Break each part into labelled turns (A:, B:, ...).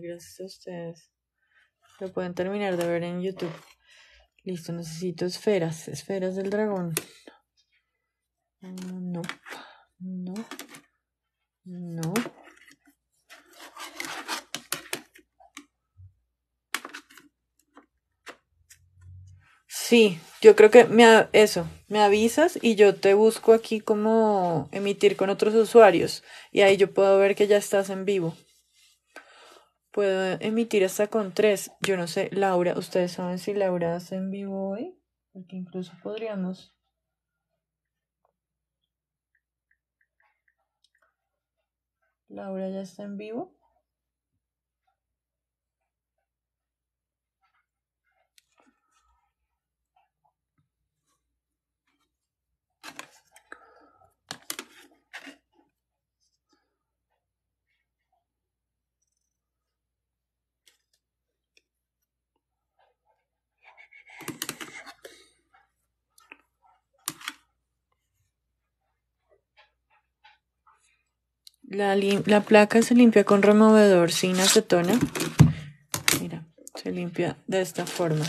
A: gracias a ustedes. Lo pueden terminar de ver en YouTube. Listo, necesito esferas. Esferas del dragón. Mm, no. No. No. Sí, yo creo que me, eso, me avisas y yo te busco aquí como emitir con otros usuarios y ahí yo puedo ver que ya estás en vivo. Puedo emitir hasta con tres. Yo no sé, Laura, ¿ustedes saben si Laura hace en vivo hoy? Porque incluso podríamos. Laura ya está en vivo. La, placa se limpia con removedor sin acetona. Mira, se limpia de esta forma.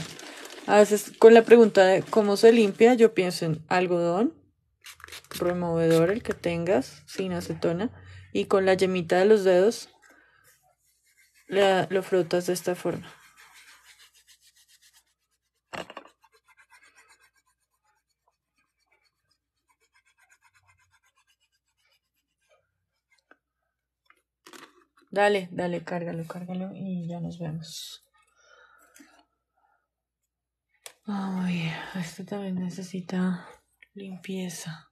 A: A veces con la pregunta de cómo se limpia, yo pienso en algodón, removedor el que tengas sin acetona y con la yemita de los dedos lo frotas de esta forma. Dale, dale, cárgalo, cárgalo y ya nos vemos. Ay, este también necesita limpieza.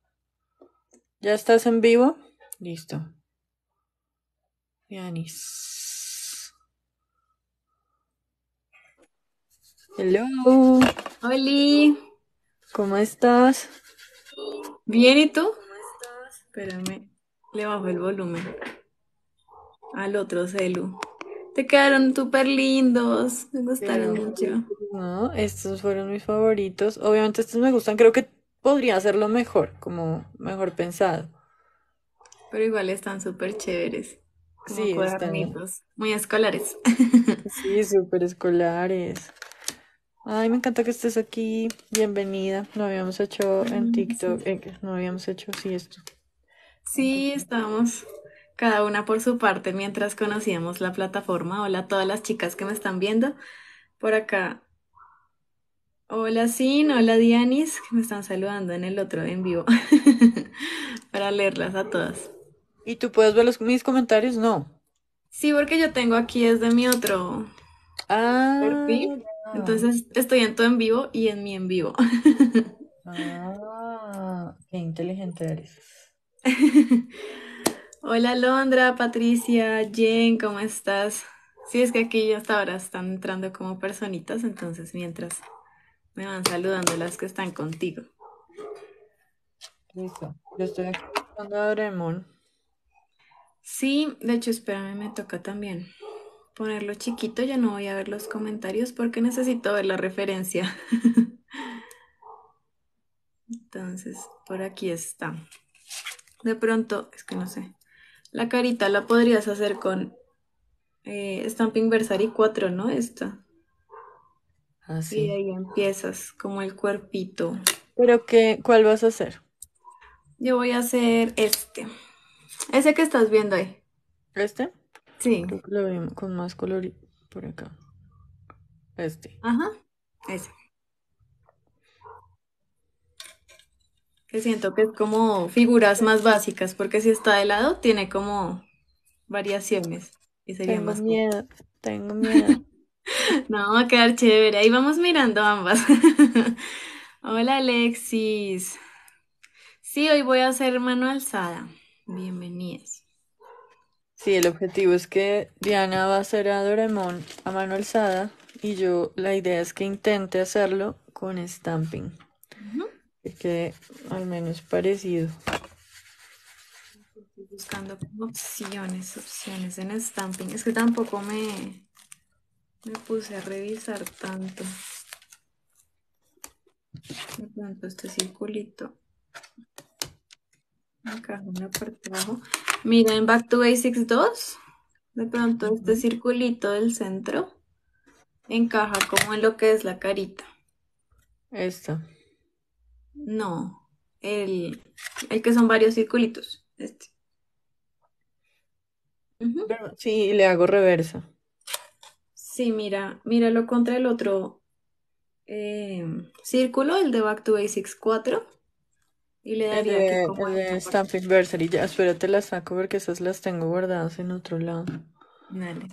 A: ¿Ya estás en vivo? Listo. Yanis. Hello. Hola. ¿Cómo estás?
B: Bien, ¿y tú? ¿Cómo estás? Espérame, le bajo el volumen al otro celu. Te quedaron súper lindos, me gustaron mucho.
A: No, estos fueron mis favoritos. Obviamente estos me gustan, creo que podría hacerlo mejor, como mejor pensado.
B: Pero igual están súper chéveres. sí, están muy escolares. Sí,
A: súper escolares. Ay, me encanta que estés aquí. Bienvenida. No habíamos hecho en TikTok, eh, no habíamos hecho sí esto.
B: Sí, estamos cada una por su parte mientras conocíamos la plataforma. Hola a todas las chicas que me están viendo por acá. Hola Sin, hola Dianis, que me están saludando en el otro en vivo para leerlas a todas. ¿Y tú puedes ver los, mis comentarios? No. Sí, porque yo tengo aquí es de mi otro ah, Entonces estoy en todo en vivo y en mi en vivo.
A: ah, qué inteligente eres.
B: Hola Londra, Patricia, Jen, ¿cómo estás? Sí, es que aquí hasta ahora están entrando como personitas, entonces mientras me van saludando las que están contigo. Listo, yo estoy escuchando a Sí, de hecho, espérame, me toca también ponerlo chiquito, ya no voy a ver los comentarios porque necesito ver la referencia. Entonces, por aquí está. De pronto, es que no sé. La carita la podrías hacer con eh, Stamping Versari 4, ¿no? Esta. Así. Ah, y ahí empiezas, como el cuerpito. ¿Pero qué, cuál vas a hacer? Yo voy a hacer este. Ese que estás viendo ahí. ¿Este?
A: Sí. lo veo con más color por acá. Este. Ajá.
B: Ese. Que siento que es como figuras más básicas, porque si está de lado tiene como variaciones y sería tengo miedo, tengo miedo. no, va a quedar chévere. Ahí vamos mirando ambas. Hola Alexis. Sí, hoy voy a hacer mano alzada. Bienvenidas. Sí, el
A: objetivo es que Diana va a hacer a Doraemon a mano alzada y yo la idea es que intente hacerlo con stamping que quede al menos parecido.
B: Buscando opciones, opciones en stamping. Es que tampoco me, me puse a revisar tanto. De pronto este circulito acá una parte abajo. Mira, en Back to Basics 2, de pronto este circulito del centro encaja como en lo que es la carita. Esta. No, el, el que son varios circulitos. Este. sí, le hago reversa. Sí, mira, míralo contra el otro eh, círculo, el de Back to Basics 4, y le daría como
A: el de Ya, espérate, la saco porque esas las tengo guardadas en otro
B: lado. Dale.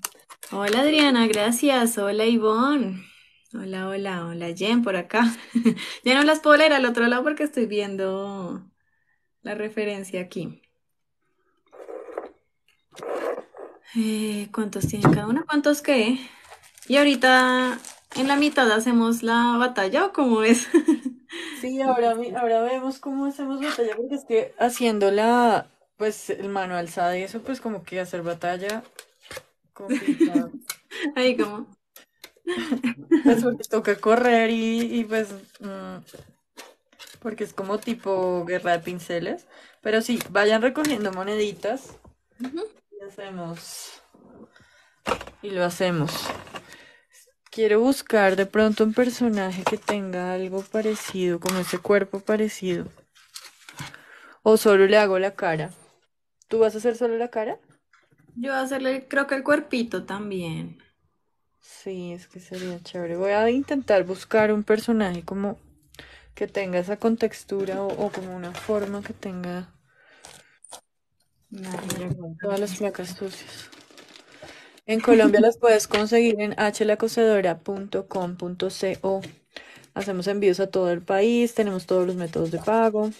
B: Hola Adriana, gracias. Hola Ivonne. Hola, hola, hola Jen por acá. Ya no las puedo leer al otro lado porque estoy viendo la referencia aquí. Eh, ¿cuántos tienen cada una? ¿Cuántos qué? Y ahorita en la mitad hacemos la batalla o cómo es.
A: Sí, ahora, ahora vemos cómo hacemos batalla porque es que haciendo la, pues el mano y eso, pues como que hacer batalla Ahí como. Es pues, porque toca correr y, pues mm, porque es como tipo guerra de pinceles. Pero sí, vayan recogiendo moneditas. Y hacemos. Y lo hacemos. Quiero buscar de pronto un personaje que tenga algo parecido, como ese cuerpo parecido. O solo le hago la cara. ¿Tú vas a hacer solo la cara? Yo voy a
B: hacerle, creo que el cuerpito también. Sí, es que sería
A: chévere. Voy a intentar buscar un personaje como que tenga esa contextura o, como una forma que tenga todas las placas sucias. En Colombia las puedes conseguir en hlacocedora.com.co. Hacemos envíos a todo el país, tenemos todos los métodos de pago.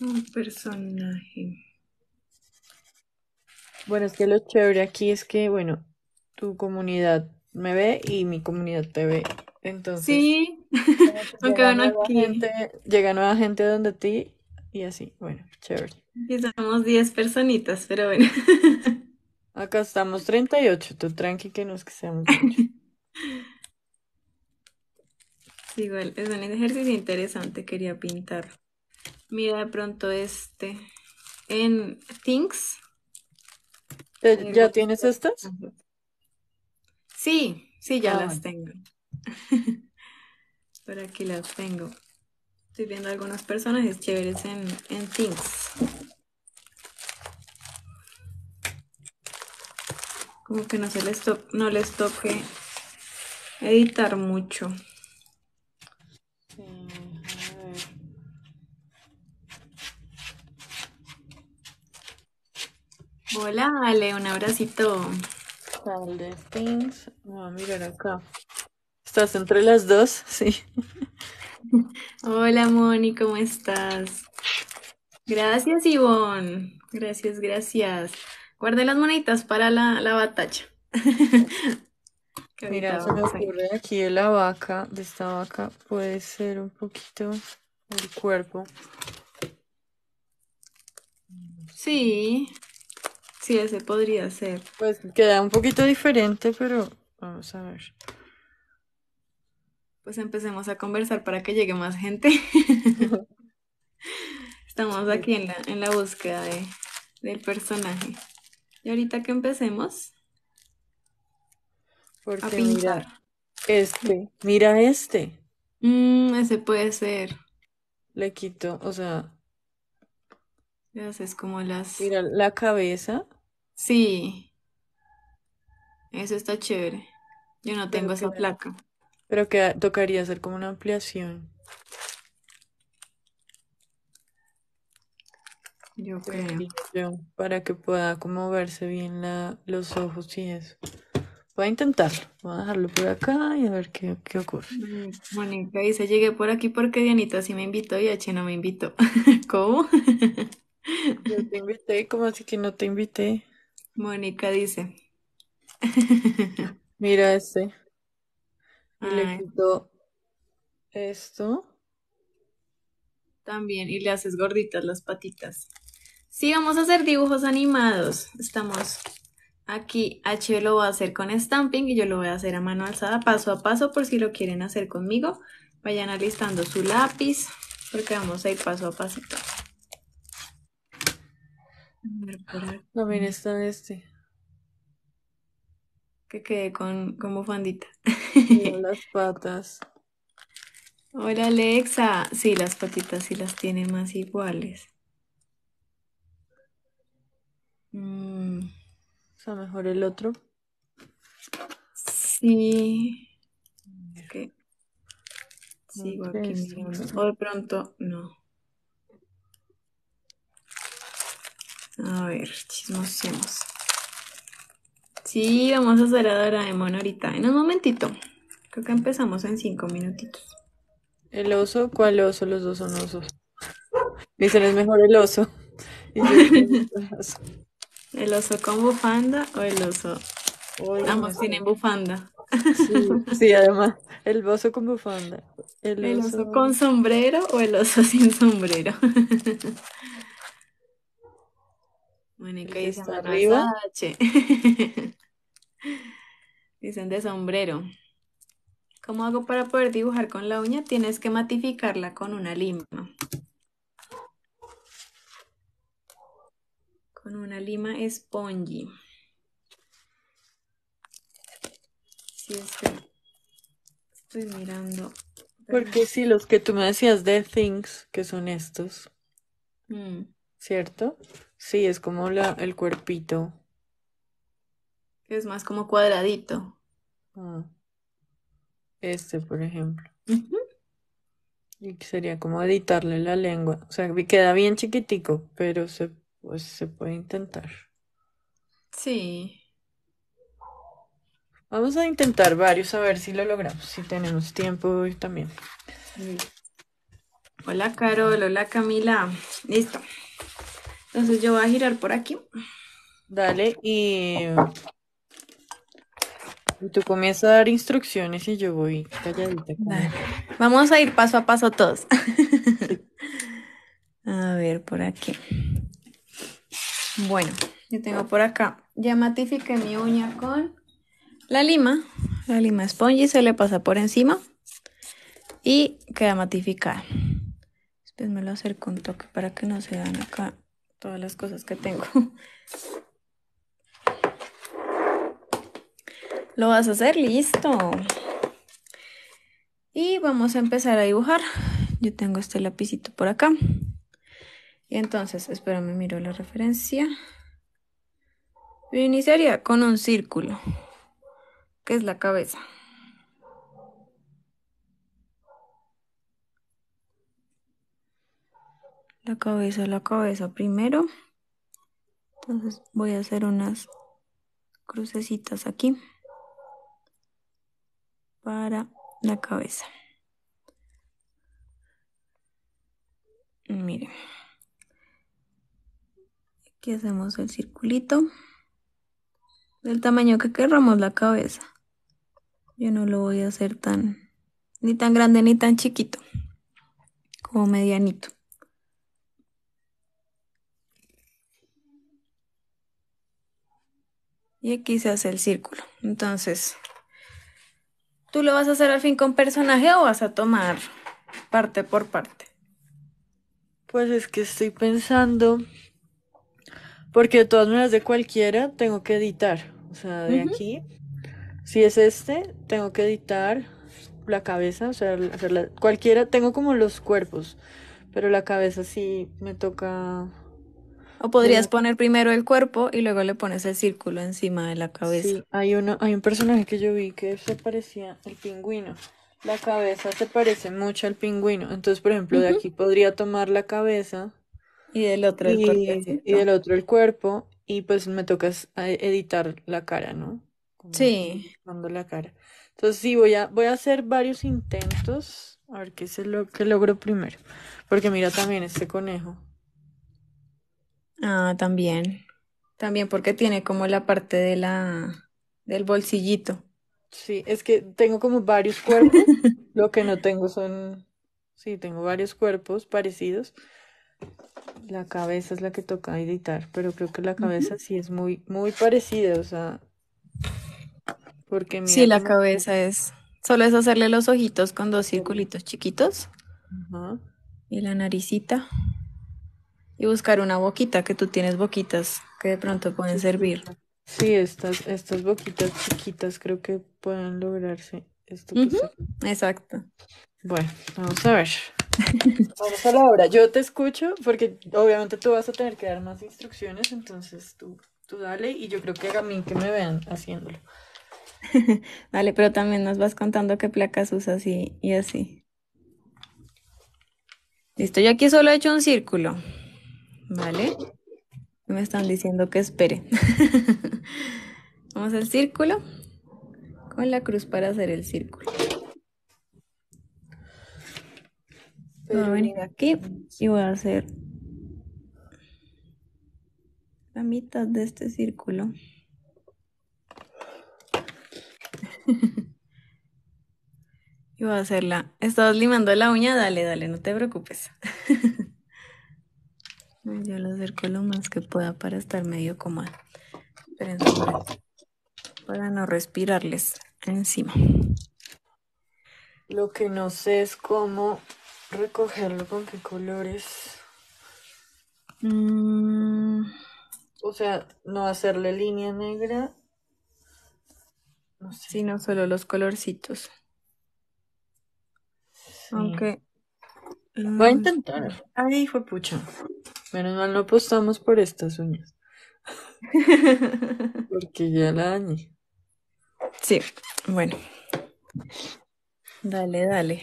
B: Un personaje.
A: Bueno, es que lo chévere aquí es que, bueno, tu comunidad me ve y mi comunidad te ve. Entonces, sí, Aunque aquí. llega nueva gente donde ti y así, bueno, chévere.
B: Y somos 10 personitas, pero bueno.
A: Acá estamos 38, tú tranqui que
B: no es que seamos mucho. igual, es un ejercicio interesante, quería pintar. Mira, de pronto este, en Things, ¿Ya, tienes estas? Sí, sí, ya ah, las tengo. Por aquí las tengo. Estoy viendo algunas personas chéveres en, en Things. Como que no se les, no les toque editar mucho. Hola, Ale, un abracito. Calde Things. Vamos a ah, mirar acá. ¿Estás entre las dos? Sí. Hola, Moni, ¿cómo estás? Gracias, Ivonne. Gracias, gracias. Guardé las moneditas para la, batalla.
A: Mira, se me ocurre aquí de la vaca, de esta vaca, puede ser un poquito el cuerpo. Sí, Sí, ese podría ser. Pues queda un poquito diferente, pero vamos a ver.
B: Pues empecemos a conversar para que llegue más gente. Estamos aquí en la, en la búsqueda de, del personaje. Y ahorita que empecemos Porque a este, mira este. Mm, ese
A: puede ser. Le quito, o sea, le haces como las. Mira la cabeza. Sí, eso está chévere. Yo no tengo esa placa. pero que tocaría hacer como una ampliación. Yo creo. para que pueda como verse bien la, los ojos y eso. Voy a intentarlo. Voy a dejarlo por acá y a ver qué, ocurre.
B: Bonita mm, dice, llegué por aquí porque Dianita sí me invitó y H no me invitó. ¿Cómo? Yo te invité, como así que no te invité? Mónica dice.
A: Mira este.
B: Y le quito esto. También, y le haces gorditas las patitas. Sí, vamos a hacer dibujos animados. Estamos aquí. H lo va a hacer con stamping y yo lo voy a hacer a mano alzada, paso a paso, por si lo quieren hacer conmigo. Vayan alistando su lápiz, porque vamos a ir paso a pasito.
A: También está este.
B: Que quede con como fandita. las patas. Hola Alexa. Sí, las patitas sí las tiene más iguales. o mm. sea, mejor el otro.
A: Sí. Okay. Sigo aquí.
B: O pronto, no. A ver, chismosemos. Sí, vamos a hacer a Doraemon ahorita. En un momentito. Creo que empezamos en cinco minutitos. ¿El
A: oso? ¿Cuál oso? Los dos son osos.
B: Dicen, es mejor el oso. el, oso. con bufanda o el oso? Ambos tienen bufanda.
A: Sí, además, el oso con bufanda. El, oso... con
B: sombrero o el oso sin sombrero. Bueno, y arriba. Dicen de sombrero. ¿Cómo hago para poder dibujar con la uña? Tienes que matificarla con una lima. Con una lima esponji. Si estoy mirando. Porque sí, los que
A: tú me decías de Things, que son estos. Mm. ¿Cierto? Sí, es como la, el cuerpito.
B: Es más como cuadradito.
A: Ah, este, por ejemplo. Y que sería como editarle la lengua. O sea, me queda bien chiquitico, pero se, pues, se puede intentar.
B: Sí.
A: Vamos a intentar varios a ver si lo logramos, si tenemos tiempo y también.
B: Hola, Carol. Hola, Camila. Listo. Entonces yo voy a girar por aquí. Dale y...
A: tú comienzas a dar instrucciones y yo voy calladita.
B: Vamos a ir paso a paso todos. a ver, por aquí. Bueno, yo tengo por acá. Ya matifiqué mi uña con la lima. La lima y se le pasa por encima y queda matificada. Después me lo acerco un toque para que no se vean acá todas las cosas que tengo. Lo vas a hacer, listo. Y vamos a empezar a dibujar. Yo tengo este lapicito por acá. Y entonces, espérame, miro la referencia. Yo iniciaría con un círculo, que es la cabeza. la cabeza, la cabeza primero. Entonces voy a hacer unas crucecitas aquí para la cabeza. Miren. Aquí hacemos el circulito del tamaño que querramos la cabeza. Yo no lo voy a hacer tan ni tan grande ni tan chiquito, como medianito. Y aquí se hace el círculo. Entonces, ¿tú lo vas a hacer al fin con personaje o vas a tomar parte por parte? Pues es que estoy pensando,
A: porque de todas maneras de cualquiera tengo que editar. O sea, de aquí, si es este, tengo que editar la cabeza, o sea, cualquiera, tengo como los cuerpos, pero la cabeza sí me toca
B: o podrías poner primero el cuerpo y luego le pones el círculo encima de la cabeza. Sí, hay, uno, hay un personaje que yo vi que se parecía al pingüino.
A: La cabeza se parece mucho al pingüino. Entonces, por ejemplo, de aquí podría tomar la cabeza. Y del otro el cuerpo. Y del otro el cuerpo. Y pues me tocas editar la cara, ¿no?
B: sí.
A: Dando la cara. Entonces sí, voy a, voy a hacer varios intentos. A ver qué es lo que logro primero. Porque mira también este conejo.
B: Ah, también. También porque tiene como la parte de la del bolsillito. Sí, es que tengo como varios cuerpos. Lo que no tengo son,
A: sí, tengo varios cuerpos parecidos. La cabeza es la que toca editar, pero creo que la cabeza sí es muy, muy parecida, o sea, porque mira Sí, la
B: cabeza es, solo es hacerle los ojitos con dos circulitos chiquitos y la naricita y buscar una boquita, que tú tienes boquitas que de pronto pueden servir. Sí, estas, boquitas chiquitas creo
A: que pueden lograrse. Esto
B: Exacto. Bueno, vamos a ver.
A: vamos a la obra. Yo te escucho porque obviamente tú vas a tener que dar más instrucciones, entonces tú, tú dale y yo creo que a mí que me vean haciéndolo.
B: dale pero también nos vas contando qué placas usas y, y así. Listo, yo aquí solo he hecho un círculo. ¿Vale? Me están diciendo que espere. Vamos al círculo con la cruz para hacer el círculo. Voy a venir aquí y voy a hacer la mitad de este círculo. y voy a hacerla. ¿estás limando la uña? Dale, dale, no te preocupes. Yo lo acerco lo más que pueda para estar medio cómoda. Pero para no respirarles encima.
A: Lo que no sé es cómo recogerlo, con qué colores.
B: Mm.
A: O sea, no hacerle línea negra. Sino solo los colorcitos. Aunque. Voy a intentar. Ahí fue pucha. Menos mal no apostamos por estas uñas. Porque ya la dañé. Sí, bueno.
B: Dale, dale.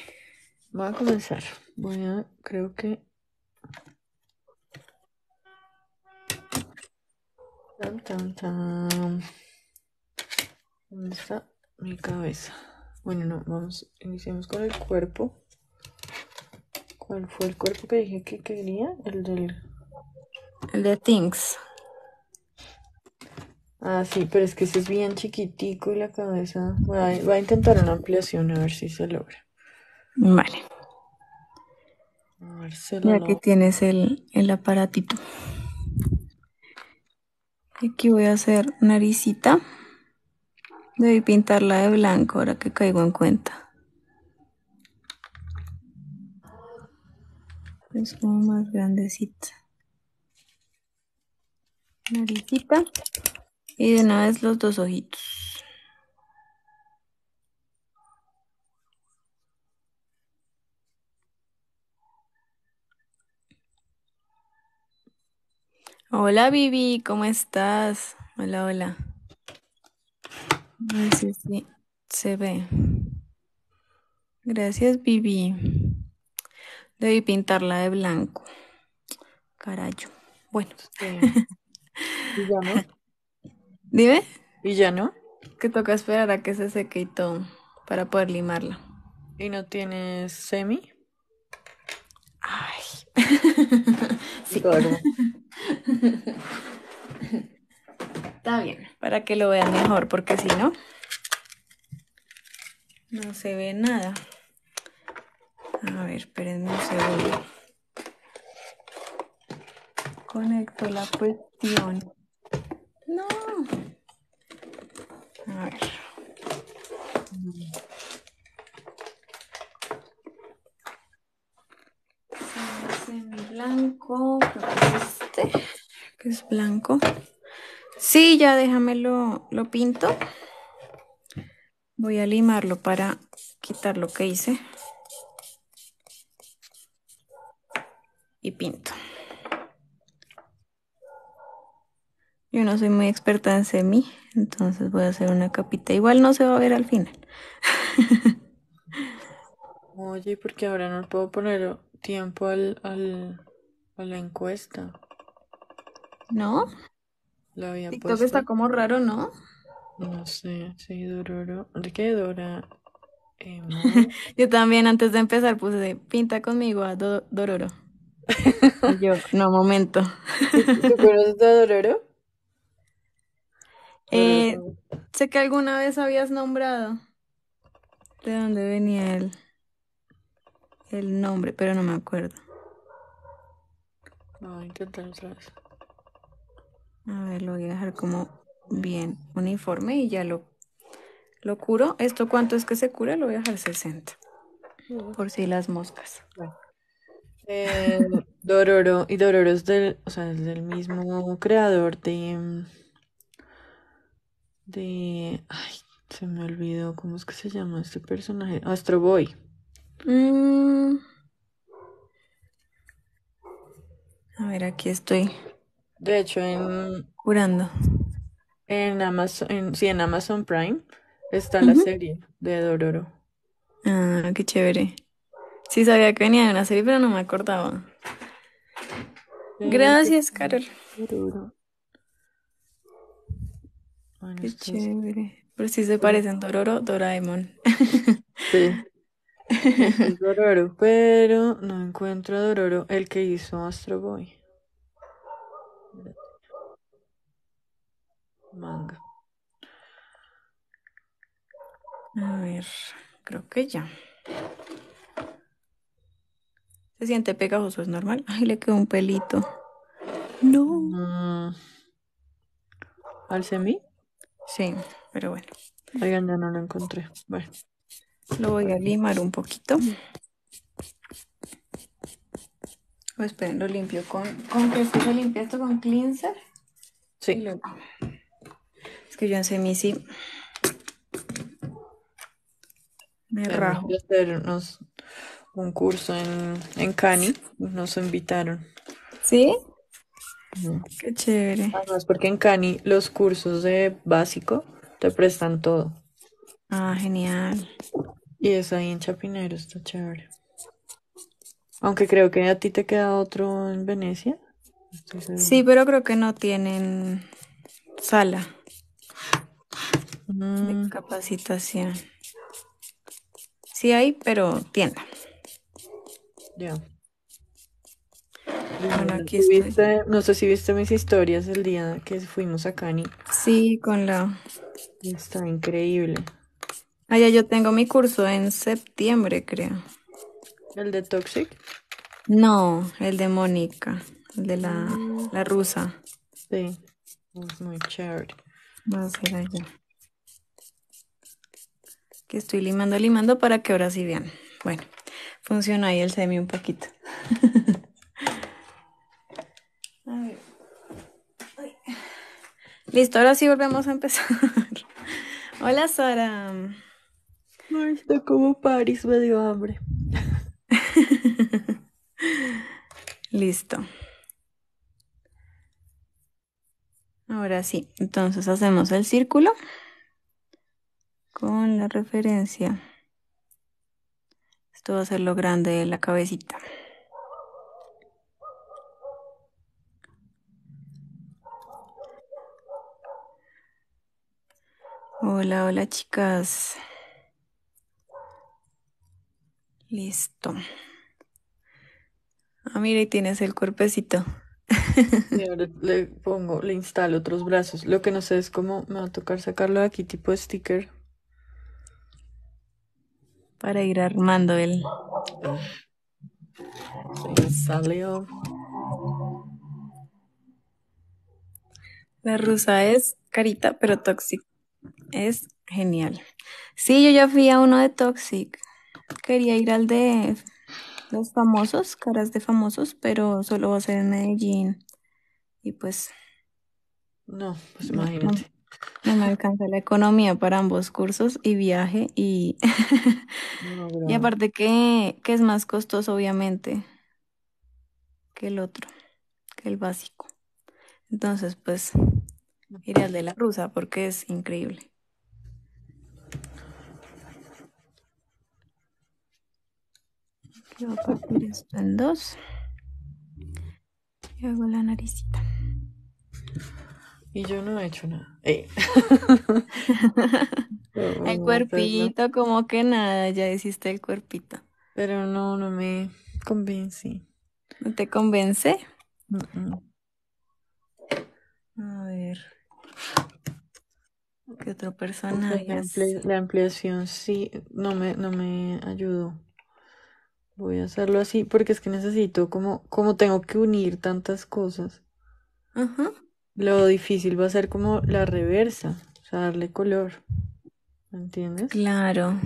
B: Voy a comenzar.
A: Voy a, creo que. Tan, tan, tan. ¿Dónde está mi cabeza? Bueno, no, vamos, iniciemos con el cuerpo. ¿Cuál fue el cuerpo que dije que quería? El del
B: el de Things.
A: Ah, sí, pero es que ese es bien chiquitico y la cabeza. Va a, intentar una ampliación a ver si se logra. Vale. A ver, si. ya que tienes
B: el, el aparatito. Aquí voy a hacer naricita. Debo pintarla de blanco ahora que caigo en cuenta. Es como más grandecita naricita y de una vez los dos ojitos. Hola Vivi, ¿cómo estás? Hola, hola. No sé si se ve. Gracias Vivi. Debí pintarla de blanco. Carayo. Bueno. ¿Y ya no? ¿Dime? ¿Y ya no? Que toca esperar a que se seque y todo para poder limarla. ¿Y no tienes semi? Ay. sí. gordo Está bien, para que lo vean mejor, porque si no, no se ve nada. A ver, espérenme un segundo. Conecto la puerta. No. A ver. mi blanco, este que es blanco. Sí, ya déjamelo, lo pinto. Voy a limarlo para quitar lo que hice. Y pinto. Yo no soy muy experta en semi, entonces voy a hacer una capita. Igual no se va a ver al final.
A: Oye, porque ahora no puedo poner tiempo al, a la encuesta. ¿No? La había está
B: como raro, ¿no?
A: No sé, sí, dororo.
B: ¿De qué Dora? Em, yo también antes de empezar puse pinta conmigo a Dororo. yo, no, momento. ¿Te conoces de Dororo? Eh, mm. sé que alguna vez habías nombrado de dónde venía el, el nombre, pero no me acuerdo. No, intentar A ver, lo voy a dejar como bien uniforme y ya lo, lo curo. ¿Esto cuánto es que se cura? Lo voy a dejar 60. Por si las moscas. Eh,
A: Dororo. Y Dororo del, o sea, es del mismo creador de mm, de... Ay, se me olvidó, ¿cómo es que se llama este personaje? Astro Boy. Mm. A ver, aquí estoy. De hecho,
B: en...
A: Curando. En Amazon, sí, en Amazon Prime está
B: la serie de Dororo. Ah, qué chévere. Sí, sabía que venía de una serie, pero no me acordaba. Gracias, Carol. Dororo. Qué chévere. Pero sí se parecen Dororo, Doraemon. Sí.
A: Dororo, pero no encuentro a Dororo, el que hizo Astro Boy. Manga.
B: A ver, creo que ya. Se siente pegajoso, es normal. Ay, le quedó un pelito. No. Mm. ¿Al semi? Sí, pero bueno. Oigan, ya no lo encontré. Bueno. Lo voy a limar un poquito. O esperen, lo limpio con. ¿Con qué se limpia esto? ¿Con cleanser? Sí. Es que yo en semisí.
A: Me rajo. Voy a hacernos
B: un curso
A: en, en Cani. Nos invitaron. ¿Sí? Qué chévere. Además, porque en Cani los cursos de básico te prestan todo. Ah, genial. Y eso ahí en Chapinero, está chévere. Aunque creo que a ti te queda otro en Venecia. Sí,
B: pero creo que no tienen sala de mm. capacitación. Sí hay, pero tienda.
A: Ya no sé si viste mis historias el día que fuimos a Cani.
B: Sí, con la.
A: Está increíble.
B: Allá yo tengo mi curso en septiembre, creo.
A: ¿El de Toxic?
B: No, el de Mónica, el de la, mm. rusa. Sí, es muy chévere. Va a ser allá. Que estoy limando, limando para que ahora sí vean. Bueno, funciona ahí el semi un poquito. Listo, ahora sí volvemos a empezar. Hola, Sara. Ay, está como París, me dio hambre. Listo. Ahora sí, entonces hacemos el círculo con la referencia. Esto va a ser lo grande de la cabecita. Hola, hola chicas. Listo. Ah, mira, y tienes el cuerpecito.
A: Y le, le, pongo, le instalo otros brazos. Lo que no sé es cómo me va a tocar sacarlo de aquí, tipo sticker.
B: Para ir armando el. salió. La rusa es carita, pero tóxica es genial. Sí, yo ya fui a uno de Toxic. Quería ir al de los famosos, caras de famosos, pero solo va a ser en Medellín. Y pues. No,
A: pues imagínate.
B: No, me alcanza la economía para ambos cursos y viaje y, y aparte que, que es más costoso, obviamente, que el otro, que el básico. Entonces, pues, iré al de la rusa porque es increíble. yo voy espaldos. dos y hago la naricita.
A: Y yo no he hecho nada.
B: Eh. el pues, cuerpito, como que nada, ya hiciste el cuerpito. Pero no, no me convencí. ¿No te convence? A ver. ¿Qué otro personaje? La,
A: ampliación sí, no me, no me ayudó. Voy a hacerlo así porque es que necesito como, como tengo que unir tantas cosas. Ajá. Lo difícil va a ser como la reversa, o sea, darle color. ¿Me entiendes?
B: Claro.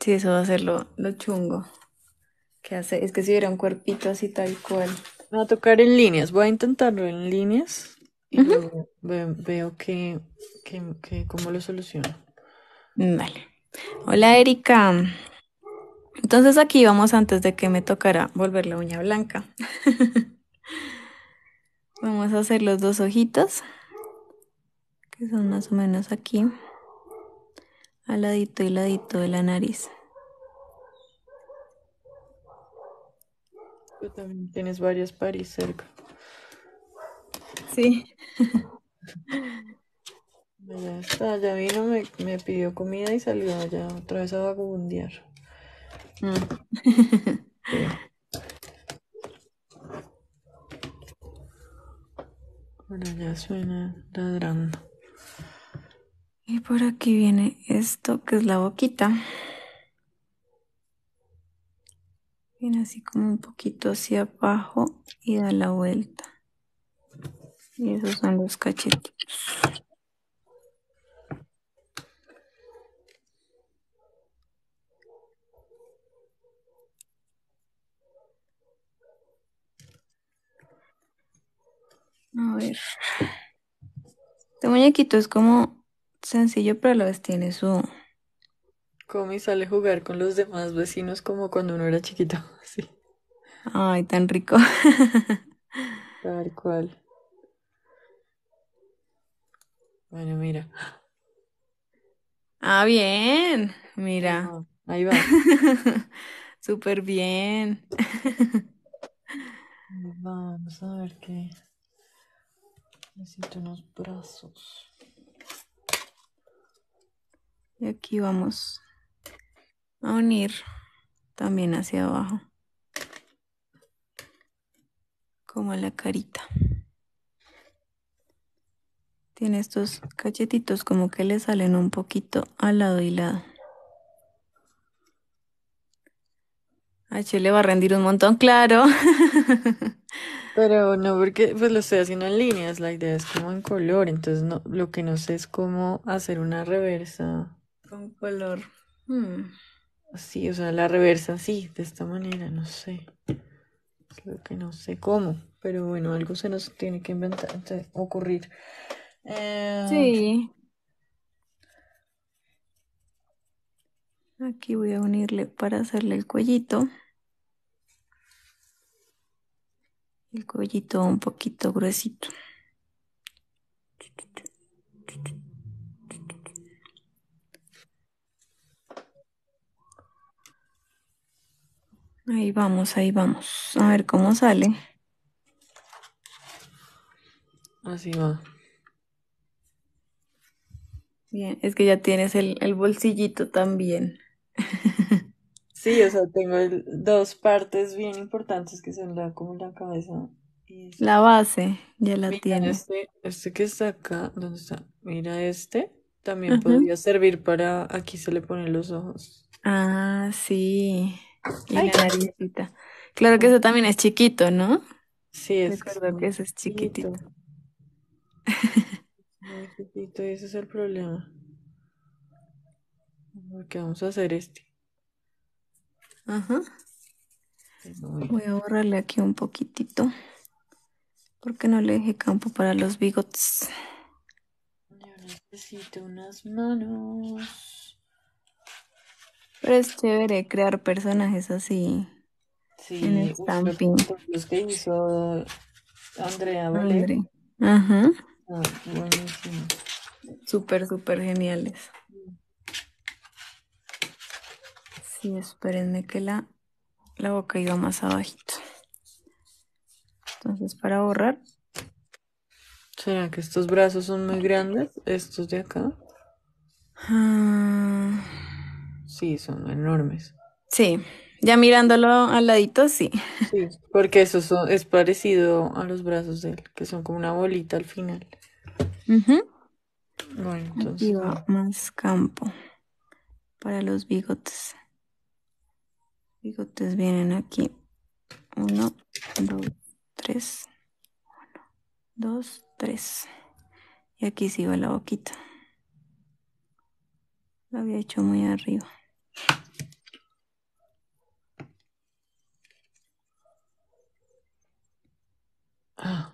B: Sí, eso va a ser lo, chungo. ¿Qué hace? Es que si hubiera un cuerpito así tal cual. Me
A: va a tocar en líneas. Voy a intentarlo en líneas y luego veo, que, que, que cómo lo soluciono.
B: Vale. Hola Erika. Entonces aquí vamos antes de que me tocara volver la uña blanca. vamos a hacer los dos ojitos, que son más o menos aquí, al ladito y ladito de la nariz.
A: Tú también tienes varias paris cerca. Sí. Pues ya está, vino, me, pidió comida y salió allá otra vez a vagabundear. Mm.
B: Bueno, ya suena ladrando. Y por aquí viene esto que es la boquita. Viene así como un poquito hacia abajo y da la vuelta. Y esos son los cachetitos. A ver. Este muñequito es como sencillo, pero a la vez tiene su.
A: Come y sale a jugar con los demás vecinos como cuando uno era chiquito. Sí.
B: Ay, tan rico.
A: Tal cual. Bueno, mira.
B: Ah, bien. Mira. ahí va. Súper bien. Vamos a ver qué. Necesito unos brazos. Y aquí vamos a unir también hacia abajo. Como la carita. Tiene estos cachetitos como que le salen un poquito al lado y lado. H le va a rendir un montón, claro.
A: Pero no, porque pues lo estoy haciendo en líneas, la idea es como en color, entonces no, lo que no sé es cómo hacer una reversa.
B: Con color.
A: Así, hmm. o sea, la reversa sí, de esta manera, no sé. lo que no sé cómo, pero bueno, algo se nos tiene que inventar, ocurrir. Eh, sí.
B: Aquí voy a unirle para hacerle el cuellito. el cuellito un poquito gruesito. Ahí vamos, ahí vamos. A ver cómo sale. Así va. Bien, es que ya tienes el, el bolsillito también.
A: Sí, o sea, tengo dos partes bien importantes que son la, como la cabeza.
B: La base, ya la tiene. tienes. Este,
A: este, que está acá, ¿dónde está? Mira este, también podría servir para, aquí se le ponen los ojos.
B: Ah, sí. Y la naricita. Claro que eso también es chiquito, ¿no?
A: Sí, es Recuerdo que eso es chiquitito. Muy chiquito, ese es el problema. Porque vamos a hacer este.
B: Ajá. Voy a borrarle aquí un poquitito. Porque no le dejé campo para los bigotes. Yo necesito unas manos. Pero es chévere crear personajes así. Sí, en el stamping.
A: Los que hizo
B: Andrea, Ajá. Ah, buenísimo. Súper, súper geniales. Y espérenme que la, la boca iba más abajito.
A: Entonces, para borrar. ¿Será que estos brazos son muy grandes? ¿Estos de acá? Ah. Sí, son enormes.
B: Sí, ya mirándolo al ladito, sí. Sí,
A: porque eso es parecido a los brazos de él, que son como una bolita al final.
B: Bueno, entonces. va más campo para los bigotes bigotes vienen aquí. Uno, dos, tres. Uno, dos, tres. Y aquí sigo la boquita. Lo había hecho muy arriba. Ah,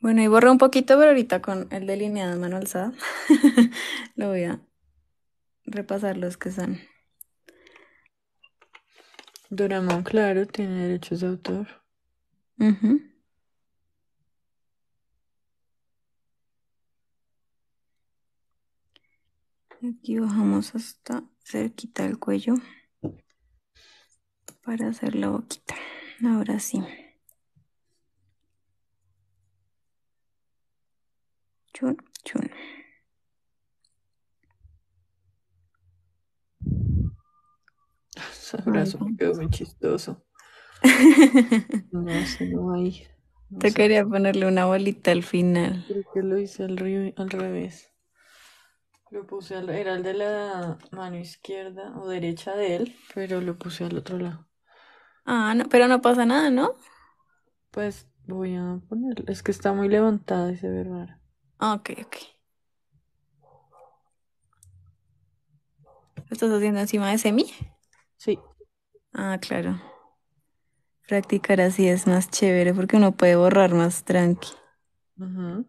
B: Bueno, y borré un poquito, pero ahorita con el delineado mano alzada lo voy a repasar los que están.
A: Doraemon, claro, tiene derechos de autor.
B: Aquí bajamos hasta cerquita el cuello para hacer la boquita. Ahora sí.
C: Chun, chun.
A: eso me quedó muy chistoso.
B: No Te quería ponerle una bolita al final. Creo que lo hice al, revés.
A: Lo puse era el de la mano izquierda o derecha de él, pero lo puse al otro lado. Ah, no, pero no pasa nada, ¿no? Pues voy a poner, es que está muy levantada y se ve
B: ah, Ok, ok. estás haciendo encima de semi? Ah, claro. Practicar así es más chévere porque uno puede borrar más tranqui. Ajá.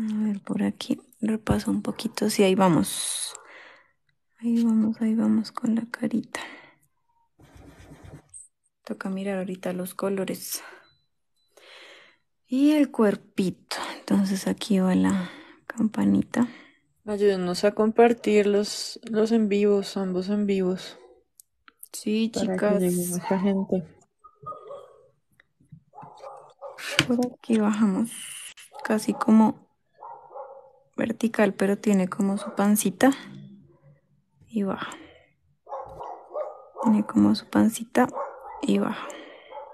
B: A ver, por aquí repaso un poquito. Sí, ahí vamos. Ahí vamos, ahí vamos con la carita. Toca mirar ahorita los colores. Y el cuerpito. Entonces aquí va la campanita.
A: Ayúdenos a compartir los, los en vivos, ambos en vivos. Sí, chicas. mucha
B: gente. Por aquí bajamos casi como vertical, pero tiene como su pancita. Y baja. Tiene como su pancita y baja.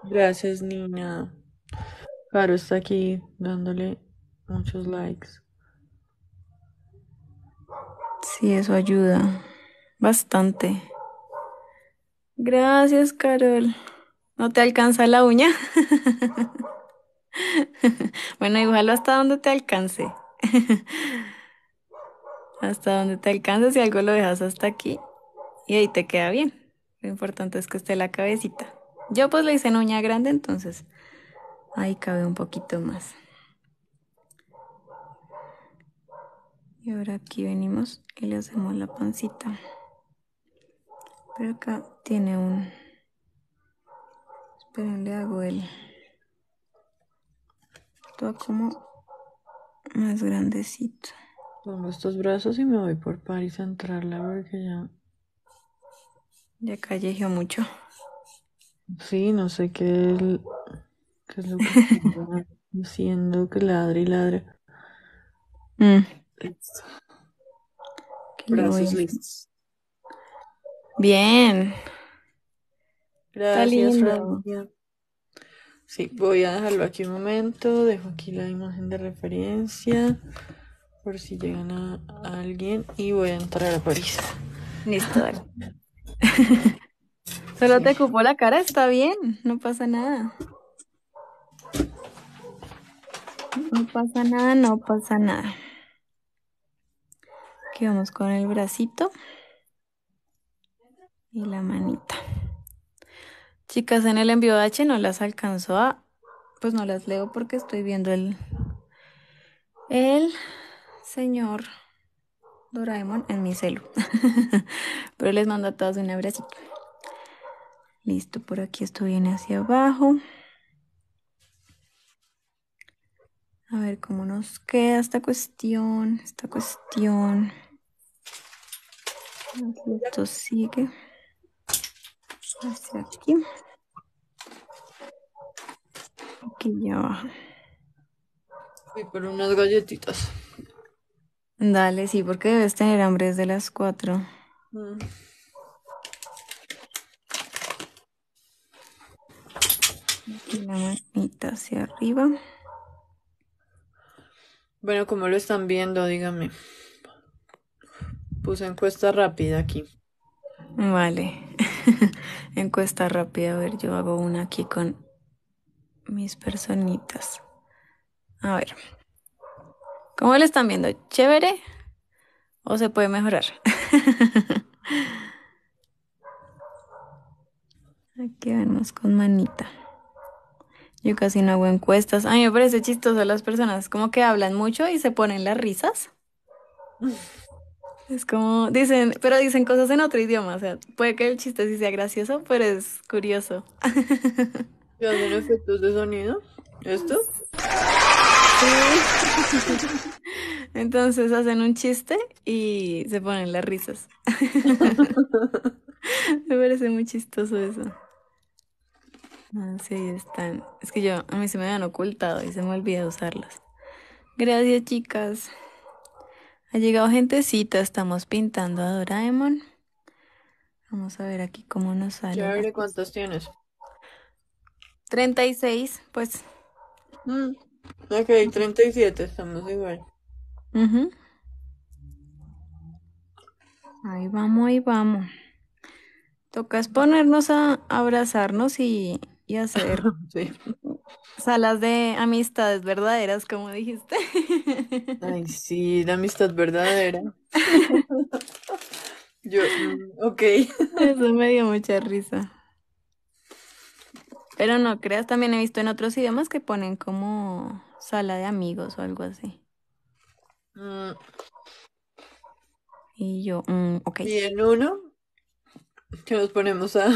A: Gracias, niña. Claro, está aquí dándole muchos likes.
B: Sí, eso ayuda bastante. Gracias, Carol. ¿No te alcanza la uña? Bueno, igual hasta donde te alcance. Hasta donde te alcance, si algo lo dejas hasta aquí y ahí te queda bien. Lo importante es que esté la cabecita. Yo pues le hice en uña grande, entonces ahí cabe un poquito más. y ahora aquí venimos y le hacemos la pancita pero acá tiene un esperen le hago el todo como
A: más grandecito pongo estos brazos y me voy por entrar, La verdad
B: que ya ya callejeo mucho
A: sí no sé qué es, qué es lo que haciendo que ladre y ladre mm. Brazos
B: listos. Bien. Gracias, Sí,
A: voy a dejarlo aquí un momento. Dejo aquí la imagen de referencia por si llegan a, alguien y voy a entrar a París.
B: Listo, Solo te ocupó la cara, está bien, no pasa nada. No pasa nada, no pasa nada. Aquí vamos con el bracito y la manita. Chicas, en el envío H no las alcanzó a... Pues no las leo porque estoy viendo el... El señor Doraemon en mi celu. Pero les mando a todas un abracito. Listo, por aquí esto viene hacia abajo. A ver cómo nos queda esta cuestión, esta cuestión. Esto sigue hacia aquí. Aquí ya abajo.
A: Voy por unas galletitas.
B: Dale, sí, porque debes tener hambre desde las cuatro mm. Aquí la manita hacia arriba.
A: Bueno, como lo están viendo, dígame Puse encuesta rápida aquí.
B: Vale. encuesta rápida. A ver, yo hago una aquí con mis personitas. A ver. ¿Cómo le están viendo? ¿Chévere? ¿O se puede mejorar? Aquí vemos con manita. Yo casi no hago encuestas. A mí me parece chistoso las personas como que hablan mucho y se ponen las risas. Es como, dicen, pero dicen cosas en otro idioma, o sea, puede que el chiste sí sea gracioso, pero es curioso.
A: ¿Y hacen efectos de sonido? ¿Esto?
B: Entonces hacen un chiste y se ponen las risas. Me parece muy chistoso eso. Ah, sí, están. Es que yo, a mí se me habían ocultado y se me olvida usarlas. Gracias, chicas. Ha llegado gentecita, estamos pintando a Doraemon. Vamos a ver aquí cómo nos sale. Ya abre cuántos tienes. 36, pues. Mm, treinta ok, 37,
A: estamos igual.
B: Ahí vamos, ahí vamos. Tocas ponernos a abrazarnos y y hacer salas de amistades verdaderas, como dijiste.
A: Ay, sí, la amistad verdadera.
B: Yo, mm, ok. Eso me dio mucha risa. Pero no creas, también he visto en otros idiomas que ponen como sala de amigos o algo así. Mm. Y yo, mm, ok. Y en uno, que nos ponemos a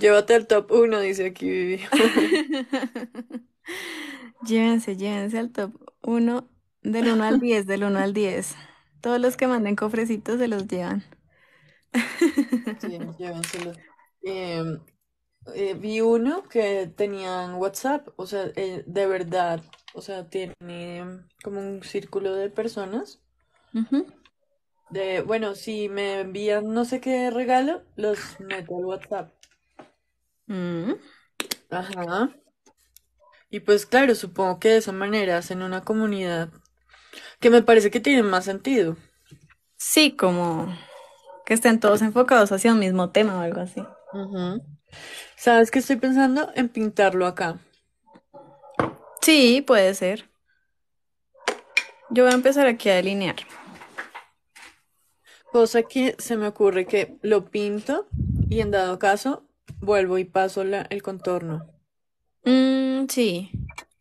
A: Llévate al top 1, dice aquí Vivi.
B: llévense, llévense al top 1 del 1 al 10, del 1 al 10. Todos los que manden cofrecitos se los llevan.
A: sí, em, eh, vi uno que tenían WhatsApp, o sea, eh, de verdad, o sea, tiene como un círculo de personas. De, bueno, si me envían no sé qué regalo, los meto al WhatsApp. Mm. Ajá. Y pues claro, supongo que de esa manera hacen una comunidad que me parece que tiene más sentido. Sí, como
B: que estén todos enfocados hacia un mismo tema o algo así. ¿Sabes qué estoy pensando? En pintarlo acá. Sí, puede ser. Yo voy a empezar aquí a delinear. Cosa que
A: se me ocurre que lo pinto y en dado caso Vuelvo y paso el
B: contorno. Mm, sí.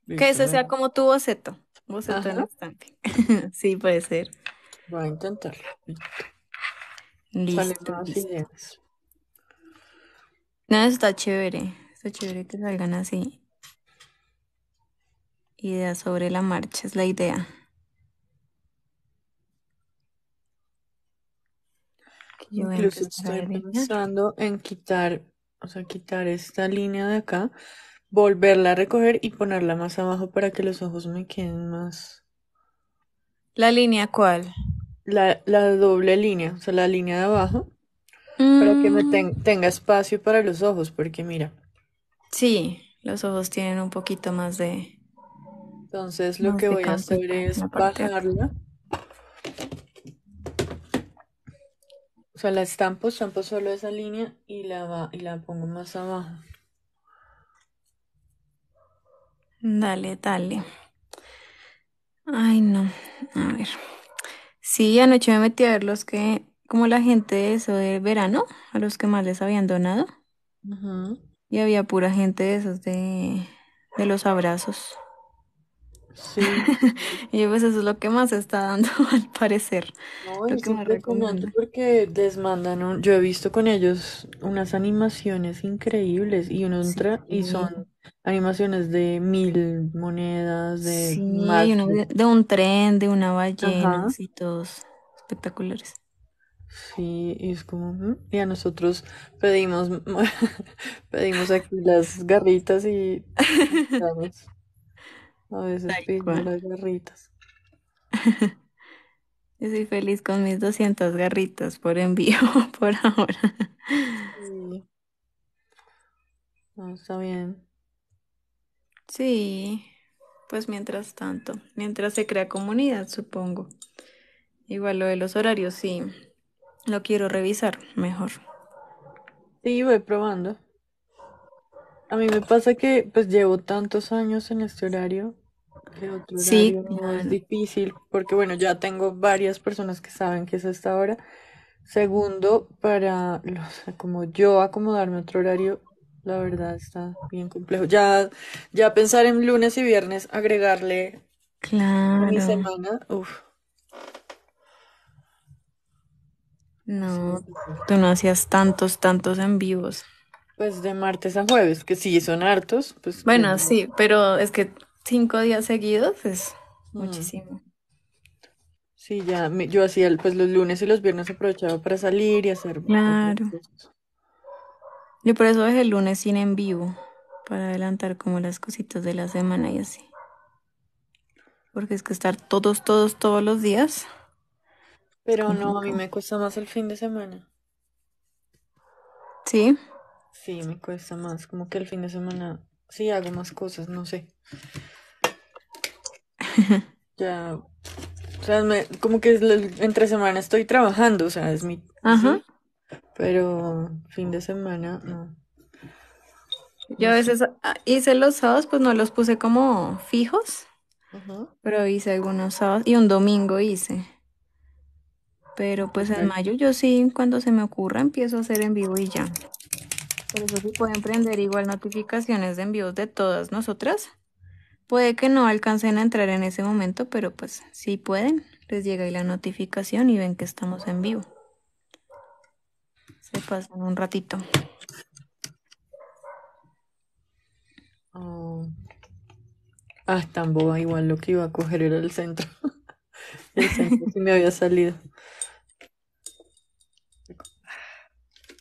A: Que ese sea
B: como tu boceto. Boceto sí, puede ser. Voy a intentarlo. Listo, listo. No, está chévere. Está chévere que salgan así. Idea sobre la marcha es la idea. Incluso estoy
A: pensando en quitar o sea, quitar esta línea de acá, volverla a recoger y ponerla más abajo para que los ojos me queden más. ¿La línea cuál? La, doble línea, o sea, la línea de abajo, para que me mm. tenga espacio para los ojos, porque mira.
B: Sí, los ojos tienen un poquito más de...
A: Entonces lo que voy a hacer es bajarla. O sea, la estampo, estampo solo esa línea y la, la pongo más abajo.
B: Dale, dale. Ay, no. A ver. Sí, anoche me metí a ver los que, como la gente de eso de verano, a los que más les habían donado. Y había pura gente de esos de, de los abrazos. Sí. y pues eso es lo que más está dando, al parecer. No, lo que me recomiendo
A: porque les mandan, un, yo he visto con ellos unas animaciones
B: increíbles y
A: y son animaciones de mil monedas, de de...
B: un tren, de una ballena, y todos espectaculares. Sí, y es como, mm",
A: y a nosotros pedimos, pedimos aquí las garritas y... A veces pico las garritas.
B: Yo soy feliz con mis 200 garritas por envío por ahora. No, está bien. Sí, pues mientras tanto, mientras se crea comunidad, supongo. Igual lo de los horarios, sí, lo quiero revisar mejor. Sí, voy probando.
A: A mí me pasa que pues llevo tantos años en este horario
B: sí, es
A: difícil? Porque bueno, ya tengo varias personas que saben que es esta hora Segundo, para los, como yo acomodarme otro horario, la verdad está bien complejo. Ya, ya pensar en lunes y viernes, agregarle
B: mi semana, uff. No, tú no hacías tantos, tantos en vivos.
A: Pues de martes a jueves, que sí son hartos. Pues, bueno, sí,
B: pero es que cinco días seguidos es mm. muchísimo.
A: Sí, ya yo hacía pues los lunes y los viernes aprovechaba para salir y hacer. Claro.
B: Yo por eso dejé el lunes sin en vivo, para adelantar como las cositas de la semana y así. Porque es que estar todos, todos, todos los días.
A: Pero no, a mí me cuesta más el fin de semana. ¿Sí? Sí, me cuesta más. Como que el fin de semana Sí, hago más cosas, no sé. Ya, o sea, como que entre semana estoy trabajando, o sea, es mi...
B: Ajá. pero fin de semana, no, Yo a veces ah, hice los sábados, pues no los puse como fijos, Ajá. pero hice algunos sábados y un domingo hice. Pero pues en mayo yo sí, cuando se me ocurra, empiezo a hacer en vivo y ya. Por eso si pueden prender igual notificaciones de envíos de todas nosotras. Puede que no alcancen a entrar en ese momento, pero pues sí pueden, les llega ahí la notificación y ven que estamos en vivo. Se pasan un ratito.
A: Ah, ah están boba, igual lo que iba a coger era el centro. el centro sí me había salido.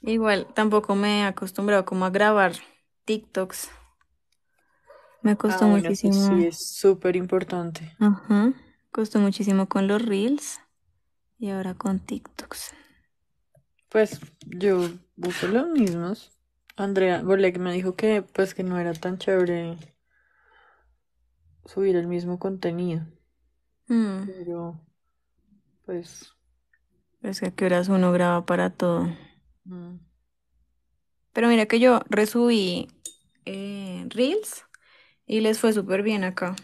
B: Igual, tampoco me he acostumbrado como a grabar TikToks. Me costó ah, muchísimo. Sí, es súper importante. Ajá. Costó muchísimo con los Reels y ahora con TikToks.
A: Pues yo busco los mismos. Andrea Bolek me dijo que pues que no era tan chévere subir el mismo contenido. Mm. Pero pues
B: es que a qué horas uno graba para todo. Pero mira que yo resubí eh, Reels y les fue súper bien acá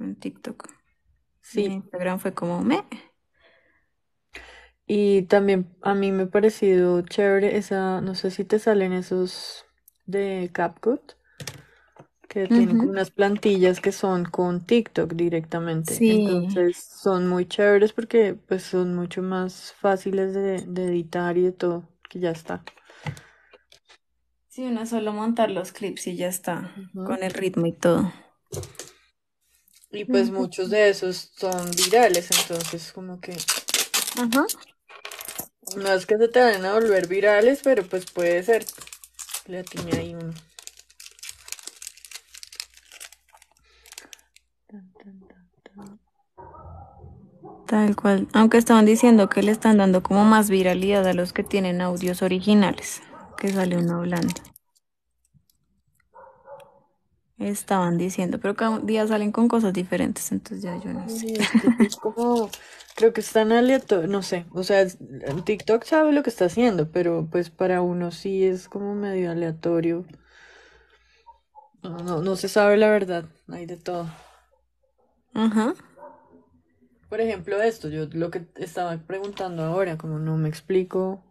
B: en TikTok. Sí. Instagram fue como me. Y también a mí me ha
A: parecido chévere esa, no sé si te salen esos de CapCut, que tienen unas plantillas que son con TikTok directamente. Sí. Entonces son muy chéveres porque pues son mucho más fáciles de editar y de todo que ya está.
B: Sí, una solo montar los clips y ya está, con el ritmo y todo. Y pues muchos de esos
A: son virales, entonces como que... Ajá. No es que se te vayan a volver virales, pero pues puede ser. Le tiene ahí uno.
B: Tal cual. Aunque estaban diciendo que le están dando como más viralidad a los que tienen audios originales, que sale uno hablando. Estaban diciendo, pero cada día salen con cosas diferentes, entonces ya yo no sé. es como, creo que
A: están aleatorios, no sé, o sea, TikTok sabe lo que está haciendo, pero pues para uno sí es como medio aleatorio. No, no, se sabe la verdad, hay de todo. Ajá. Por ejemplo, esto, yo lo que estaba preguntando ahora, como no me explico.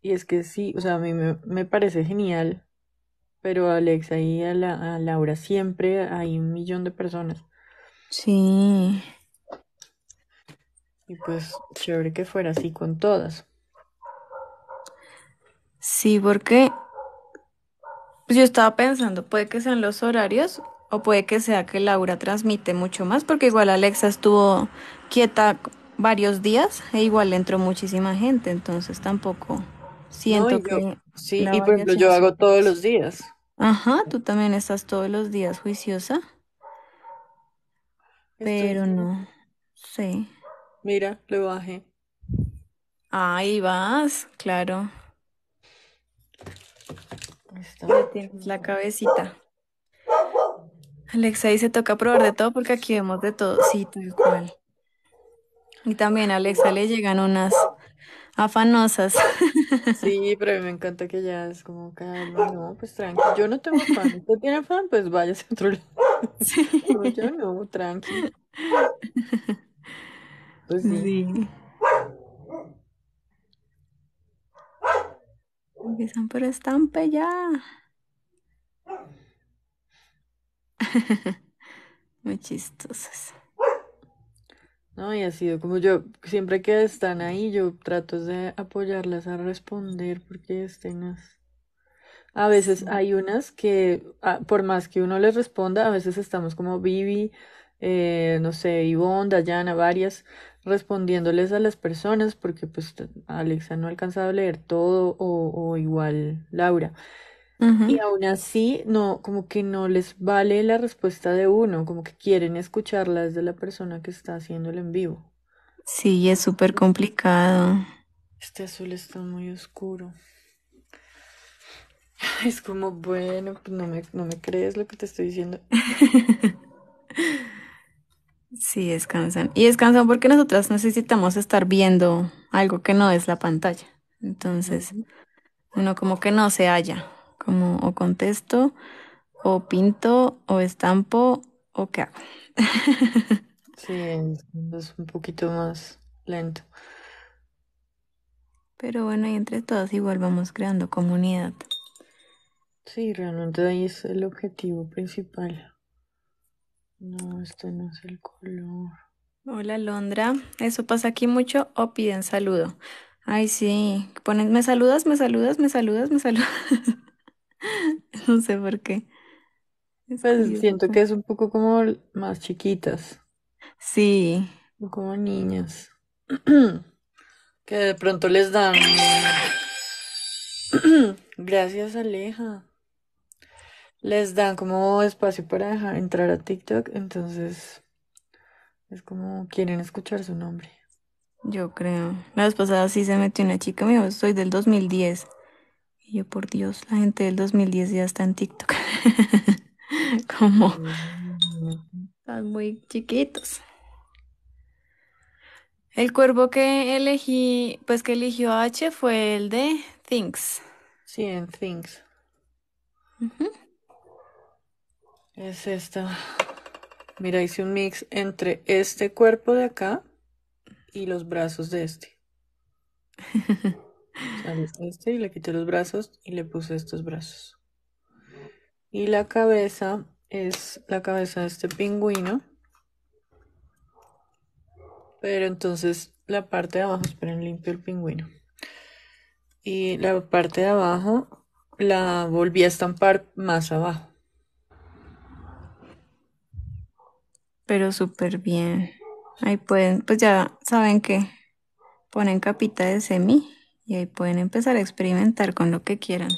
A: Y es que sí, o sea, a mí me, parece genial, pero Alex Alexa y a, a Laura siempre hay un millón de personas.
B: Sí.
A: Y pues chévere que fuera así
B: con todas. Sí, porque yo estaba pensando, puede que sean los horarios, o puede que sea que Laura transmite mucho más, porque igual Alexa estuvo quieta varios días e igual entró muchísima gente, entonces tampoco siento que... Sí, y por ejemplo yo hago
A: todos los días.
B: Ajá, tú también estás todos los días juiciosa. Pero no, sí.
A: Mira, lo bajé.
B: Ahí vas, claro. la cabecita. Alexa dice, toca probar de todo porque aquí vemos de todo. Sí, tal cual. Y también a Alexa le llegan unas afanosas.
A: Sí, pero me encanta que ya es como que no, pues tranqui, yo no tengo fan, usted tiene fan, pues váyase a otro lado. Sí. yo no,
B: tranqui. Pues sí. sí. Empiezan, pero estampe ya.
A: Muy chistosas. No, y ha sido como yo, siempre que están ahí, yo trato de apoyarlas a responder porque estén A veces hay unas que, ah, por más que uno les responda, a veces estamos como Vivi, eh, no sé, Ivonne, Dayana, varias, respondiéndoles a las personas porque pues Alexa no ha alcanzado a leer todo o igual Laura. Y aún así, no, como que no les vale la respuesta de uno, como que quieren escucharla desde la persona que está haciéndolo en vivo.
B: Sí, es súper complicado.
A: Este azul está muy oscuro. Es como, bueno, pues no me, no me crees lo que te estoy diciendo.
B: Sí, descansan. Y descansan porque nosotras necesitamos estar viendo algo que no es la pantalla. Entonces, uno como que no se halla como o contesto, o pinto, o estampo, o qué hago. sí, es un poquito más lento. Pero bueno, y entre todas igual vamos creando comunidad. Sí, realmente ahí es el objetivo principal. No, este
A: no es el color.
B: Hola, Londra. ¿Eso pasa aquí mucho o piden saludo? Ay, sí. ¿me saludas, me saludas, me saludas, me saludas? No sé por qué. Pues, siento que es un poco como más
A: chiquitas, Sí, como niñas, que de pronto les dan... Gracias, Aleja. Les dan como espacio para entrar a TikTok, entonces
B: es como quieren escuchar su nombre. yo creo. La vez pasada sí se metió una chica, mío soy del 2010. Y yo, por Dios, la gente del 2010 ya está en TikTok. Como están muy chiquitos. El cuerpo que elegí, pues que eligió H fue el de Things. Sí, en Things.
A: Es esta. Mira, hice un mix entre este cuerpo de acá y los brazos de este. este y le quité los brazos y le puse estos brazos. Y la cabeza es la cabeza de este pingüino. Pero entonces la parte de abajo, esperen, limpio el pingüino. Y la parte de abajo la volví a
B: estampar más abajo. Pero súper bien. Ahí pueden, pues ya saben que ponen capita de semi y ahí pueden empezar a experimentar con lo que quieran.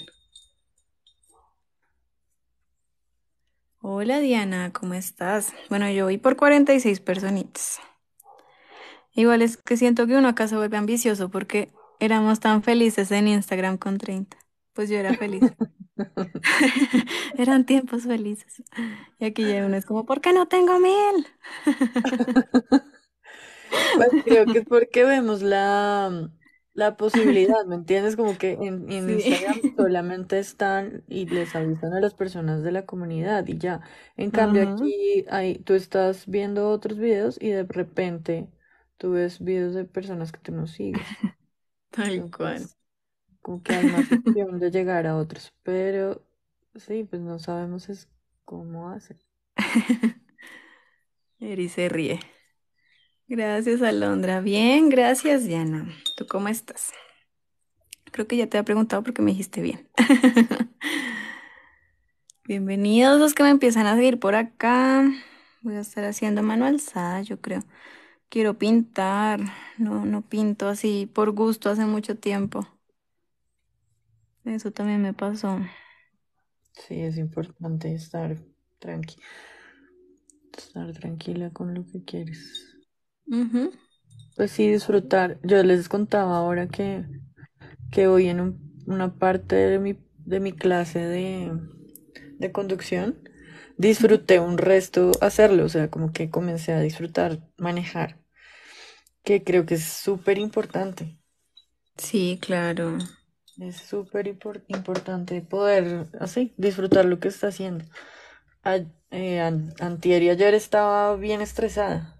B: Hola Diana, ¿cómo estás? Bueno, yo voy por 46 personitas. Igual es que siento que uno acá se vuelve ambicioso porque éramos tan felices en Instagram con 30. Pues yo era feliz. Eran tiempos felices. Y aquí ya uno es como, ¿por qué no tengo mil? pues creo que es porque vemos la,
A: la posibilidad, ¿me entiendes? Como que en, Instagram solamente están y les avisan a las personas de la comunidad y ya. En cambio, aquí hay, tú estás viendo otros videos y de repente tú ves videos de personas que tú no sigues.
B: Tal cual.
A: Como que hay más opción de llegar a otros, pero sí, pues no sabemos cómo hacer.
B: Eri se ríe. Gracias, Alondra. Bien, gracias, Diana. ¿Tú cómo estás? Creo que ya te había preguntado porque me dijiste bien. Bienvenidos los que me empiezan a seguir por acá. Voy a estar haciendo mano alzada, yo creo. Quiero pintar. No, no pinto así por gusto hace mucho tiempo. Eso también me pasó.
A: Sí, es importante estar tranqui. Estar tranquila con lo que quieres. Pues sí, disfrutar. Yo les contaba ahora que, que voy en una parte de mi, de mi clase de, conducción. Disfruté un resto hacerlo, o sea, como que comencé a disfrutar manejar, que creo que es súper importante. Sí, claro. Es súper importante poder así disfrutar lo que está haciendo. Eh, y ayer estaba bien estresada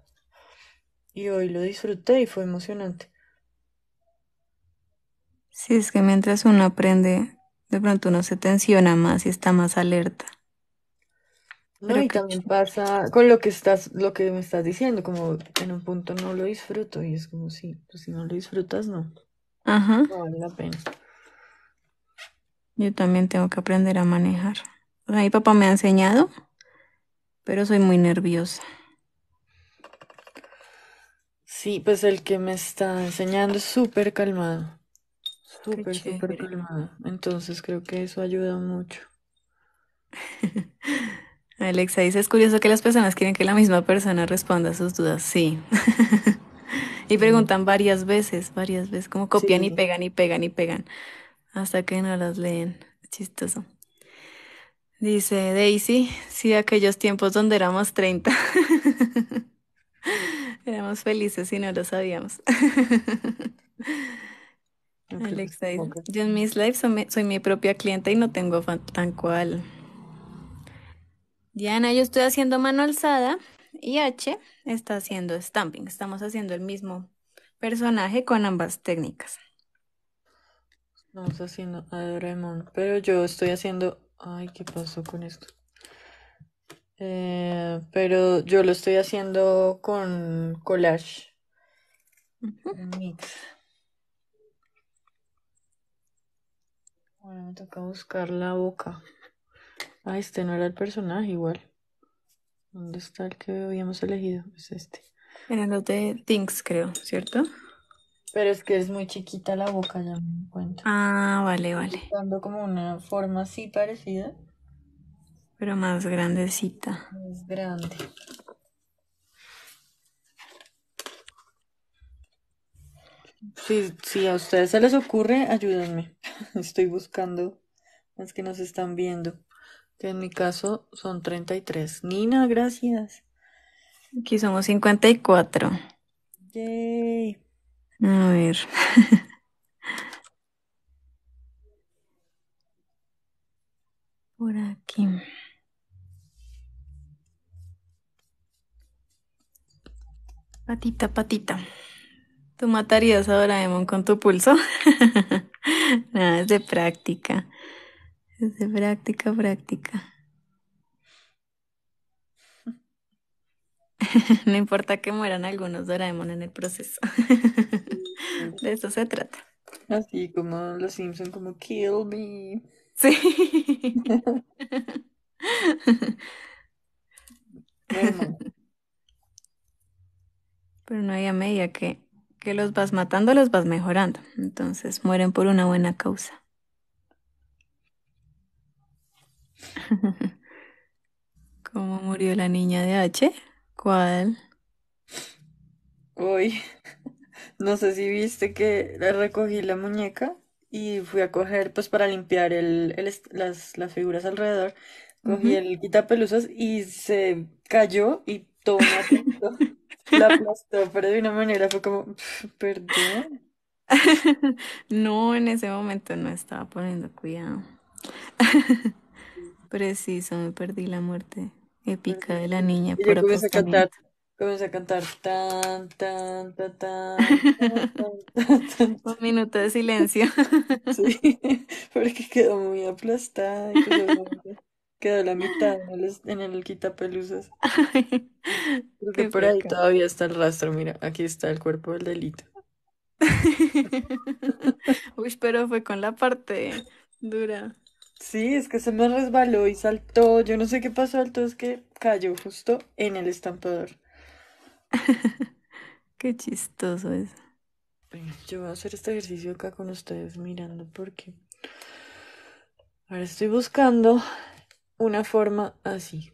A: y hoy lo disfruté y fue emocionante.
B: Sí, es que mientras uno aprende, de pronto uno se tensiona más y está más alerta.
A: No, y también pasa con lo que estás, lo que me estás diciendo, como en un punto no lo disfruto y es como si, pues si no lo disfrutas, no, Ajá, no vale la pena.
B: yo también tengo que aprender a manejar. mi papá me ha enseñado, pero soy muy nerviosa.
A: Sí, pues el que me está enseñando es súper calmado. Súper, súper calmado. Entonces creo que eso ayuda mucho.
B: Alexa dice, es curioso que las personas quieren que la misma persona responda a sus dudas. Sí. y preguntan varias veces, varias veces, como copian y pegan y pegan y pegan, hasta que no las leen. Chistoso. Dice Daisy, sí, aquellos tiempos donde éramos 30. Éramos felices y no lo sabíamos. Alex yo en mis lives soy, mi propia clienta y no tengo tan cual. Diana, yo estoy haciendo mano alzada y H está haciendo stamping. Estamos haciendo el mismo personaje con ambas técnicas. Estamos haciendo a pero yo estoy haciendo...
A: Ay, ¿qué pasó con esto? Eh, pero yo lo estoy haciendo con collage. Bueno, me toca buscar la boca. Ah, este no era el personaje igual. ¿Dónde está el que habíamos elegido? Es este. Era los de Things, creo, ¿cierto? Pero es que es muy chiquita la boca, ya me encuentro.
B: Ah, vale, vale.
A: Dando como una forma así parecida.
B: Pero más grandecita. Más grande.
A: Si, a ustedes se les ocurre, ayúdenme. Estoy buscando las que nos están viendo. Que en mi caso son 33. Nina, gracias.
B: Aquí somos 54.
A: Yay.
B: A ver. Por aquí. Patita, patita. ¿Tú matarías a Doraemon con tu pulso? Nada, es de práctica. Es de práctica, práctica. no importa que mueran algunos Doraemon en el proceso. de eso se trata. Así como los Simpson, como Kill Me. Sí. Pero no hay a medida que, que los vas matando, los vas mejorando. Entonces mueren por una buena causa. ¿Cómo murió la niña de H? ¿Cuál?
A: Uy, no sé si viste que le recogí la muñeca y fui a coger, pues para limpiar el, las, las, figuras alrededor, cogí el quitapeluzas y se cayó y todo La aplastó, pero de una manera fue como, ¿perdí?
B: No, en ese momento no estaba poniendo cuidado. Preciso, me perdí la muerte épica de la niña por yo comencé a cantar, apostamiento.
A: comencé a cantar tan, tan, tan, tan, tan, Un
B: minuto de silencio. Sí,
A: porque quedó muy aplastada y Quedó la mitad en el, en el quitapelusas. Creo por ahí todavía está el rastro. Mira, aquí está el cuerpo del delito.
B: Uy, pero fue con la parte dura. Sí, es que se me
A: resbaló y saltó. Yo no sé qué pasó entonces es que cayó justo en el estampador.
B: qué chistoso es.
A: yo voy a hacer este ejercicio acá con ustedes mirando porque ahora estoy buscando una forma así,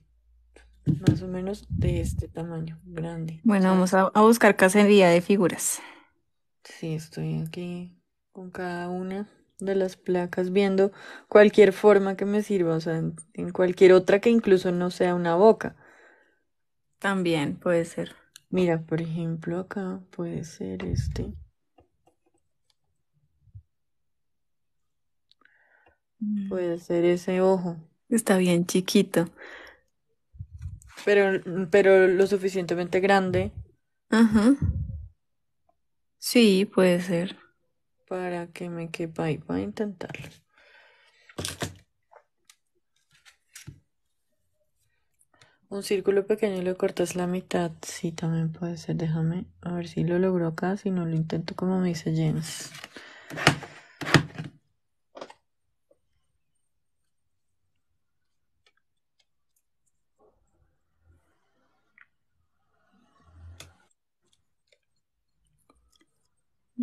A: más o menos de este tamaño, grande.
B: Bueno, vamos a, a buscar cacería de figuras.
A: Sí, estoy aquí con cada una de las placas viendo cualquier forma que me sirva, o sea, en cualquier otra que incluso no sea una boca. También puede ser. Mira, por ejemplo, acá puede ser este. Mm. Puede ser ese ojo.
B: Está bien chiquito.
A: Pero, pero lo suficientemente grande
B: Ajá. Sí, puede ser.
A: para que me quepa y Voy a intentarlo. Un círculo pequeño y lo cortas la mitad. Sí, también puede ser. Déjame a ver si lo logro acá. Si no, lo intento como me dice James.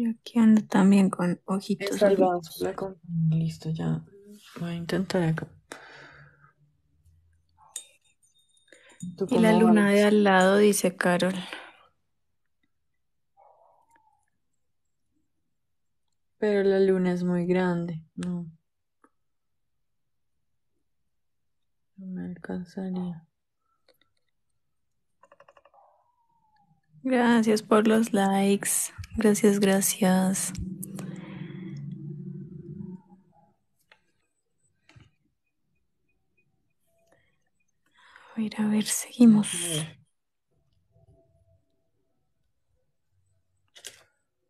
B: Y aquí anda también con ojitos. Listo, ya. Voy a intentar acá.
A: Y la luna de al
B: lado, dice Carol.
A: Pero la luna es muy grande, no. No me alcanzaría.
B: Gracias por los likes. Gracias, gracias. A ver, a ver, seguimos.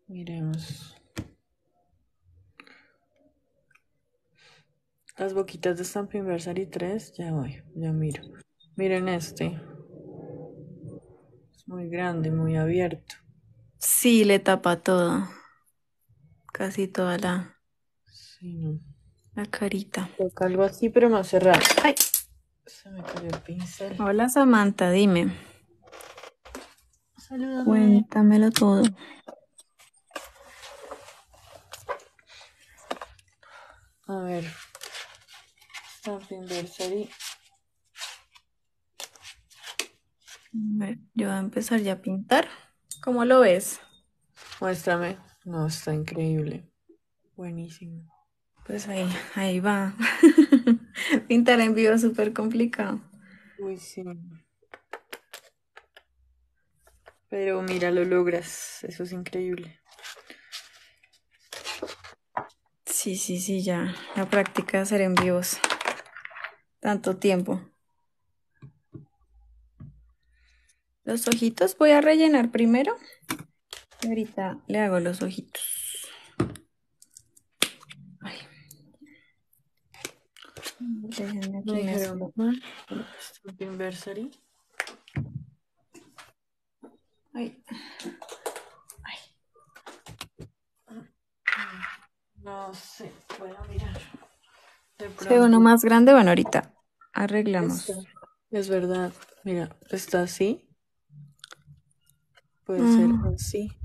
A: Miremos. Las boquitas de Versary 3, ya voy, ya miro. Miren este.
B: Muy grande, muy abierto. Sí, le tapa todo. Casi toda la,
A: sí, no.
B: la carita. Toca algo así, pero más cerrado. Ay.
A: Se me cayó el pincel.
B: Hola Samantha, dime. Cuéntamelo todo. A ver. yo voy a empezar ya a pintar. ¿Cómo lo ves? Muéstrame. No,
A: está increíble. Buenísimo.
B: Pues ahí, ahí va. Pintar en vivo es súper complicado.
A: Uy, sí. Pero mira, lo logras. Eso es increíble.
B: Sí, sí, sí, ya. La práctica de hacer en vivos. Tanto tiempo. Los ojitos voy a rellenar primero. ahorita le hago los ojitos. Ay. Ay.
A: No sé, voy a mirar. uno más grande, bueno, ahorita arreglamos. es verdad, mira, está así puede ser así. Mm.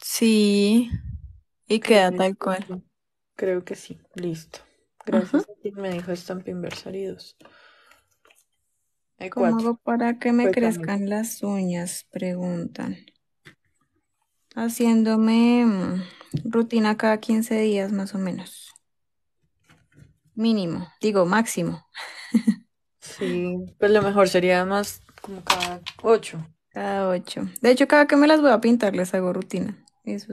A: sí, y queda tal cual. Creo que sí. Listo. Gracias a ti me dijo estampa ¿Cómo hago para que me crezcan
B: las uñas? Preguntan. Haciéndome mm, rutina cada 15 días más o menos. Mínimo, digo máximo.
A: Sí, pues lo mejor sería más como cada ocho.
B: Cada ocho. De hecho, cada que me las voy a pintar, les hago rutina. Eso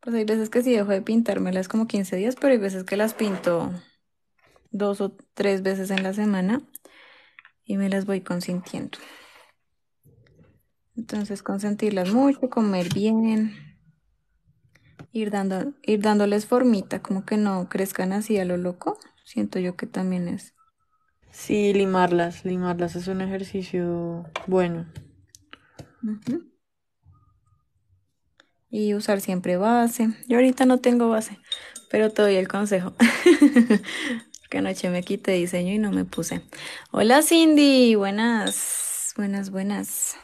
B: Pues hay veces que sí dejo de pintármelas como 15 días, pero hay veces que las pinto dos o tres veces en la semana y me las voy consintiendo. Entonces, consentirlas mucho, comer bien, ir, dando, ir dándoles formita, como que no crezcan así a lo loco. Siento yo que también es.
A: Sí, limarlas, limarlas es un ejercicio bueno.
B: Y usar siempre base. Yo ahorita no tengo base, pero te doy el consejo. Que anoche me quité diseño y no me puse. Hola Cindy, buenas, buenas, buenas.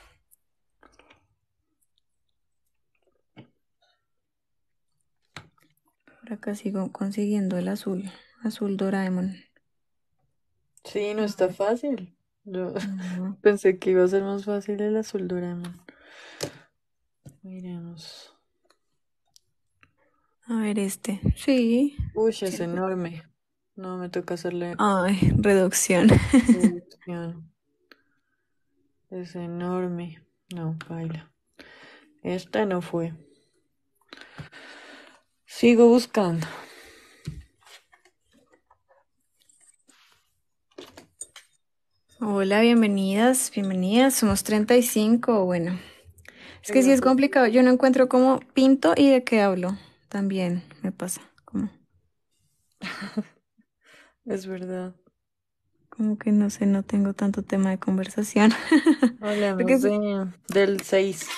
B: Por acá sigo consiguiendo el azul, azul Doraemon.
A: Sí, no está fácil. Yo pensé que iba a ser más fácil el azul Miremos. A ver este. Sí. Uy, es enorme. No, me toca hacerle... Ay, reducción. Reducción. es enorme. No, baila. Esta no fue.
B: Sigo buscando. Hola, bienvenidas, bienvenidas. Somos 35, bueno. Es que sí es complicado. Yo no encuentro cómo pinto y de qué hablo. También me pasa. Como...
A: es verdad.
B: Como que no sé, no tengo tanto tema de conversación.
A: Hola, del 6.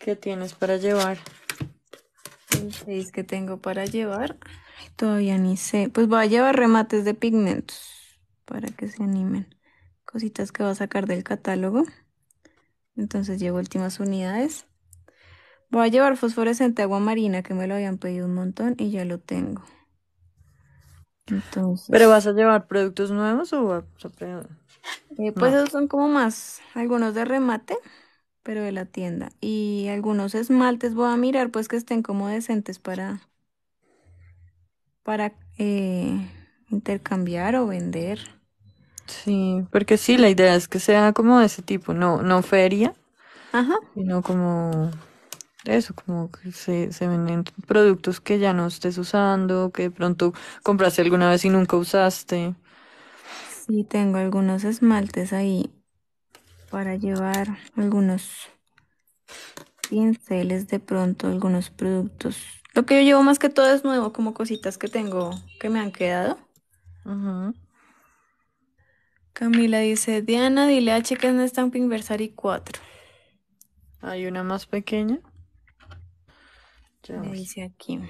A: ¿Qué tienes para llevar?
B: El 6 que tengo para llevar. todavía ni sé. Pues voy a llevar remates de pigmentos para que se animen. Cositas que va a sacar del catálogo. Entonces llevo últimas unidades. Voy a llevar fosforescente agua marina que me lo habían pedido un montón y ya lo tengo. Entonces... ¿Pero vas a llevar productos nuevos o vas eh, pues esos son como más, algunos de remate, pero de la tienda. Y algunos esmaltes voy a mirar pues que estén como decentes para, para eh, intercambiar o vender.
A: Sí, porque sí, la idea es que sea como de ese tipo, no, no feria, Ajá. sino como eso, como que se, se venden productos que ya no estés usando, que de pronto compraste alguna vez y nunca usaste.
B: Sí, tengo algunos esmaltes ahí para llevar algunos pinceles de pronto, algunos productos. Lo que yo llevo más que todo es nuevo, como cositas que tengo que me han quedado. Ajá. Camila dice, Diana, dile a chicas no Stamping para 4. Hay una más pequeña. Ya dice
A: aquí.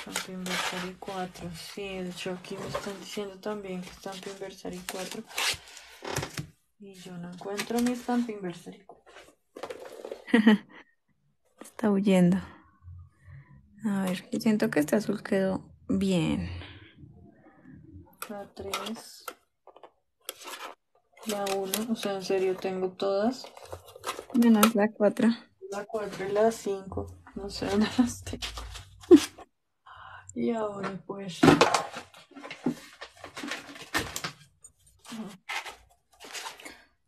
A: Stamping Versary 4, sí, de hecho aquí me están diciendo también que Stamping Versary 4 y yo no encuentro mi Stamping Versary 4
B: está huyendo a ver, siento que este azul quedó bien
A: la 3, la 1, o sea, en serio tengo todas.
B: Menos la 4.
A: La 4 y la 5,
B: no sé dónde las tengo.
A: y ahora pues... A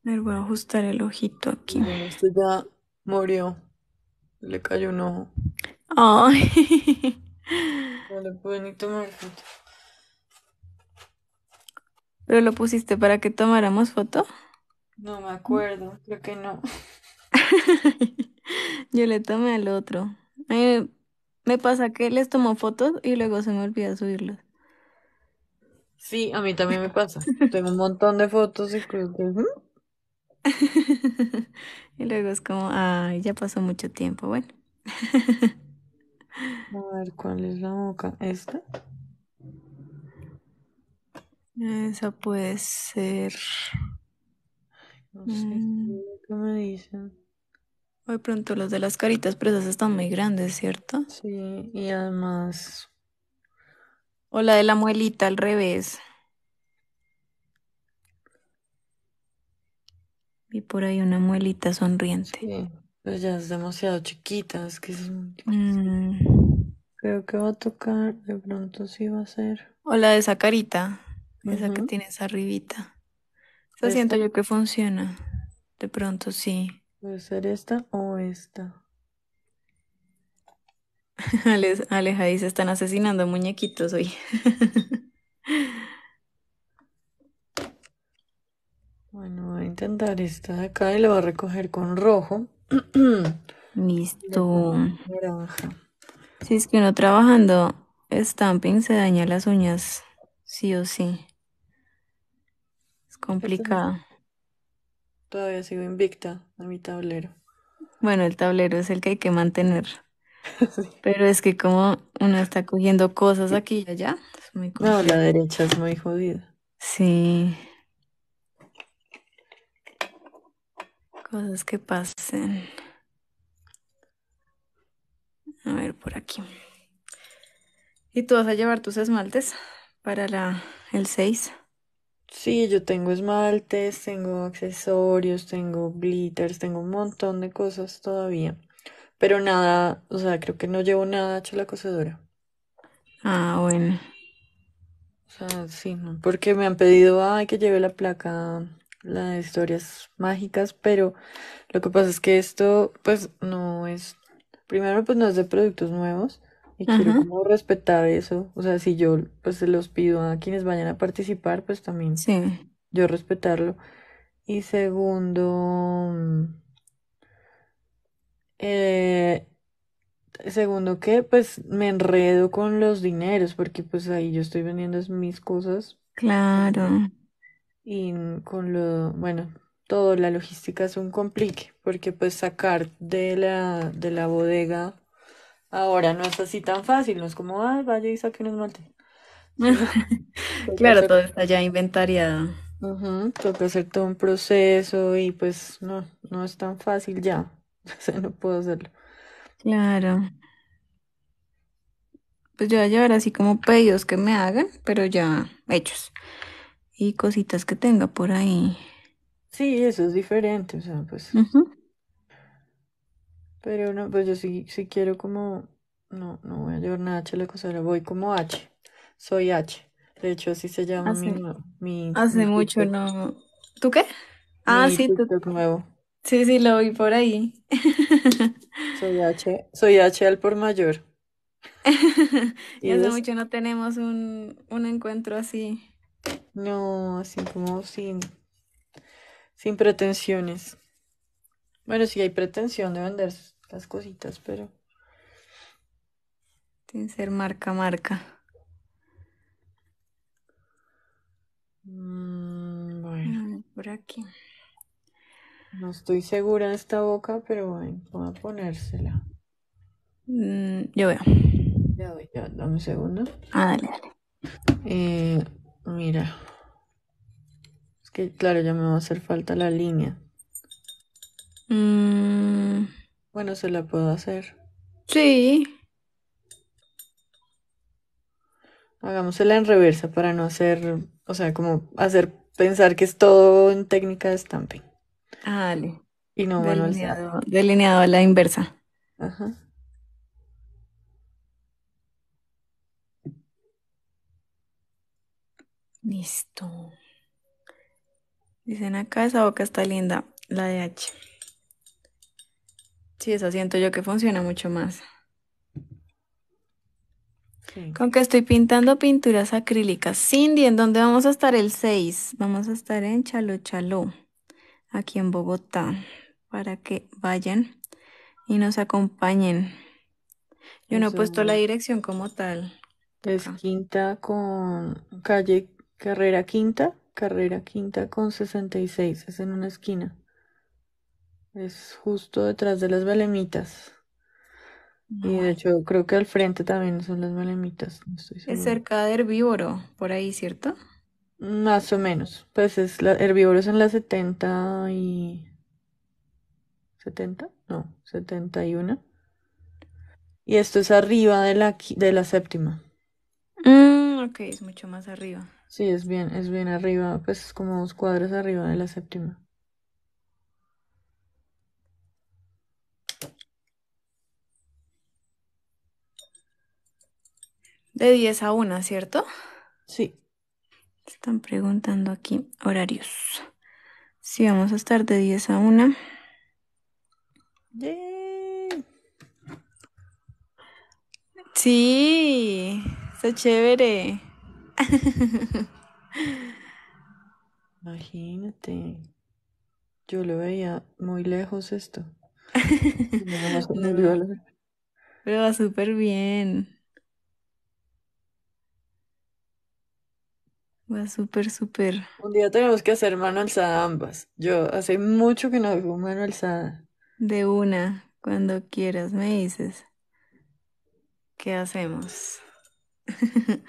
A: ver, voy a ajustar el ojito aquí. Bueno, este ya murió. Le cayó un
B: ojo. Ay.
A: No le pude ni
B: ¿Pero lo pusiste para que tomáramos foto?
A: No me acuerdo, creo que no.
B: Yo le tomé al otro. Eh, me pasa que les tomo fotos y luego se me olvida subirlas.
A: Sí, a mí también me pasa. Tengo un montón de fotos y creo que... ¿Mm?
B: Y luego es como, ay, ya pasó mucho tiempo. Bueno. A ver, ¿cuál es la boca? ¿Esta? Esa puede ser. No sé mm. qué me dicen. pronto los de las caritas presas están muy grandes, ¿cierto? Sí, y además, O la de la muelita al revés. Y por ahí una muelita sonriente. sí, pues
A: ya es demasiado
B: chiquita, es que es mm.
A: Creo que va a tocar, de pronto sí va a ser.
B: O la de esa carita esa que tienes arribita. Se siento yo que funciona. De pronto sí. Puede ser esta o esta. Aleja se están asesinando muñequitos hoy. bueno, voy a intentar
A: esta de acá y la voy a recoger con rojo.
B: Listo. Si es que uno trabajando stamping se daña las uñas, sí o sí. Complicado.
A: Todavía sigo invicta a mi tablero.
B: Bueno, el tablero es el que hay que mantener. Pero es que como uno está cogiendo cosas aquí y allá, es muy complicado.
A: No, la derecha es muy jodida. Sí.
B: Cosas que pasen. A ver, por aquí. ¿Y tú vas a llevar tus esmaltes para la, el 6?
A: Sí, yo tengo esmaltes, tengo accesorios, tengo glitters, tengo un montón de cosas todavía. Pero nada, o sea, creo que no llevo nada hecho la cosedora
B: Ah, bueno.
A: O sea, sí, no, porque me han pedido, ay, que lleve la placa, la de historias mágicas, pero lo que pasa es que esto, pues, no es, primero, pues no es de productos nuevos y quiero como respetar eso. O sea, si yo pues se los pido a quienes vayan a participar, pues también yo respetarlo. Y segundo, eh, segundo que pues me enredo con los dineros, porque pues ahí yo estoy vendiendo mis cosas.
B: Claro.
A: Y con lo, bueno, todo, la logística es un complique, porque pues sacar de la, de la bodega Ahora no es así tan fácil, no es como, ah, vaya y saque un esmalte. claro, todo está ya inventariado. Uh -huh, que hacer todo un proceso
B: y pues no, no es tan fácil ya. O sea, no puedo hacerlo. Claro. Pues yo voy a llevar así como pedidos que me hagan, pero ya hechos. Y cositas que tenga por ahí. Sí, eso
A: es diferente, o sea, pues. Pero no, pues yo sí, sí quiero como, no, no voy a llevar nada H la cosa, voy como H, soy H. De hecho, así se llama
B: mi, Hace mucho no. ¿Tú qué? Ah, sí, nuevo. Sí, sí, lo vi por ahí.
A: Soy H, soy H al por mayor.
B: y hace mucho no tenemos un, encuentro así.
A: No, así como sin, sin pretensiones. Bueno, sí hay pretensión de venderse las cositas, pero
B: que ser marca, marca. Mm, bueno. Por aquí.
A: No estoy segura de esta boca, pero bueno, voy a ponérsela.
B: Mm, yo veo. Ya doy, ya, dame un segundo. Ah, dale, dale.
A: Eh, mira. Es que, claro, ya me va a hacer falta la línea. Mm, bueno, se la puedo hacer. Sí. Hagámosela en reversa para no hacer, o sea, como hacer pensar que es todo en técnica de stamping.
B: Ah, dale. Y no bueno. delineado, delineado a la inversa. Ajá. Listo. Dicen acá esa boca está linda, la de H. Sí, eso siento yo que funciona mucho más. Con que estoy pintando pinturas acrílicas. Cindy, ¿en dónde vamos a estar el 6? Vamos a estar en Chalo Chalo, aquí en Bogotá, para que vayan y nos acompañen. Yo no he puesto la dirección como tal. Es quinta con
A: calle Carrera Quinta, Carrera Quinta con 66, es en una esquina. Es justo detrás de las belemitas. Y de hecho, creo que al frente también son las balemitas estoy es cerca
B: de herbívoro, por ahí, ¿cierto? Más o menos. Pues es
A: la, herbívoro en la 70 y. ¿70? No, 71. Y esto es arriba de la, de la séptima.
B: Mm, ok, es mucho más arriba.
A: Sí, es bien,
B: es bien arriba, pues es
A: como dos cuadros arriba de la séptima.
B: De 10 a 1, ¿cierto? Sí. Están preguntando aquí horarios. sí, vamos a estar de 10 a 1.
A: Yeah.
B: Sí, está chévere.
A: Imagínate. Yo lo veía muy lejos esto.
B: Pero va súper bien. Va súper, súper.
A: Un día tenemos que hacer mano alzada ambas. Yo hace
B: mucho que no hago mano alzada. De una, cuando quieras, me dices. ¿Qué hacemos?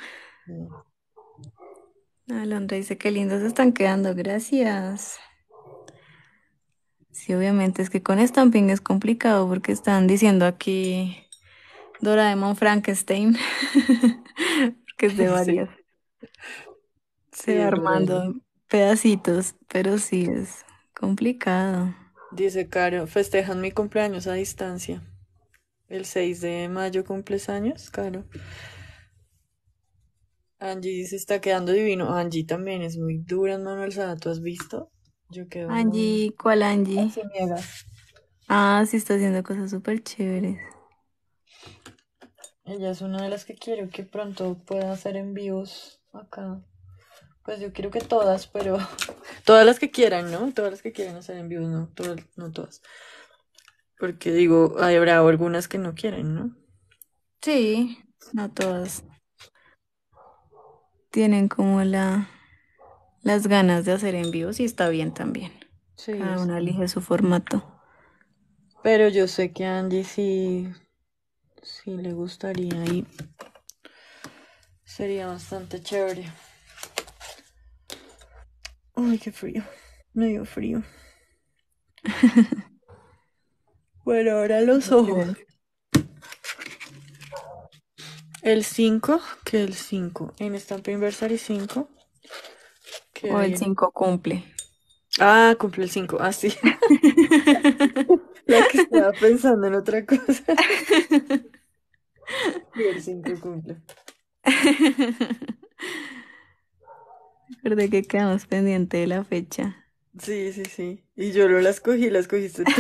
B: Mm. Alondra dice que lindos están quedando, gracias. Sí, obviamente es que con stamping es complicado porque están diciendo aquí Doraemon Frankenstein, porque es de varias.
A: Se armando
B: pedacitos, pero sí es complicado.
A: Dice Caro, festejan mi cumpleaños a distancia. El 6 de mayo cumples años, Caro. Angie se está quedando divino. Angie también es muy dura hermano Manuel ¿tú has visto? Yo quedo Angie,
B: ¿cuál Angie? Ah, sí está haciendo cosas súper chéveres.
A: Ella es una de las que quiero que pronto pueda hacer en vivos acá. Pues yo quiero que todas, pero. Todas las que quieran, ¿no? Todas las que quieran hacer en vivo, no, todas, no todas. Porque digo, habrá algunas que no quieren,
B: ¿no? Sí, no todas. Tienen como la las ganas de hacer envíos y está bien también. Sí, Cada una elige su formato. Pero yo sé que a Angie sí,
A: sí le gustaría y sería bastante chévere. Uy, qué frío. Me dio frío. bueno, ahora los ojos. El 5, que el 5. En Stamp Anniversary 5. O el 5 cumple. Ah, cumple el 5. Ah, sí. La que estaba pensando en otra cosa. y el 5 cumple.
B: Recuerde que quedamos pendiente de la fecha.
A: Sí, sí, sí. Y yo no las cogí, las cogiste tú.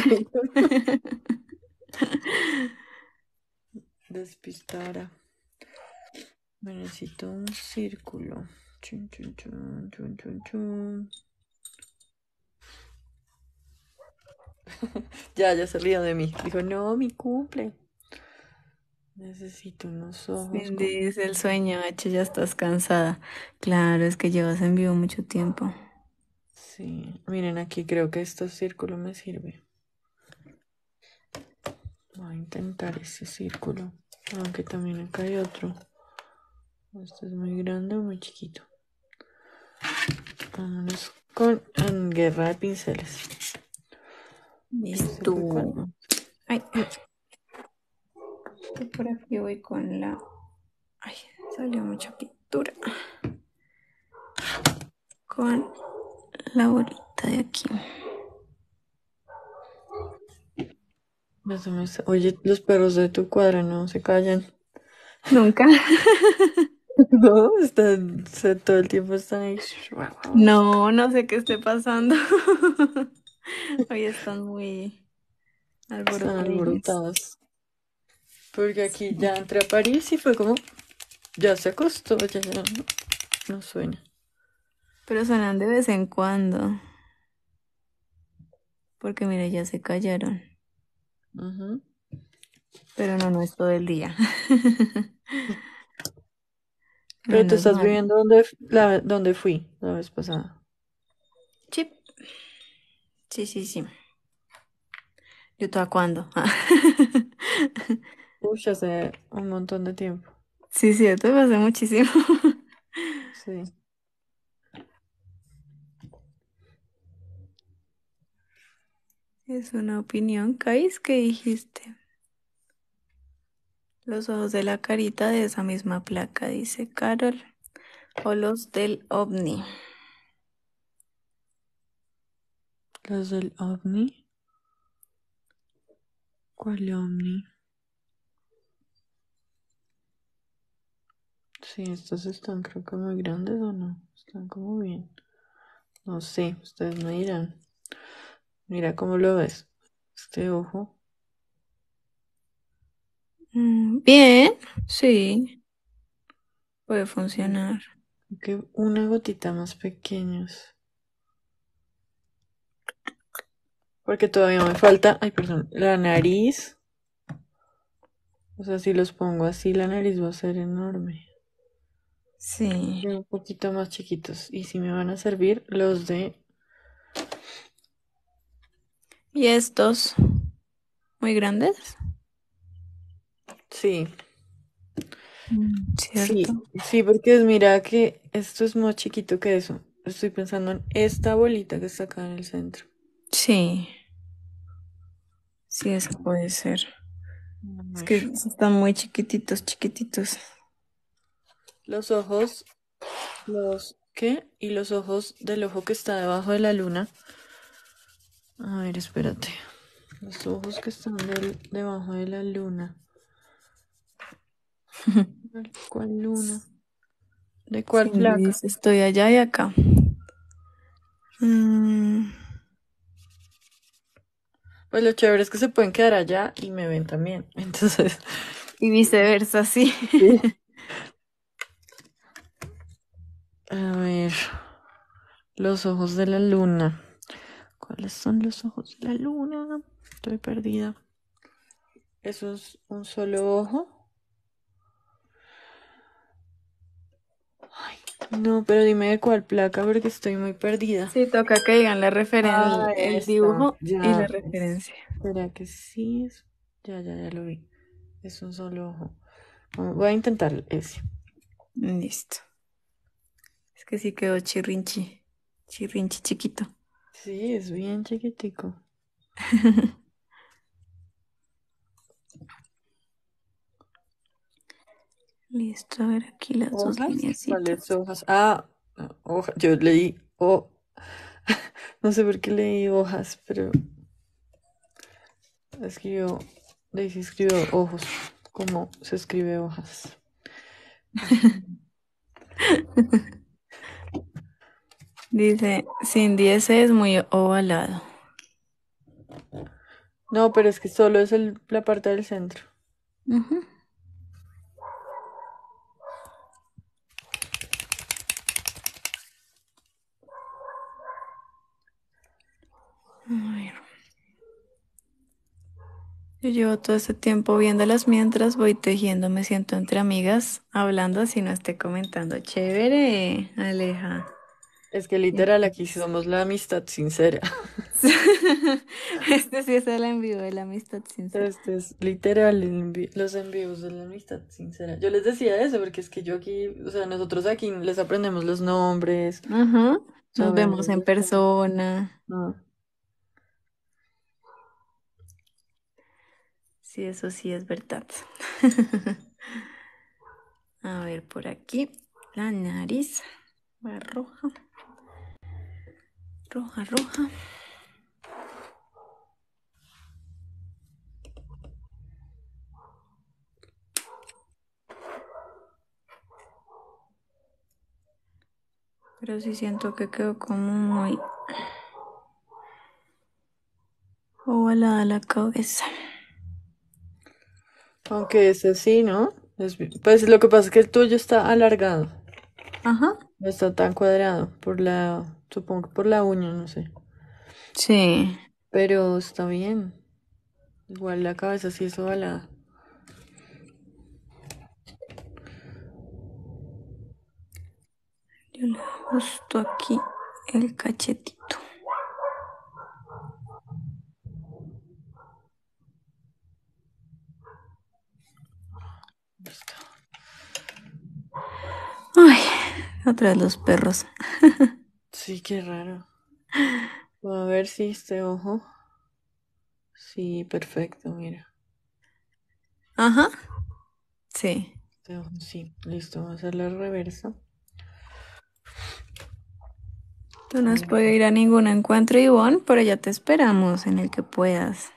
A: Despistara. necesito un círculo. ya, ya se rió de mí. Dijo, no, mi cumple.
B: Necesito unos ojos. Dice el sueño, hecho ya estás cansada. Claro, es que llevas en vivo mucho tiempo. Sí,
A: miren aquí, creo que este círculo me sirve.
B: Voy a intentar ese
A: círculo, aunque también acá hay otro. Este es muy grande o muy chiquito. Vámonos con guerra de pinceles.
B: Listo. Ay, por aquí voy con la... Ay, salió mucha pintura. Con la bolita de aquí.
A: Oye, los perros de tu cuadra no se callan. Nunca. no, todo el tiempo están ahí.
B: No, no sé qué esté pasando. Hoy están muy alborotados.
A: Porque aquí ya entré a París y fue como, ya se acostó, ya,
B: no, suena. Pero suenan de vez en cuando. Porque mire, ya se callaron. Pero no, no es todo el día. Pero tú estás viviendo
A: donde, fui la vez pasada.
B: Sí. Sí, sí, sí. ¿Yo toda cuándo?
A: Uy, hace un montón de tiempo.
B: Sí, cierto, fue hace muchísimo. Sí. Es una opinión, Kais, que dijiste. Los ojos de la carita de esa misma placa, dice Carol. O los del ovni. Los del
A: ovni. ¿Cuál ovni? Sí, estos están creo que muy grandes o no. Están como bien. No sé, ustedes me dirán. Mira cómo lo ves. Este ojo. Mm, bien, sí. Puede funcionar. una gotita más pequeños. Porque todavía me falta. Ay, perdón. La nariz. O sea, si los pongo así, la nariz va a ser enorme. Sí. Un poquito más chiquitos. Y si me van a servir los de... ¿Y estos? ¿Muy grandes? Sí.
C: Mm, sí, ¿Cierto?
A: sí, porque mira que esto es más chiquito que eso. Estoy pensando en esta bolita que está acá en el centro.
B: Sí, sí, eso puede ser. Mm, es que están muy chiquititos, chiquititos.
A: Los ojos, los ¿qué? Y los ojos del ojo que está debajo de la luna. A ver, espérate. Los ojos que están debajo de la luna. ¿Cuál luna? ¿De cuál luna? placa?
B: estoy allá y acá. Mm.
A: Pues lo chévere es que se pueden quedar allá y me ven también. Entonces. Y viceversa, sí. A ver. Los ojos de la luna. ¿Cuáles son los ojos de la luna? Estoy perdida. es un solo ojo. no, pero dime de cuál placa porque estoy muy perdida. Sí, toca que digan la referencia, ah, el dibujo y la referencia. ¿Será que sí? Ya, ya, ya lo vi. Es un
B: solo ojo. Voy a intentar ese. Listo que sí quedó chirrinchi, chirrinchi chiquito.
A: Sí, es bien chiquitico.
B: Listo, a ver aquí las dos líneas. ¿Cuáles hojas? Ah,
A: yo leí no sé por qué leí hojas, pero escribió, le si escribió ojos,
B: cómo se escribe hojas. Dice, sin es muy ovalado.
A: No, pero es que solo es la parte del centro.
B: Yo llevo todo este tiempo viéndolas mientras voy tejiendo, me siento entre amigas, hablando así no esté comentando. Chévere, Aleja.
A: Es que literal aquí somos la amistad sincera. este sí es el envío de la amistad sincera. Este es literal los envíos de la amistad sincera. Yo les decía eso porque es que yo aquí, o sea, nosotros aquí les aprendemos los nombres.
B: Nos vemos en persona. Sí, eso sí es verdad. A ver, por aquí, la nariz, va roja roja, roja. Pero sí siento que quedó como muy ovalada la cabeza. Aunque
A: es así, ¿no? Pues lo que pasa es que el tuyo está alargado. No está tan cuadrado por la, supongo que por la uña, no sé.
B: Sí.
A: Pero está bien. Igual la cabeza sí es ovalada.
B: Yo le ajusto aquí el cachetito. Ay. Atrás de los perros.
A: Sí, qué raro. A ver si este ojo. Sí, perfecto, mira. Ajá. Sí. Este sí, listo. Vamos a hacer la reversa.
B: Tú no has podido ir a ningún encuentro, Ivonne, pero ya te esperamos en el que puedas.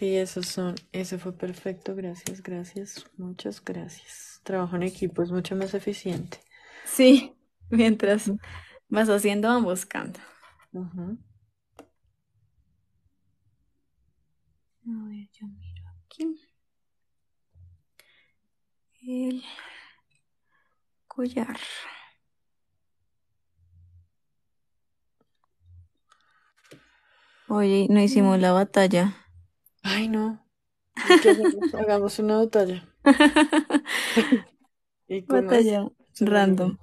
A: Sí, esos son, eso fue perfecto, gracias, gracias, muchas gracias. Trabajo en equipo es mucho más eficiente. Sí, mientras
B: vas haciendo, van buscando. A
C: ver, yo miro aquí.
B: El collar. Oye, no hicimos mm. la batalla.
A: Ay, no. hagamos una batalla. ¿Y Batalla random.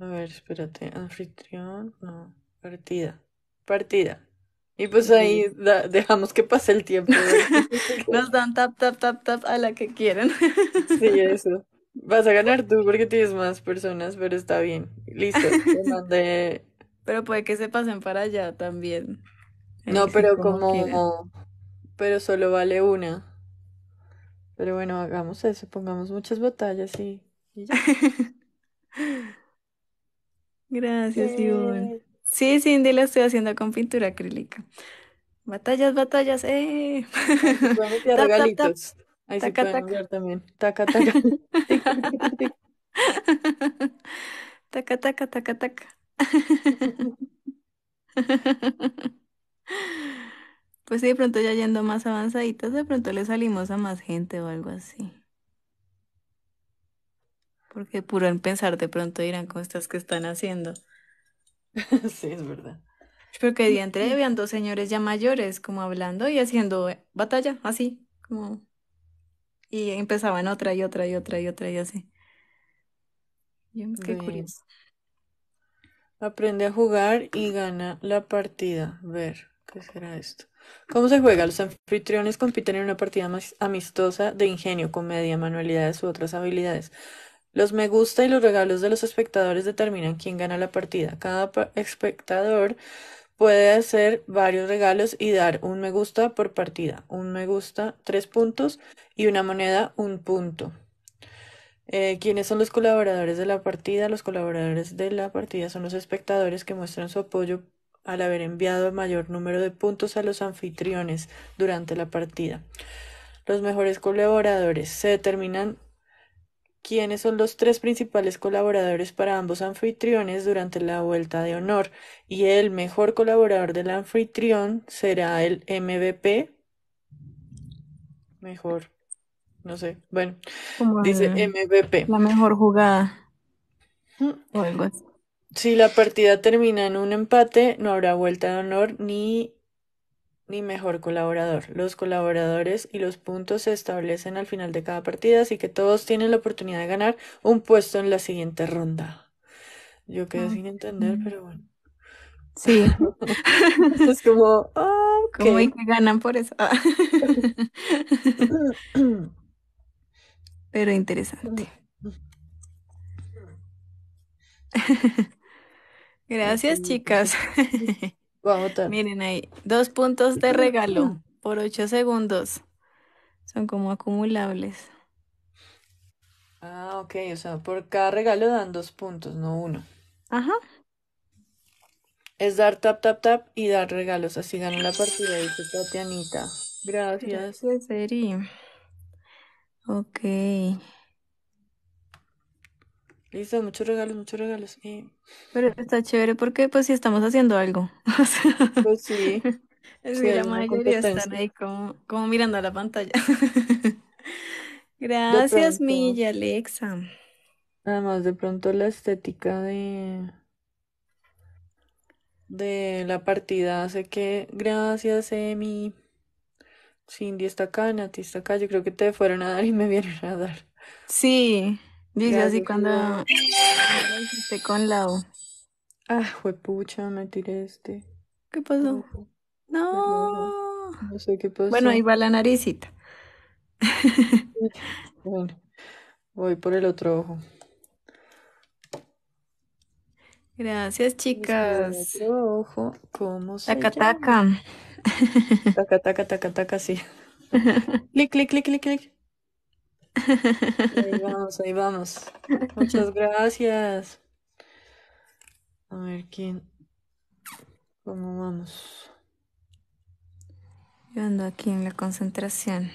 A: A ver, espérate. Anfitrión, no. Partida. Partida. Y pues ahí dejamos que pase el tiempo.
B: Nos dan tap, tap, tap, tap a la que quieren. Sí, eso.
A: Vas a ganar tú porque tienes más personas, pero está bien. Listo. mandé- Pero puede que se pasen para allá también. No, pero como pero solo vale una. Pero bueno, hagamos eso, pongamos
B: muchas batallas y, ya. Gracias, Sí. Sí, Cindy, lo estoy haciendo con pintura acrílica. Batallas, batallas, ¡eh! regalitos. Ahí se pueden también. Taca, taca. Taca, taca, taca, taca. Pues sí, de pronto ya yendo más avanzaditas, de pronto le salimos a más gente o algo así. Porque puro en pensar de pronto dirán con estas que están haciendo. Sí, es verdad. Porque que día entre vean dos señores ya mayores como hablando y haciendo eh, batalla, así, como... Y empezaban otra y otra y otra y otra y así. qué curioso.
A: Aprende a jugar y gana la partida. Ver, ¿qué será esto? ¿Cómo se juega? Los anfitriones compiten en una partida más amistosa de ingenio, comedia, manualidades u otras habilidades. Los me gusta y los regalos de los espectadores determinan quién gana la partida. Cada espectador puede hacer varios regalos y dar un me gusta por partida. Un me gusta, tres puntos y una moneda, un punto. Eh, ¿Quiénes son los colaboradores de la partida? Los colaboradores de la partida son los espectadores que muestran su apoyo al haber enviado el mayor número de puntos a los anfitriones durante la partida. Los mejores colaboradores se determinan quiénes son los tres principales colaboradores para ambos anfitriones durante la vuelta de honor y el mejor colaborador del anfitrión será el MVP. Mejor, no sé, bueno, dice MVP. La mejor jugada. Mm. O algo así. Si la partida termina en un empate, no habrá vuelta de honor ni, ni mejor colaborador. Los colaboradores y los puntos se establecen al final de cada partida, así que todos tienen la oportunidad de ganar un puesto en la siguiente ronda. Yo quedé sin entender,
B: pero bueno. Sí. es como, oh, que ganan por eso. Ah. pero interesante. Gracias, este, chicas. Miren ahí, dos puntos de regalo por ocho segundos. Son como acumulables.
A: Ah, ok, o sea, por cada regalo dan dos puntos, no uno. Ajá. Es dar tap, tap, tap y dar regalos. Así ganó la partida, dice Tatianita. Gracias.
B: Gracias, Eri. Ok.
A: Listo, muchos regalos, muchos regalos. Eh.
B: Pero está chévere porque pues si estamos haciendo algo. pues sí, es que la mayoría están ahí como, mirando a la pantalla. Gracias, Milla,
A: Alexa. nada más de pronto la estética de, de la partida hace que, gracias, Emi. Cindy está acá, Nati está acá. Yo creo que te fueron a dar y me vieron a dar.
B: Sí, Dice así cuando hiciste con Lau. Ah, pucha, me tiré este. ¿Qué pasó? No. No sé qué pasó. Bueno, ahí va
A: la naricita. bueno, voy por el otro ojo.
B: Gracias, chicas. ojo, ¿cómo se taca, llama? taca. Taca, taca, sí.
A: clic, clic, clic, clic, clic. Ahí vamos, ahí vamos. Muchas gracias. A ver
B: quién. ¿Cómo vamos? Yo ando aquí en la concentración.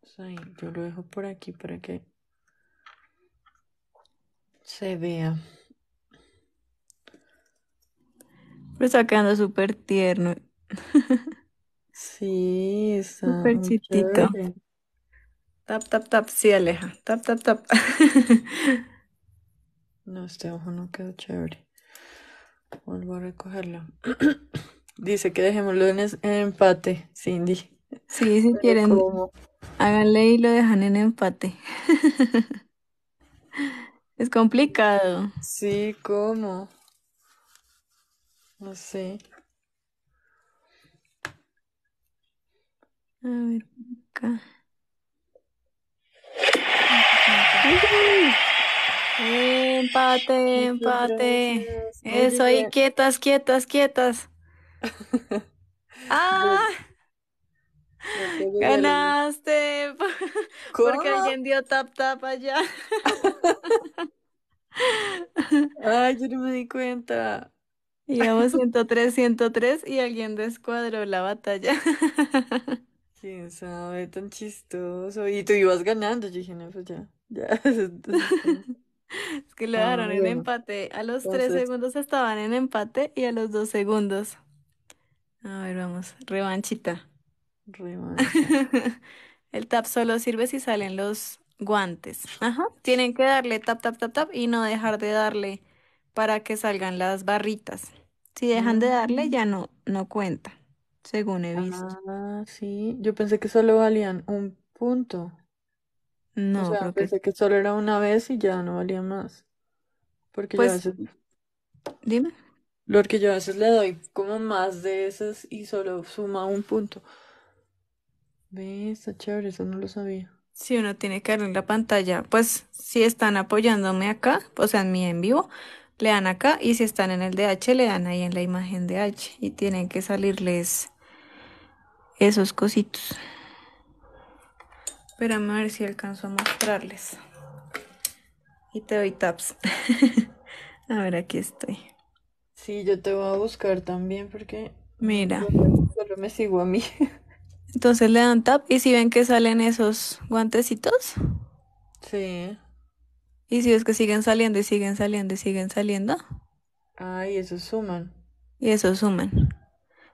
A: Pues yo lo dejo por aquí para que
B: se vea. Pero está quedando súper tierno. Sí, está Súper Tap, tap, tap. Sí, Aleja. Tap, tap, tap.
A: No, este ojo no quedó chévere. Vuelvo a recogerlo. Dice que dejemos en, en empate, Cindy.
B: Sí, si quieren, háganle y lo dejan en empate. Es complicado.
A: Sí, ¿cómo? No sé.
B: Empate, empate. Eso y quietas, quietas, quietas. ¡Ah! Este, Ganaste. Porque alguien dio tap tap allá. Ay, yo no me di cuenta. Íbamos 103, 103 y alguien descuadró la batalla. Quién sabe, tan
A: chistoso. Y tú ibas
B: ganando, yo dije, no, pues ya, es que le daron ah, en empate. A los tres segundos estaban en empate y a los dos segundos. A ver, vamos, revanchita. El tap solo sirve si salen los guantes. Ajá. Tienen que darle tap, tap, tap, tap y no dejar de darle para que salgan las barritas. Si dejan de darle, ya mm. no, no cuenta según he visto. Ah, sí. Yo pensé que solo valían un
A: punto. O No, sea, pensé que solo era una vez y ya no valía más. Porque yo a Pues, veces, dime. yo a veces le doy como más de esas y solo suma un punto.
B: Ve, está chévere, eso no lo sabía. Si uno tiene que darle en la pantalla, pues si están apoyándome acá, o sea, en mi en vivo, le dan acá y si están en el DH, le dan ahí en la imagen H y tienen que salirles esos cositos. Pero a ver si alcanzo a mostrarles. Y te doy taps. a ver, aquí estoy.
A: Sí, yo te voy a buscar también porque...
B: Mira. Solo, me sigo a mí. Entonces le dan tap y si ven que salen esos guantecitos. Sí. Y si es que siguen saliendo y siguen saliendo y siguen saliendo. Ah, y eso suman. Y eso suman.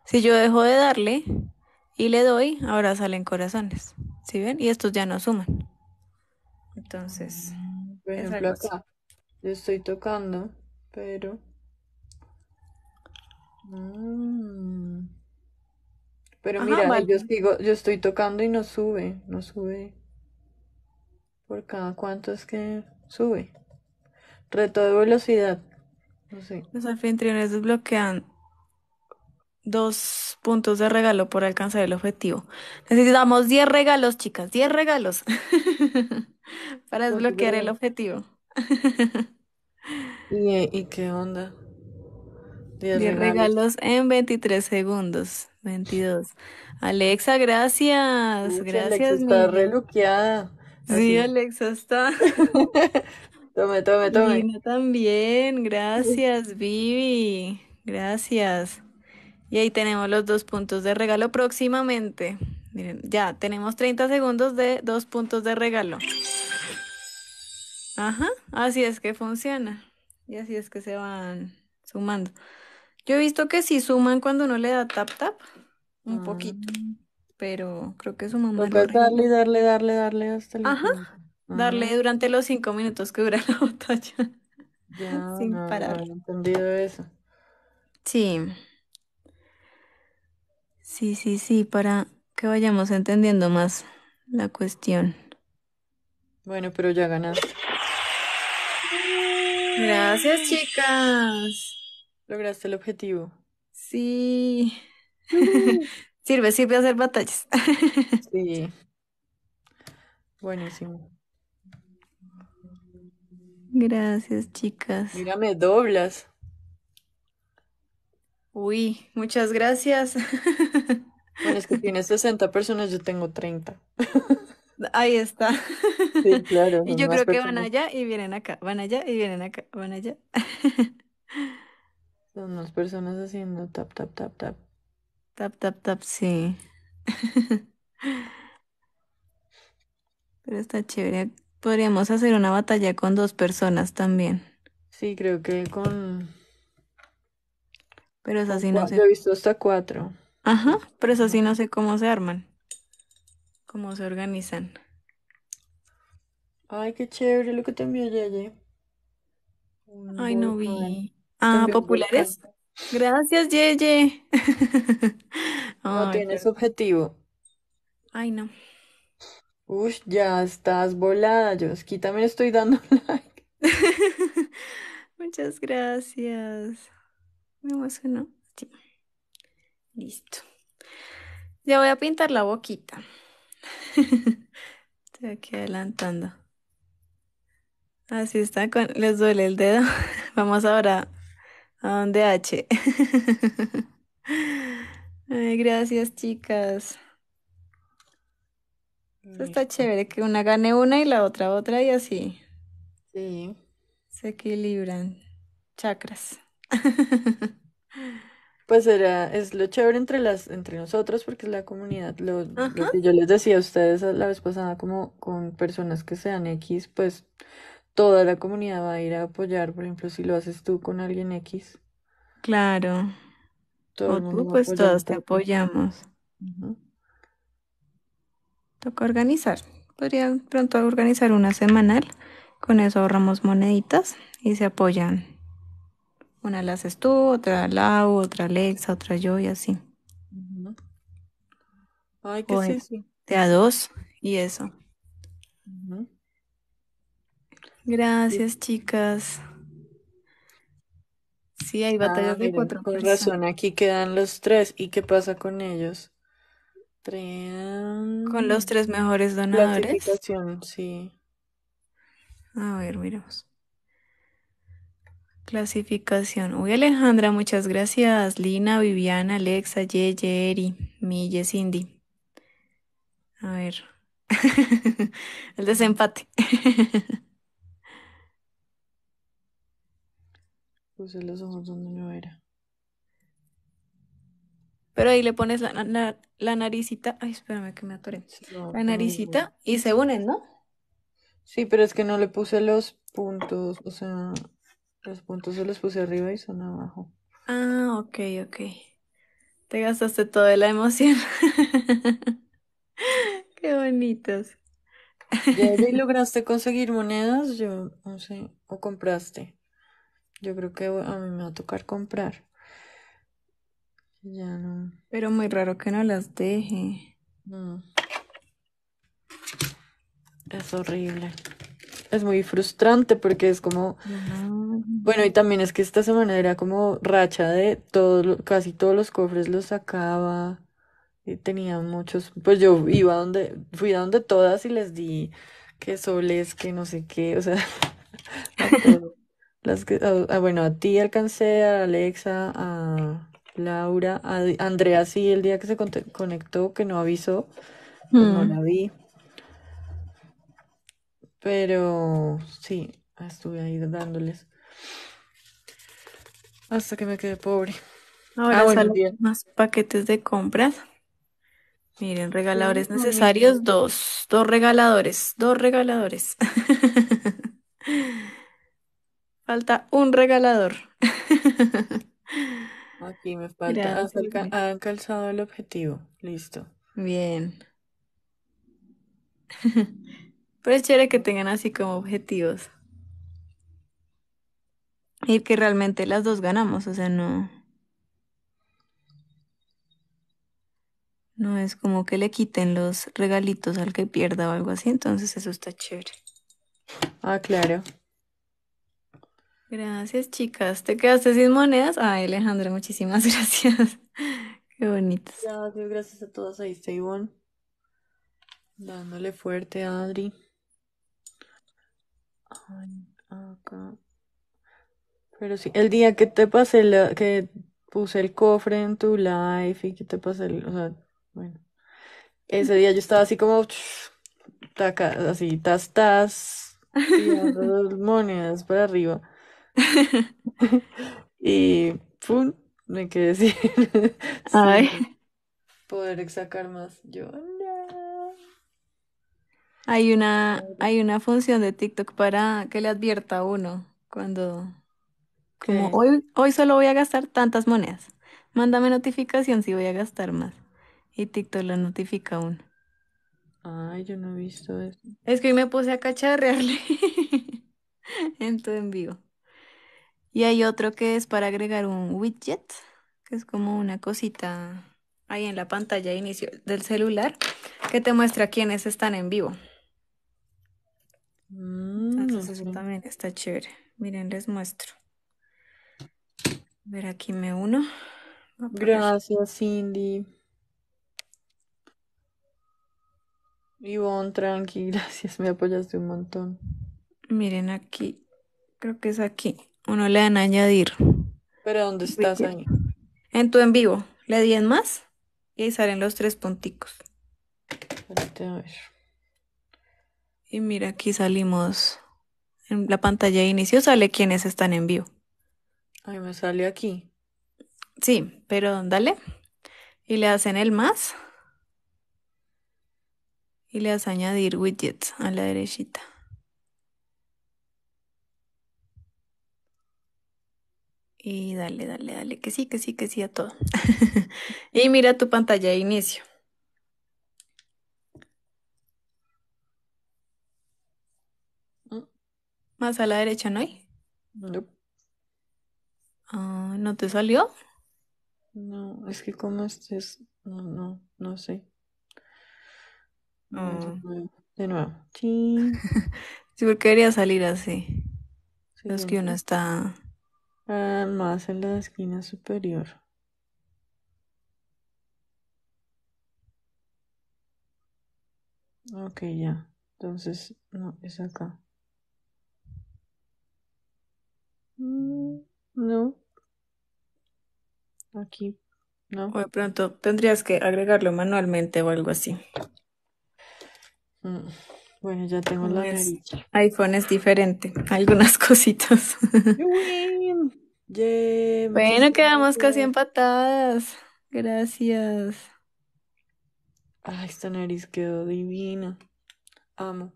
B: Si yo dejo de darle, y le doy, ahora salen corazones. ¿Sí ven? Y estos ya no suman. Entonces, por mm, ejemplo, acá
A: yo estoy tocando, pero. Mm, pero mira, yo sigo, yo estoy tocando y no sube, no sube. Por cada cuánto es que sube. Reto de velocidad.
B: No sé. Los anfitriones desbloquean dos puntos de regalo por alcanzar el objetivo. Necesitamos 10 regalos, chicas, 10 regalos para desbloquear el objetivo. ¿Y, ¿Y, qué onda? 10 regalos. en 23 segundos. 22. Alexa, gracias. gracias. Alexa está reluqueada. Sí, Alexa está. tome, tome, tome. también. Gracias, Vivi. Gracias. Y ahí tenemos los dos puntos de regalo próximamente. Miren, ya tenemos 30 segundos de dos puntos de regalo. Ajá, así es que funciona. Y así es que se van sumando. Yo he visto que sí suman cuando uno le da tap tap un ah. poquito, pero creo que suman más. Darle, darle, darle, darle, darle hasta el Ajá. Ajá. Darle durante los cinco minutos que dura la batalla. Ya, Sin parar. no he entendido eso. Sí. Sí, sí, sí, para que vayamos entendiendo más la cuestión.
A: Bueno, pero ya ganaste. Gracias, chicas. Lograste el objetivo. Sí.
B: Sirve, sirve hacer batallas. Sí. Buenísimo. Gracias, chicas. Mira,
A: doblas. Uy, muchas gracias. Bueno, es que tienes 60 personas, yo tengo 30. Ahí está. Sí, claro, Y yo creo que van allá
B: y vienen acá, van allá y vienen acá, van allá. Son dos personas haciendo tap, tap, tap, tap. Tap, tap, tap, sí. Pero está chévere. Podríamos hacer una batalla con dos personas también. Sí, creo que con, pero es sí no sé. Yo he visto hasta cuatro. Ajá, pero es sí no sé cómo se arman. Cómo se organizan.
A: Ay, qué chévere lo que te envió Yeye. Ay, no vi. Ah, populares.
B: Gracias, Yeye. no tienes objetivo. Ay, no.
A: Uy, ya estás volada, yo me también estoy dando like.
B: Muchas gracias. Listo. Ya voy a pintar la boquita. Estoy aquí adelantando. Así está, les duele el dedo. Vamos ahora a donde H. gracias, chicas. está chévere, que una gane una y la otra otra y así. Sí. Se equilibran chakras. Pues era,
A: es lo chévere entre las, entre nosotros, porque es la comunidad. Lo, que yo les decía
B: a ustedes la vez
A: pasada, como con personas que sean X, pues toda la comunidad va a ir a apoyar. Por ejemplo, si lo haces tú con alguien X,
B: Claro. pues todos te apoyamos. Toca organizar. Podría pronto organizar una semanal. Con eso ahorramos moneditas y se apoyan una la haces tú, otra Lau, otra Alexa, otra yo y así.
A: Ay, ¿qué
B: a dos y eso. Gracias, chicas. Sí, hay ah, batallas de cuatro con razón,
A: aquí quedan los tres. ¿Y qué pasa con ellos? Con los tres mejores donadores. sí.
B: A ver, miremos. Clasificación. Uy, Alejandra, muchas gracias. Lina, Viviana, Alexa, Yeye, Eri, Mille, Cindy. A ver. El desempate. Puse los ojos donde no era. Pero ahí le pones la, la, naricita. Ay, espérame que me atoré. la naricita
A: y se unen, ¿no? Sí, pero es que no le puse los puntos. O sea, los puntos se los puse arriba y son abajo.
B: Ah, ok, ok. Te gastaste toda la emoción. Qué bonitos.
A: ¿Ya lograste conseguir monedas? Yo no sé, o compraste. Yo creo que a mí me va a tocar comprar. Ya no. Pero muy raro que no las deje. No. Es horrible. Es muy frustrante porque es como, bueno, y también es que esta semana era como racha de todos, casi todos los cofres los sacaba. Y tenía muchos, pues yo iba donde, fui a donde todas y les di que soles, que no sé qué, o sea, las que, bueno, a ti alcancé, a Alexa, a Laura, a Andrea sí, el día que se conectó, que no avisó, pues no la mm. vi, pero sí, estuve ahí dándoles.
B: Hasta que me quedé pobre. Ahora ah, salen más paquetes de compras. Miren, regaladores necesarios, dos, dos regaladores, dos regaladores. Falta un regalador. Aquí me falta han calzado el objetivo. Listo. Bien. Pero es chévere que tengan así como objetivos. Y que realmente las dos ganamos, o sea, no. No es como que le quiten los regalitos al que pierda o algo así, entonces eso está chévere. Ah, claro. Gracias, chicas. ¿Te quedaste sin monedas? Ay, Alejandra, muchísimas gracias. Qué bonitas.
A: Gracias, gracias a todas. Ahí está Ivonne. Dándole fuerte a Adri. Ay, acá. Pero sí, el día que te pasé que puse el cofre en tu live y que te pasé, el, o sea, bueno, ese día yo estaba así como, así, tas, tas, tirando las monedas para arriba. y, pum, me quedé decir. Ay. poder sacar más. Yo,
B: Hay una, hay una función de TikTok para que le advierta a uno cuando como hoy, hoy solo voy a gastar tantas monedas. Mándame notificación si voy a gastar más. Y TikTok lo notifica aún. uno. Ay, yo no he visto esto. Es que hoy me puse a cacharrearle en tu vivo. Y hay otro que es para agregar un widget, que es como una cosita ahí en la pantalla de inicio del celular, que te muestra quiénes están en vivo. Mm, Entonces eso también está chévere. Miren, les muestro ver, aquí me uno. Gracias, Cindy. Ivonne, tranqui, gracias, me apoyaste un montón. Miren aquí, creo que es aquí. Uno le dan añadir.
A: ¿Pero dónde estás, Aña?
B: En tu en vivo. Le di en más y ahí salen los tres punticos. a ver. Y mira, aquí salimos. En la pantalla de inicio sale quienes están en vivo. Ay, me salió aquí. Sí, pero dale. Y le hacen el más. Y le das añadir widgets a la derechita. Y dale, dale, dale, que sí, que sí, que sí a todo. y mira tu pantalla de inicio. Mm. ¿Más a la derecha no hay? Ah, ¿no te salió? No, es que como estés, no, no, no sé. Ah. De nuevo. Sí. sí, porque debería salir así. es que uno está.
A: Ah, más en la esquina superior. Ok, ya. Entonces, no, es acá. Mm, no
B: aquí, ¿no? O de pronto tendrías que agregarlo manualmente o algo así. Mm, bueno, ya tengo la pues, nariz. iPhone es diferente, algunas cositas. bueno, quedamos casi empatadas. Gracias.
A: Ay, esta nariz quedó divina. Amo.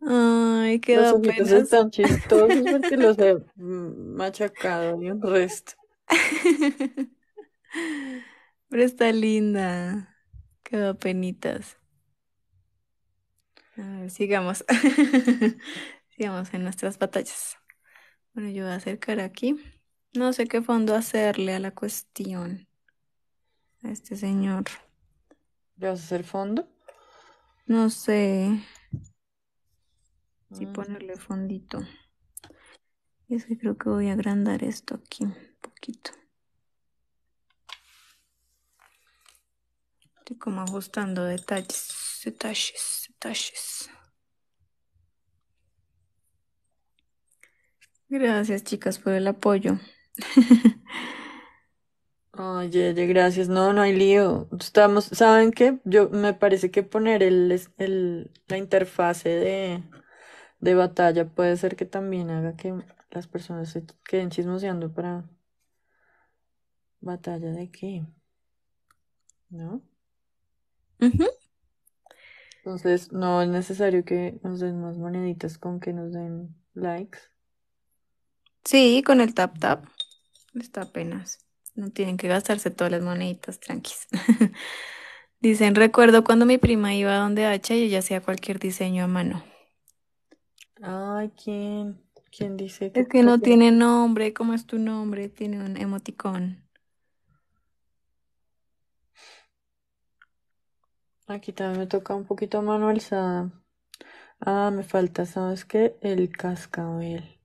B: Ay, quedó Los ojitos están chistosos porque los
A: he machacado y un resto.
B: Pero está linda. Quedó penitas. A ver, sigamos. sigamos en nuestras batallas. Bueno, yo voy a acercar aquí. No sé qué fondo hacerle a la cuestión. A este señor. ¿Le
A: vas a hacer fondo?
B: No sé. Si ah. ponerle fondito. Y es que creo que voy a agrandar esto aquí un poquito. Estoy como ajustando detalles, detalles, detalles. Gracias, chicas, por el apoyo.
A: Oye, gracias. No, no hay lío. Estamos, ¿saben qué? Yo me parece que poner el, el, la interfase de, de batalla puede ser que también haga que las personas se queden chismoseando para batalla de qué. ¿No? Entonces, no es
B: necesario que nos den más moneditas con que nos den likes. Sí, con el tap tap. Está apenas. No tienen que gastarse todas las moneditas, tranquis. Dicen, recuerdo cuando mi prima iba a donde Hacha y ella hacía cualquier diseño a mano. Ay, ¿quién? ¿Quién dice que Es que no tiene nombre, ¿cómo es tu nombre? Tiene un emoticón.
A: Aquí también me toca un poquito mano alzada.
B: Ah, me falta, ¿sabes qué? El cascabel.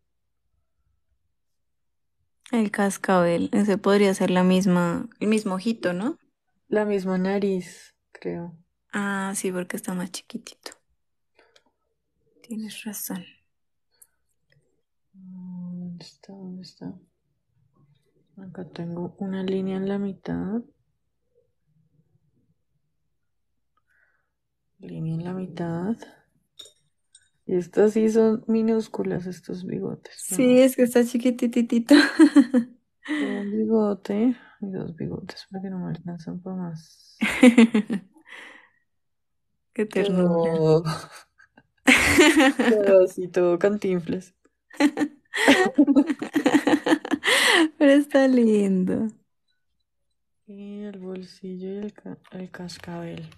B: El cascabel. Ese podría ser la misma, el mismo ojito, ¿no? La misma nariz, creo. Ah, sí, porque está más chiquitito. Tienes razón.
A: Mm, ¿Dónde está? ¿Dónde está? Acá tengo una línea en la mitad la mitad. Y estas sí son minúsculas, estos bigotes.
B: Sí, es que está
A: chiquititito. Un bigote y dos bigotes que no me alcanzan para más. Qué ternura. Pero... así todo
B: Pero está lindo.
A: Y el bolsillo y el, el cascabel.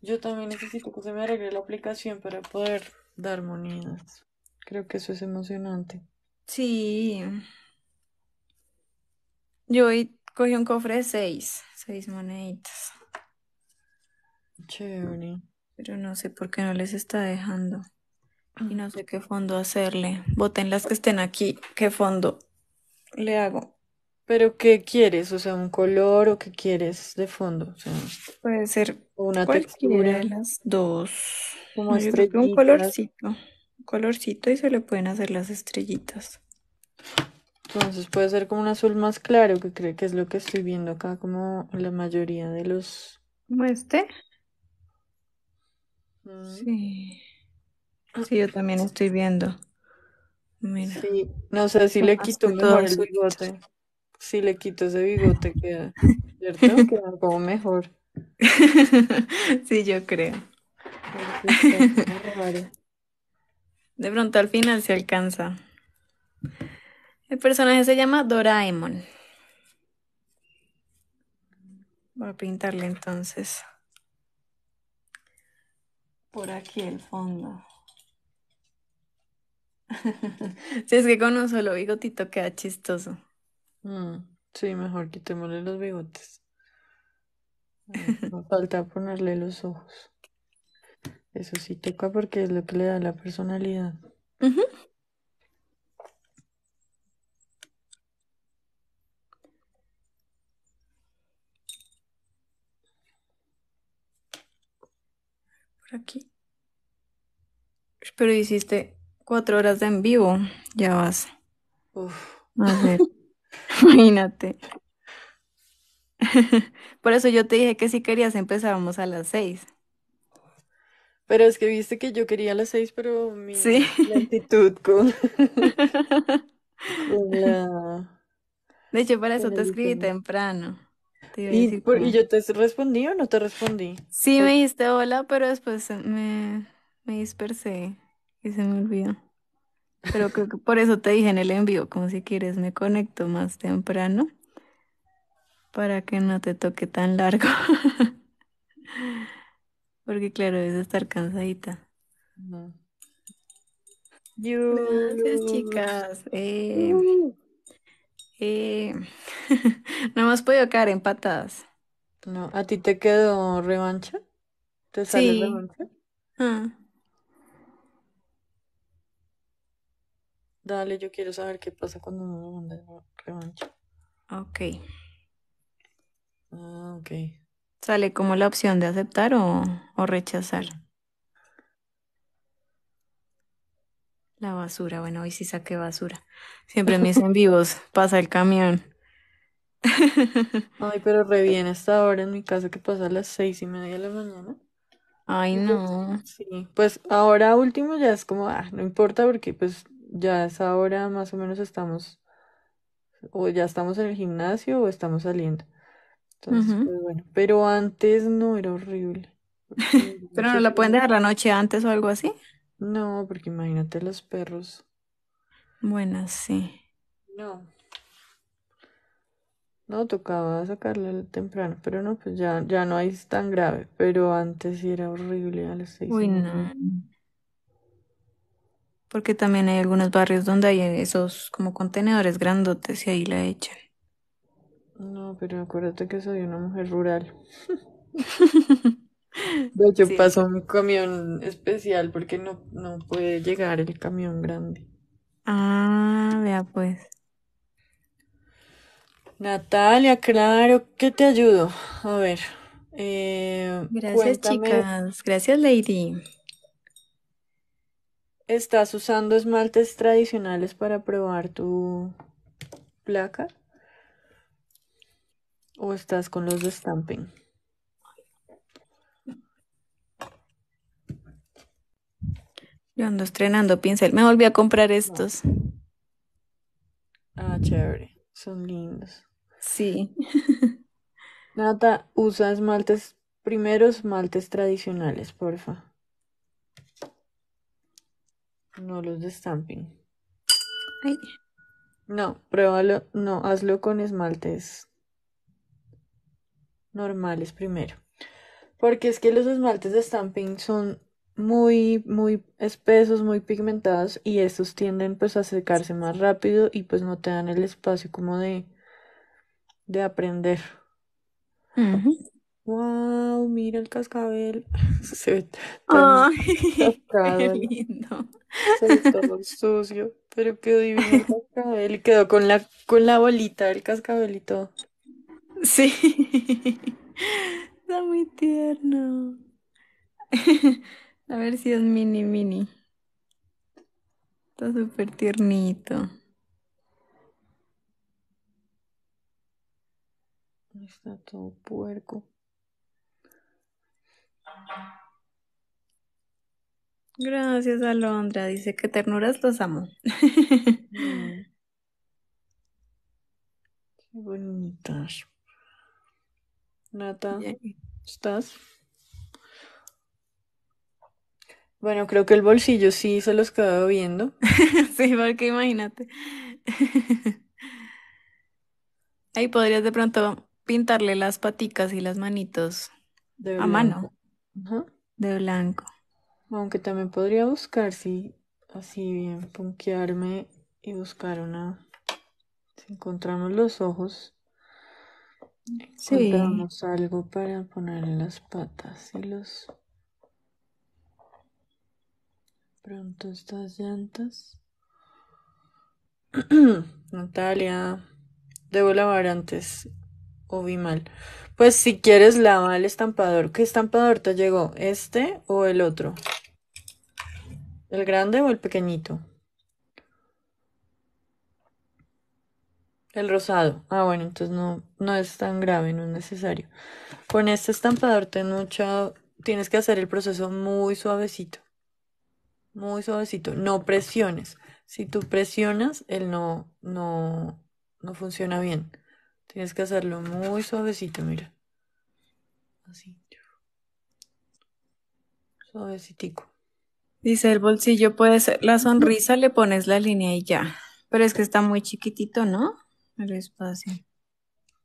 A: Yo también necesito que se me arregle la aplicación para poder dar monedas.
B: Creo que eso es emocionante. Sí. Yo hoy cogí un cofre de seis, seis moneditas. Chévere. Pero no sé por qué no les está dejando. Y no ah. sé qué fondo hacerle. Voten las que estén aquí. ¿Qué fondo le hago?
A: ¿Pero qué quieres? O sea, un color o qué quieres de fondo.
B: puede ser una textura. de las dos. Como Yo creo un colorcito. Un
A: colorcito
B: y se le pueden hacer las estrellitas.
A: Entonces puede ser como un azul más claro, que creo que es lo que estoy viendo acá, como la mayoría de los.
B: ¿Como este? Mm. Sí. Sí, yo también estoy viendo. Mira. Sí,
A: no sé si le quito todo. el bigote si le quito ese bigote queda, ¿cierto? Queda como mejor.
B: sí, yo creo. De pronto al final se alcanza. El personaje se llama Doraemon. Voy a pintarle entonces. Por aquí el fondo. si es que con un solo bigotito queda chistoso. Mm,
A: sí, mejor quitémosle los bigotes. No falta ponerle los ojos. Eso sí toca porque es lo que le da la personalidad. Por
B: aquí. Pero hiciste cuatro horas de en vivo. Ya vas. Imagínate. Por eso yo te dije que si querías empezábamos a las seis. Pero es que viste que yo quería a las seis, pero mi
A: lentitud con, la, De hecho, para eso te escribí temprano. Y, yo te respondí o no te respondí. sí me
B: diste hola, pero después me, me dispersé y se me olvidó. Pero creo que por eso te dije en el envío, como si quieres me conecto más temprano para que no te toque tan largo. Porque claro, es estar cansadita. Gracias, chicas. Eh, eh, no podido quedar en No, ¿a ti te quedó revancha?
A: ¿Te sale revancha? Ah. Dale, yo quiero saber qué pasa cuando uno manda revancha.
B: Ok. Ah, ok. ¿Sale como la opción de aceptar o, rechazar? La basura, bueno, hoy sí saqué basura. Siempre me dicen vivos pasa el camión.
A: Ay, pero reviene hasta ahora en mi casa que pasa a las seis y media de la mañana. Ay, no. Sí, pues ahora último ya es como, ah, no importa porque pues ya es esa hora más o menos estamos, o ya estamos en el gimnasio o estamos saliendo.
B: Entonces, pues,
A: bueno, pero antes no era horrible. pero no la pueden
B: dejar la noche antes o algo así.
A: No, porque imagínate los perros.
B: Bueno, sí. No.
A: No, tocaba sacarla temprano, pero no, pues ya, ya no es tan grave, pero antes sí era horrible a las seis. Uy, no.
B: Porque también hay algunos barrios donde hay esos como contenedores grandotes y ahí la echan.
A: No, pero acuérdate que soy una mujer rural. De hecho, pasó un camión especial porque no, no puede llegar el camión grande.
B: Ah, vea pues.
A: Natalia, claro, ¿qué te ayudo? A ver. Eh, Gracias, chicas. Gracias, Lady estás usando esmaltes tradicionales para probar tu placa
B: o estás con los de stamping. Yo ando estrenando pincel. Me volví a comprar estos.
A: Ah, chévere. Son lindos. Sí. Nata, usa esmaltes, primero esmaltes tradicionales, porfa. No los de stamping. Ay. No, pruébalo. No, hazlo con esmaltes normales primero. Porque es que los esmaltes de stamping son muy, muy espesos, muy pigmentados y estos tienden pues a secarse más rápido y pues no te dan el espacio como de, de aprender. Wow, mira el cascabel. Se ve tan qué lindo. Se ve todo sucio. Pero quedó divino el cascabel. Y quedó con la, con la bolita el cascabel
B: y todo. Sí. Está muy tierno. A ver si es mini mini. Está súper tiernito. Está todo puerco. Gracias, Alondra. Dice que ternuras los amo. Qué
A: bonitas. Nata, ¿estás? Bueno, creo que el bolsillo sí se los quedaba viendo.
B: sí, porque imagínate. Ahí podrías de pronto pintarle las paticas y las manitos a mano
A: de blanco. Aunque también podría buscar, Si así bien, punquearme y buscar una. Si encontramos los ojos, Le encontramos algo para poner en las patas y los. Pronto estas llantas. Natalia, debo lavar antes o vi mal. Pues si quieres lava el estampador. ¿Qué estampador te llegó? ¿Este o el otro? ¿El grande o el pequeñito? El rosado. Ah, bueno, entonces no, es tan grave, no es necesario. Con este estampador ten tienes que hacer el proceso muy suavecito. Muy suavecito. No presiones. Si tú presionas, él no, no, no funciona bien. Tienes que hacerlo muy suavecito, mira. Así.
B: Suavecitico. Dice el bolsillo, puede ser la sonrisa, le pones la línea y ya. Pero es que está muy chiquitito, ¿no? El espacio.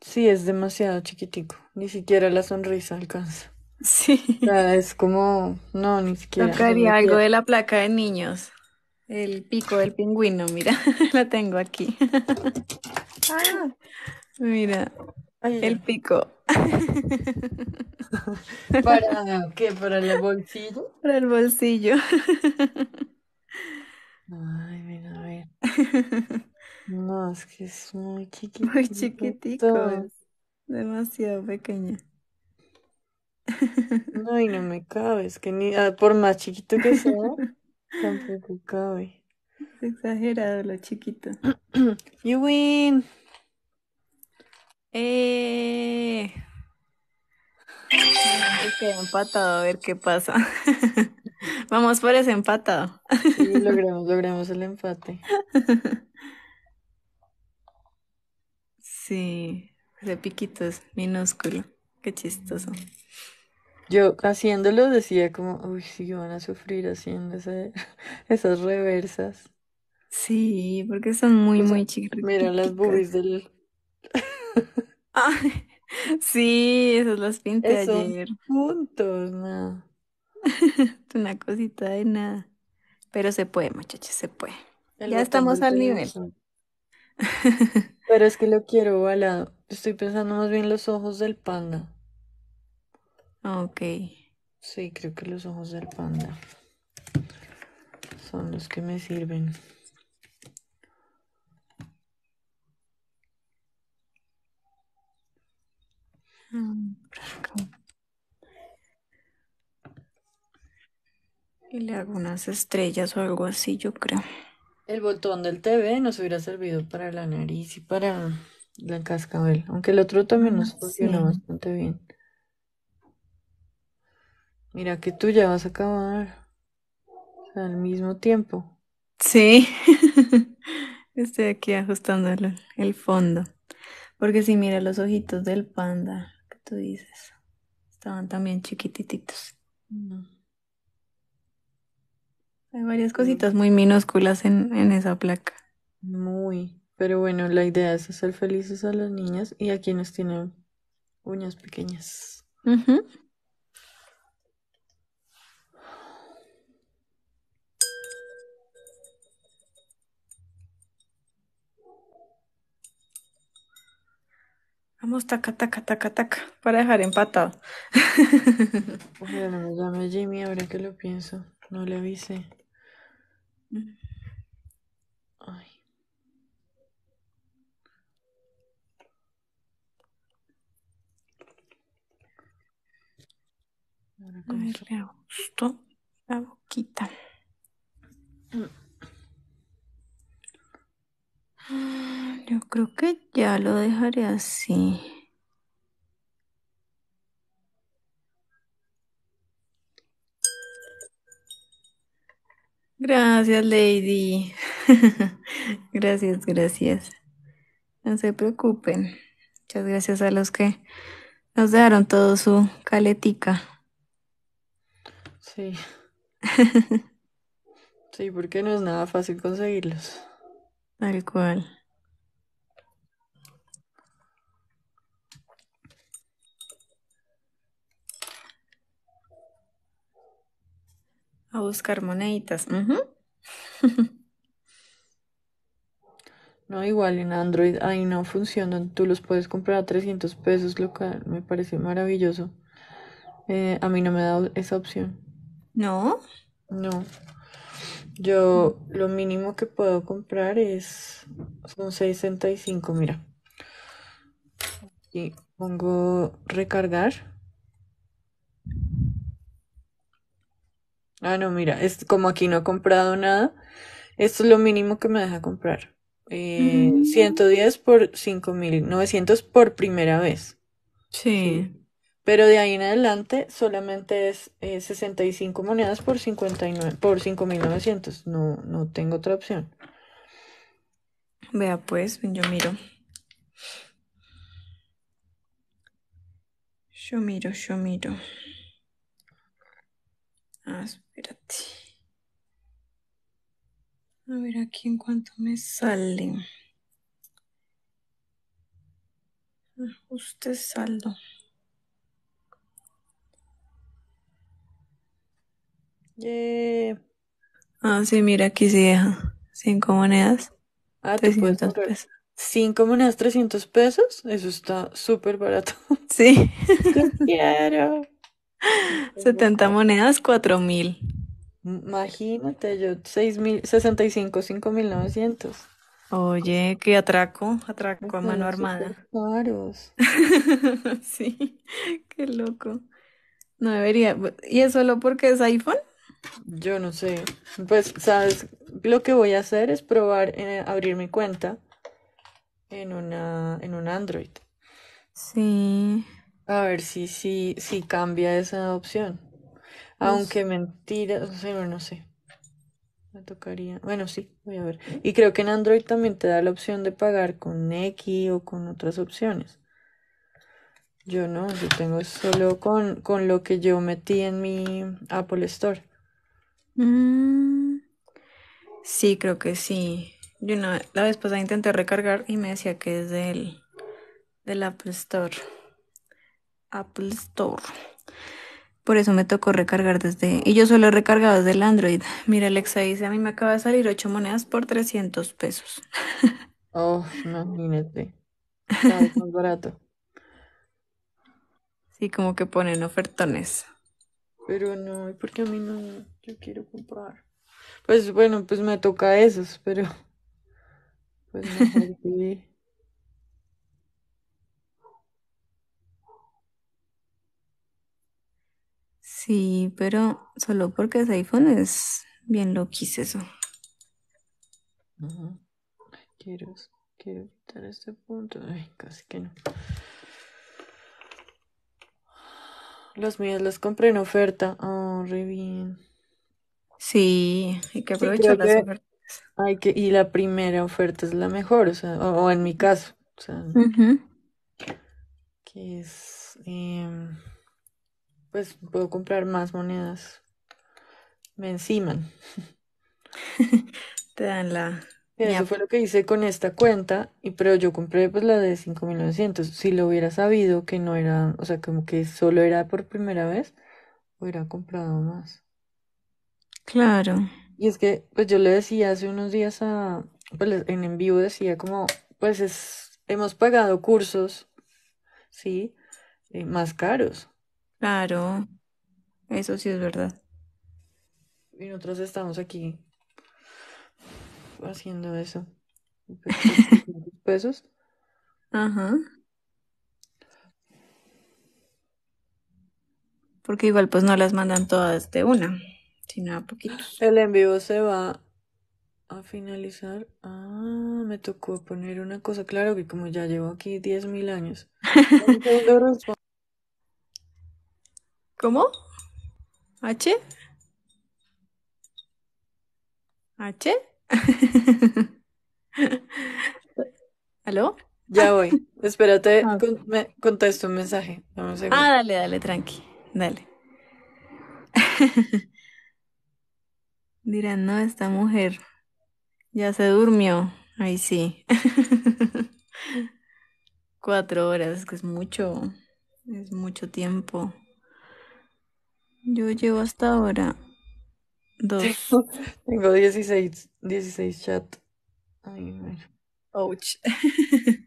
A: Sí, es demasiado chiquitico. Ni siquiera la sonrisa alcanza. Sí. es como, no, ni siquiera. Tocaría algo de
B: la placa de niños. El pico del pingüino, mira, la tengo aquí. ah. Mira, el pico. ¿Para
A: qué? ¿Para el bolsillo?
B: Para el bolsillo.
A: Ay, mira, a ver. No, es que es muy chiquitito. Muy chiquitico,
B: demasiado pequeña.
A: Ay, no me cabe, es que ni ah, por más chiquito que sea, tampoco cabe.
B: Es exagerado lo chiquito. You win. Eh... empatado, a ver qué pasa. Vamos por ese empatado. Sí,
A: logramos, logremos
B: el empate. Sí, de piquitos minúsculo. Qué chistoso.
A: Yo haciéndolo decía como, uy, sí, van a sufrir haciendo
B: esas reversas. Sí, porque son muy, muy chiquitas. Mira las boobies del, sí, esos los pinté Esos ayer. Juntos, nada. Una cosita de nada. Pero se puede, muchachos, se puede. Ya estamos al nivel.
A: Pero es que lo quiero ovalado. Estoy pensando más bien los ojos del panda. Ok. Sí, creo que los ojos del panda son los que me sirven.
B: Mm, y le hago unas estrellas o algo así, yo creo.
A: El botón del TV nos hubiera servido para la nariz y para la cascabel, aunque el otro también ah, nos funciona bastante bien. Mira que tú ya vas a acabar al mismo tiempo. Sí,
B: estoy aquí ajustando el fondo, porque si mira los ojitos del panda, tú dices. Estaban también chiquitititos. Hay varias cositas muy minúsculas en, en esa placa.
A: Muy. Pero bueno, la idea es hacer felices a las niñas y a quienes tienen uñas pequeñas.
B: Vamos, taca, taca, taca, taca, para dejar empatado.
A: me llame Jimmy ahora que lo pienso. No le avise. Ay.
C: Ahora
B: A ver, le la boquita. Mm. Yo creo que ya lo dejaré así. Gracias, Lady. gracias, gracias. No se preocupen. Muchas gracias a los que nos dejaron todo su caletica. Sí.
A: sí, porque no es nada fácil conseguirlos.
B: Tal cual. A buscar moneditas.
A: No, igual en Android ahí no funcionan. tú los puedes comprar a 300 pesos, lo cual me parece maravilloso. Eh, a mí no me da esa opción. ¿No? No. Yo lo mínimo que puedo comprar es, son 65, mira. Y pongo recargar. Ah, no, mira, es, como aquí no he comprado nada, esto es lo mínimo que me deja comprar. Eh, 110 por 5.900 por primera vez. sí. Pero de ahí en adelante solamente es 65 eh, monedas por 59 por 5900. No no tengo otra
B: opción. Vea pues, yo miro. Yo miro, yo miro. Ah, espérate. A ver aquí en cuanto me sale. Ajuste ah, saldo.
A: Eh,
B: ah, sí, mira, aquí sí deja. Cinco monedas,
A: ah, cinco monedas,
B: 300 pesos. Eso
A: está súper barato. Sí,
B: Quiero. 70 monedas, cuatro mil.
A: Imagínate, yo, seis mil, 65, novecientos
B: Oye, qué atraco, atraco a mano armada.
A: Sí, qué loco. No debería. ¿Y es solo porque es iPhone? Yo no sé. Pues, ¿sabes? Lo que voy a hacer es probar eh, abrir mi cuenta en una en un Android. Sí. A ver si si si cambia esa opción. Pues Aunque mentira, no sé no sé. Me tocaría. Bueno, sí, voy a ver. Y creo que en Android también te da la opción de pagar con X o con otras opciones. Yo no, yo tengo solo con, con lo que yo metí en
B: mi Apple Store. Mm. sí, creo que sí. Yo la vez pasada intenté recargar y me decía que es del, Apple Store. Apple Store. Por eso me tocó recargar desde... Y yo solo he recargado desde el Android. Mira, Alexa dice, a mí me acaba de salir 8 monedas por 300 pesos. Oh, imagínate. es más barato. Sí, como que ponen ofertones.
A: Pero no, porque a mí no, yo quiero comprar. Pues bueno, pues me toca esos, pero... Pues
B: Sí, pero solo porque es iPhone es bien lo eso.
A: Quiero, quiero este punto. Ay, casi que no. Los míos los compré en oferta. Oh, re bien.
B: Sí,
A: hay que aprovechar las ofertas. que, y la primera oferta es la mejor, o en mi caso, que es, em, pues puedo comprar más monedas, me enciman. Te dan la, eso fue lo que hice con esta cuenta, y pero yo compré pues la de 5.900. Si lo hubiera sabido que no era, o sea, como que solo era por primera vez, hubiera comprado más. claro. Y es que pues yo le decía hace unos días a, pues en en vivo decía como, pues es, hemos pagado cursos, ¿sí? Eh, más caros. Claro, eso
B: sí es verdad.
A: Y nosotros estamos aquí haciendo eso. pesos. Ajá.
B: Porque igual pues no las mandan todas de una, sino a
A: poquitos. El envío se va a finalizar. Ah, me tocó poner una cosa, claro que como ya llevo aquí mil años. ¿Cómo? ¿H? ¿H? ¿Aló? Ya ah. voy. Espérate, ah, contesto un mensaje. Ah, dale, dale, tranqui. Dale.
B: Dirán, no, esta mujer ya se durmió. Ahí sí. Cuatro horas, que es mucho. Es mucho tiempo. Yo llevo hasta ahora. Dos. Tengo 16, chat. Ouch.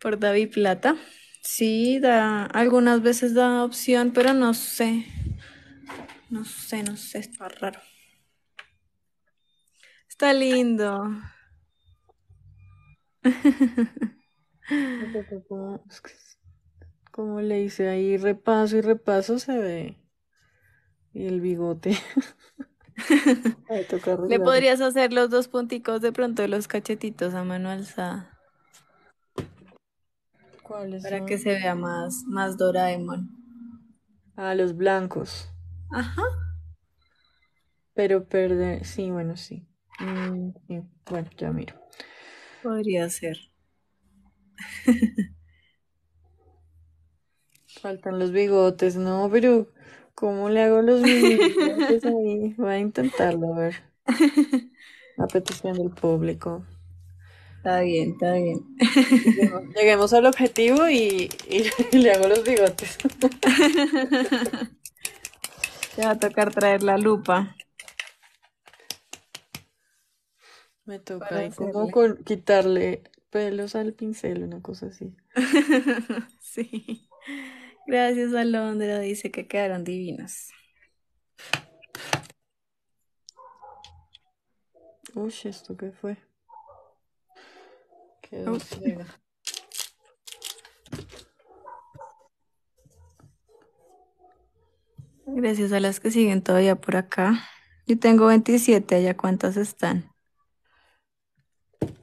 B: Por David Plata. Sí, da, algunas veces da opción, pero no sé. No sé, no sé, está raro. Está lindo.
A: Como le hice ahí repaso y repaso, se ve y el bigote. Le podrías
B: hacer los dos punticos de pronto de los cachetitos a mano alzada. ¿Cuáles? Para que se vea más, más Doraemon. a ah,
A: los blancos. Ajá. Pero perder, sí, bueno, sí. Mm, sí. Bueno, ya miro.
B: Podría ser.
A: Faltan los bigotes, no, pero ¿Cómo le hago los bigotes ahí? Voy a intentarlo, a ver. A petición del público. Está
B: bien, está bien.
A: Lleguemos, al objetivo y, le hago los bigotes. Te va a tocar traer la lupa.
B: Me toca como
A: quitarle pelos al pincel, una
B: cosa así. sí. Gracias, Alondra. Dice que quedaron divinas.
A: Uy, ¿esto qué fue? Oh.
B: Gracias a las que siguen todavía por acá. Yo tengo 27, allá cuántas están.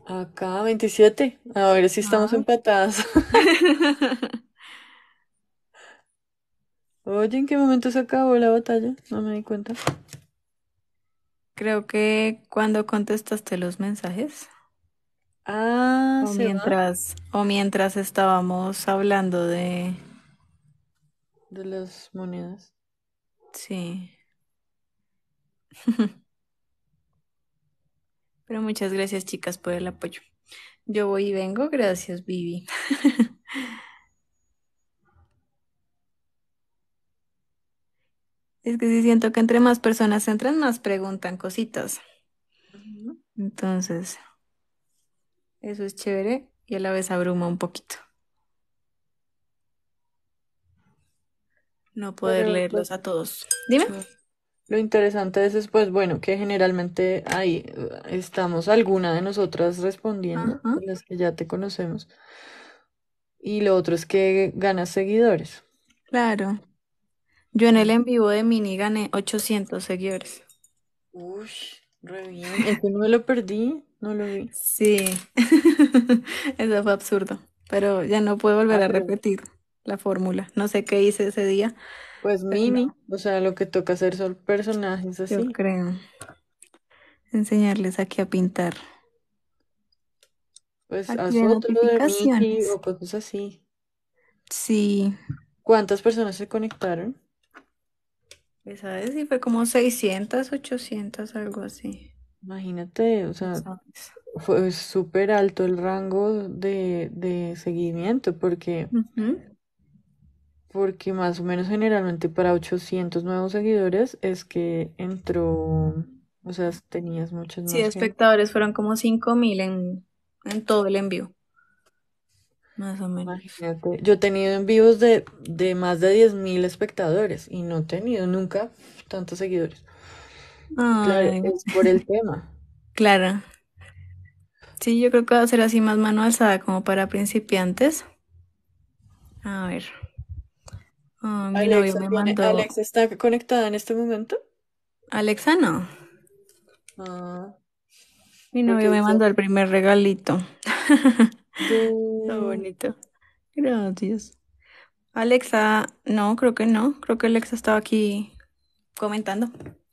A: Acá 27. A ver si estamos empatadas. Oye, ¿en qué momento se acabó la batalla? No me di cuenta.
B: Creo que cuando contestaste los mensajes Ah, o mientras o mientras estábamos hablando de de las monedas. sí. Pero muchas gracias, chicas, por el apoyo. Yo voy y vengo, gracias, Vivi. Es que sí siento que entre más personas entran, más preguntan cositas. Entonces, eso es chévere y a la vez abruma un poquito no poder leerlos pues, a todos. Dime.
A: lo interesante es pues bueno, que generalmente ahí eh, estamos alguna de nosotras respondiendo, las que ya te conocemos,
B: y lo otro es que ganas seguidores. Claro. Yo en el en vivo de Mini gané 800 seguidores. Uy, re bien. que no me lo perdí, no lo vi. Sí, eso fue absurdo, pero ya no puedo volver a ah, repetir la fórmula. No sé qué hice ese día, pues mini, o sea, lo que toca hacer son personajes yo creo enseñarles aquí a pintar.
A: Pues haz otro de Mini o
B: cosas así. Sí, ¿Cuántas personas se conectaron? ¿sabes? Sí, fue como 600, 800, algo así.
A: Imagínate, o sea, fue súper alto el rango de, seguimiento porque, porque más o menos generalmente para 800 nuevos seguidores es que entró, o sea, tenías muchos Sí, espectadores
B: fueron como 5.000 en, en todo el envío. Más o menos. Imagínate,
A: yo he tenido en vivos de, más de 10.000 espectadores y no he tenido nunca tantos seguidores.
B: Claro, es por el tema. Claro. Sí, yo creo que va a ser así más mano alzada como para principiantes. A ver. Ah, mi novio me mandó... ¿Alexa
A: está conectada en este momento?
B: Alexa no. Ah, mi novio me mandó el primer regalito. Muy mm. bonito. Gracias. Alexa, no, creo que no. Creo que Alexa estaba aquí comentando.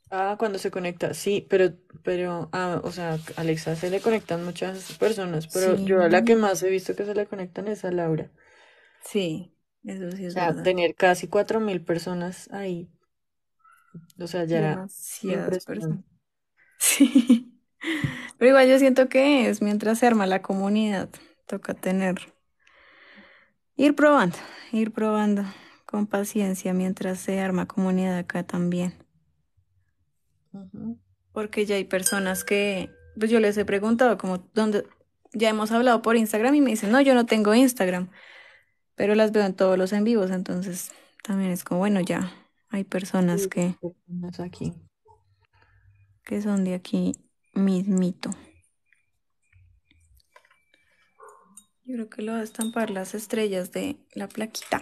A: Ah, cuando se conecta, sí, pero, pero, ah, o sea, Alexa se le conectan muchas personas, pero yo a la que más he visto que se le conectan es a Laura. sí, eso sí O sea, tener casi cuatro mil personas ahí, o sea, ya era personas.
B: Sí. Pero igual yo siento que es mientras se arma la comunidad toca tener, ir probando, ir probando con paciencia mientras se arma comunidad acá también. Porque ya hay personas que, pues yo les he preguntado como, ¿dónde? Ya hemos hablado por Instagram y me dicen, no, yo no tengo Instagram, pero las veo en todos los en vivos, entonces también es como, bueno, ya hay personas que... Que son de aquí mismito. Yo creo que lo va a estampar las estrellas de la plaquita.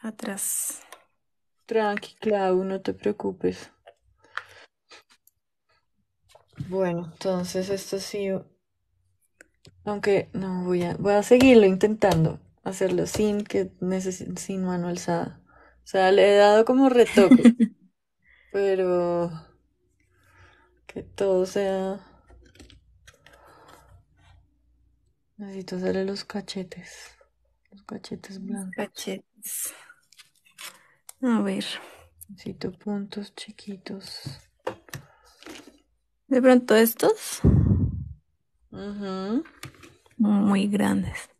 B: Atrás.
A: Tranqui, Clau, no te preocupes. Bueno, entonces esto sí. Aunque no voy a. Voy a seguirlo intentando. Hacerlo sin que sin mano alzada. O sea, le he dado como retoque. pero que todo sea... Necesito hacerle los cachetes. Los cachetes blancos. Cachetes. A ver. Necesito puntos chiquitos. ¿De
B: pronto estos?
A: Uh Muy grandes.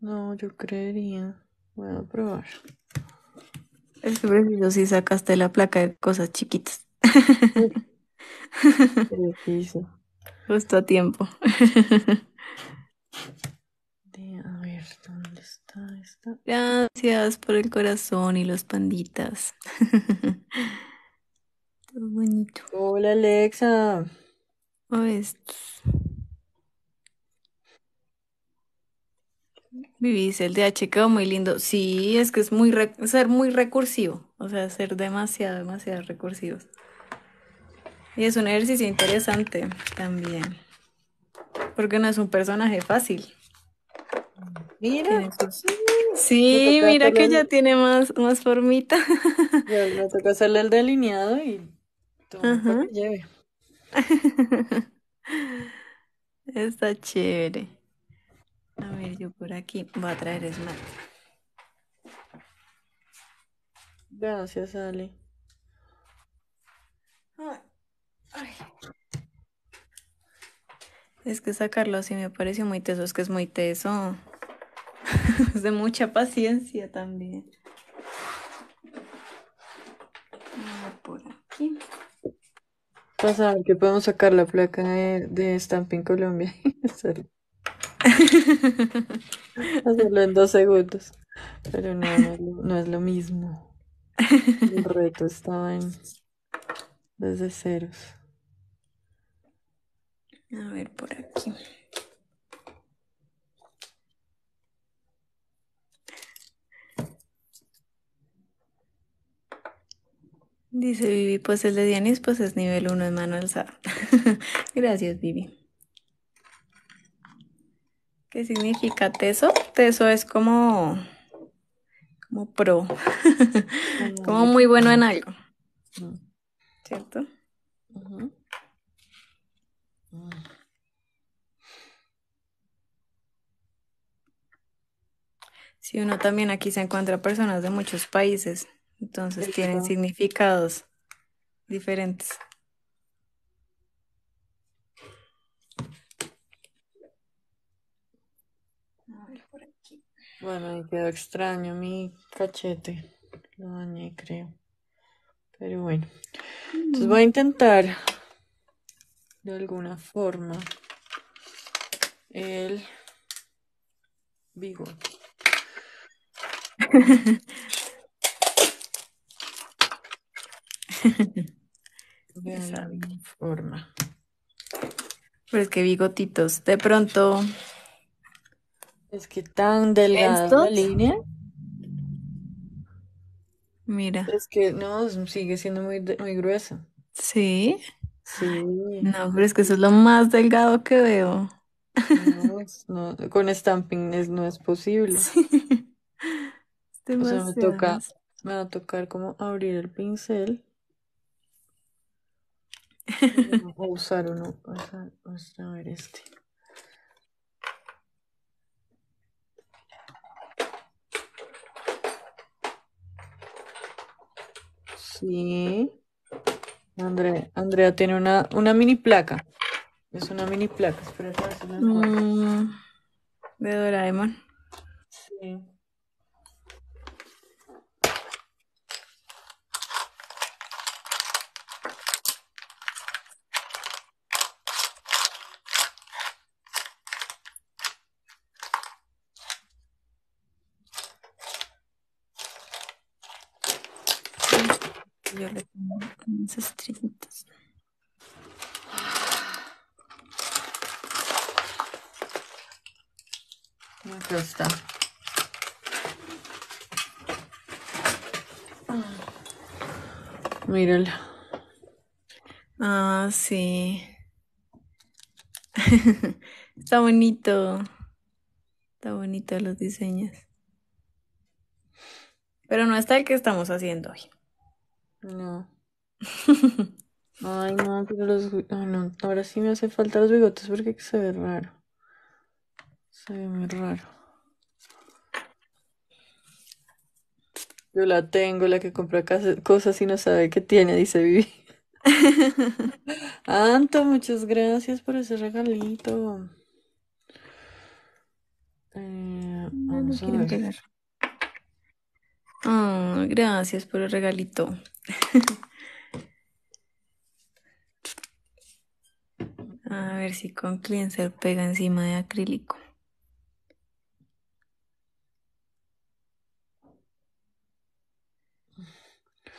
A: No, yo creería. Voy a probar.
B: Es que preciso si sacaste la placa de cosas chiquitas. Justo a tiempo. Gracias por el corazón y los panditas. Hola, Alexa. Vivis oh, este. el Vivís el como muy lindo. Sí, es que es muy ser muy recursivo, o sea, ser demasiado, demasiado recursivo y es un ejercicio interesante también. Porque no es un personaje fácil. Mira. Sí, mira que ya tiene más,
A: más formita. Ya, me toca hacerle el delineado y todo que lleve.
B: Está chévere. A ver, yo por aquí voy a traer esmalte. Gracias, Ale. Ay. Es que sacarlo así me pareció muy teso, es que es muy teso. es de mucha paciencia también.
A: Por aquí. Pasa que podemos sacar la placa de, Stamping Colombia hacerlo. en dos segundos. Pero no, es, lo, mismo. El reto estaba en desde ceros. A ver por aquí.
B: Dice Vivi, pues el de Dianis, pues es nivel 1 en mano alzada. Gracias, Vivi. ¿Qué significa teso? Teso es como, como pro, como muy bueno en algo. ¿Cierto? Ajá. Si uno también aquí se encuentra personas de muchos países, entonces tienen significados diferentes.
A: Bueno, me quedó extraño mi cachete. Lo dañé, creo. Pero bueno. Entonces voy a intentar de alguna forma el bigote.
B: de alguna forma. Pero es que bigotitos, de pronto. Es que tan delgada la línea. Mira.
A: Es que no, sigue siendo muy, muy gruesa.
B: Sí. Sí. No, pero es que eso es lo más delgado que veo.
A: con stamping es- no es posible. me me va a tocar como abrir el pincel o usar uno. a ver este. Sí. Andrea, tiene una, mini placa. Es una mini placa. Mm,
B: de Doraemon.
C: esas trencitas.
A: está.
B: Ah, sí. está bonito. Está bonito los diseños. Pero no está el que estamos haciendo hoy. No. Ay,
A: no, ahora sí me hace falta los bigotes porque se ve raro. Se ve muy raro. Yo la tengo, la que compra cosas y no sabe qué tiene, dice Vivi. Anto, muchas gracias por ese regalito. Eh,
B: ah, gracias por el regalito. A ver si con cleanser pega encima de acrílico.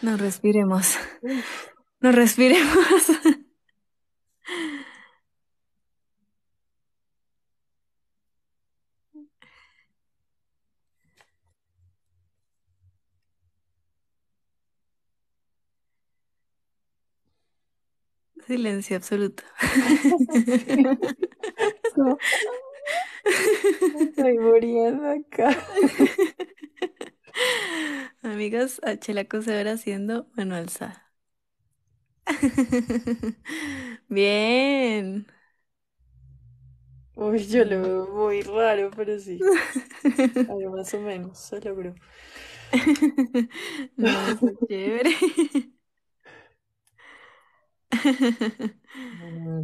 B: No respiremos. No respiremos. Silencio absoluto. Estoy muriendo acá. Amigos, a Chelaco se haciendo mano alza Bien. Uy, yo
A: lo veo muy raro, pero sí. Algo más o menos, se logró. No, chévere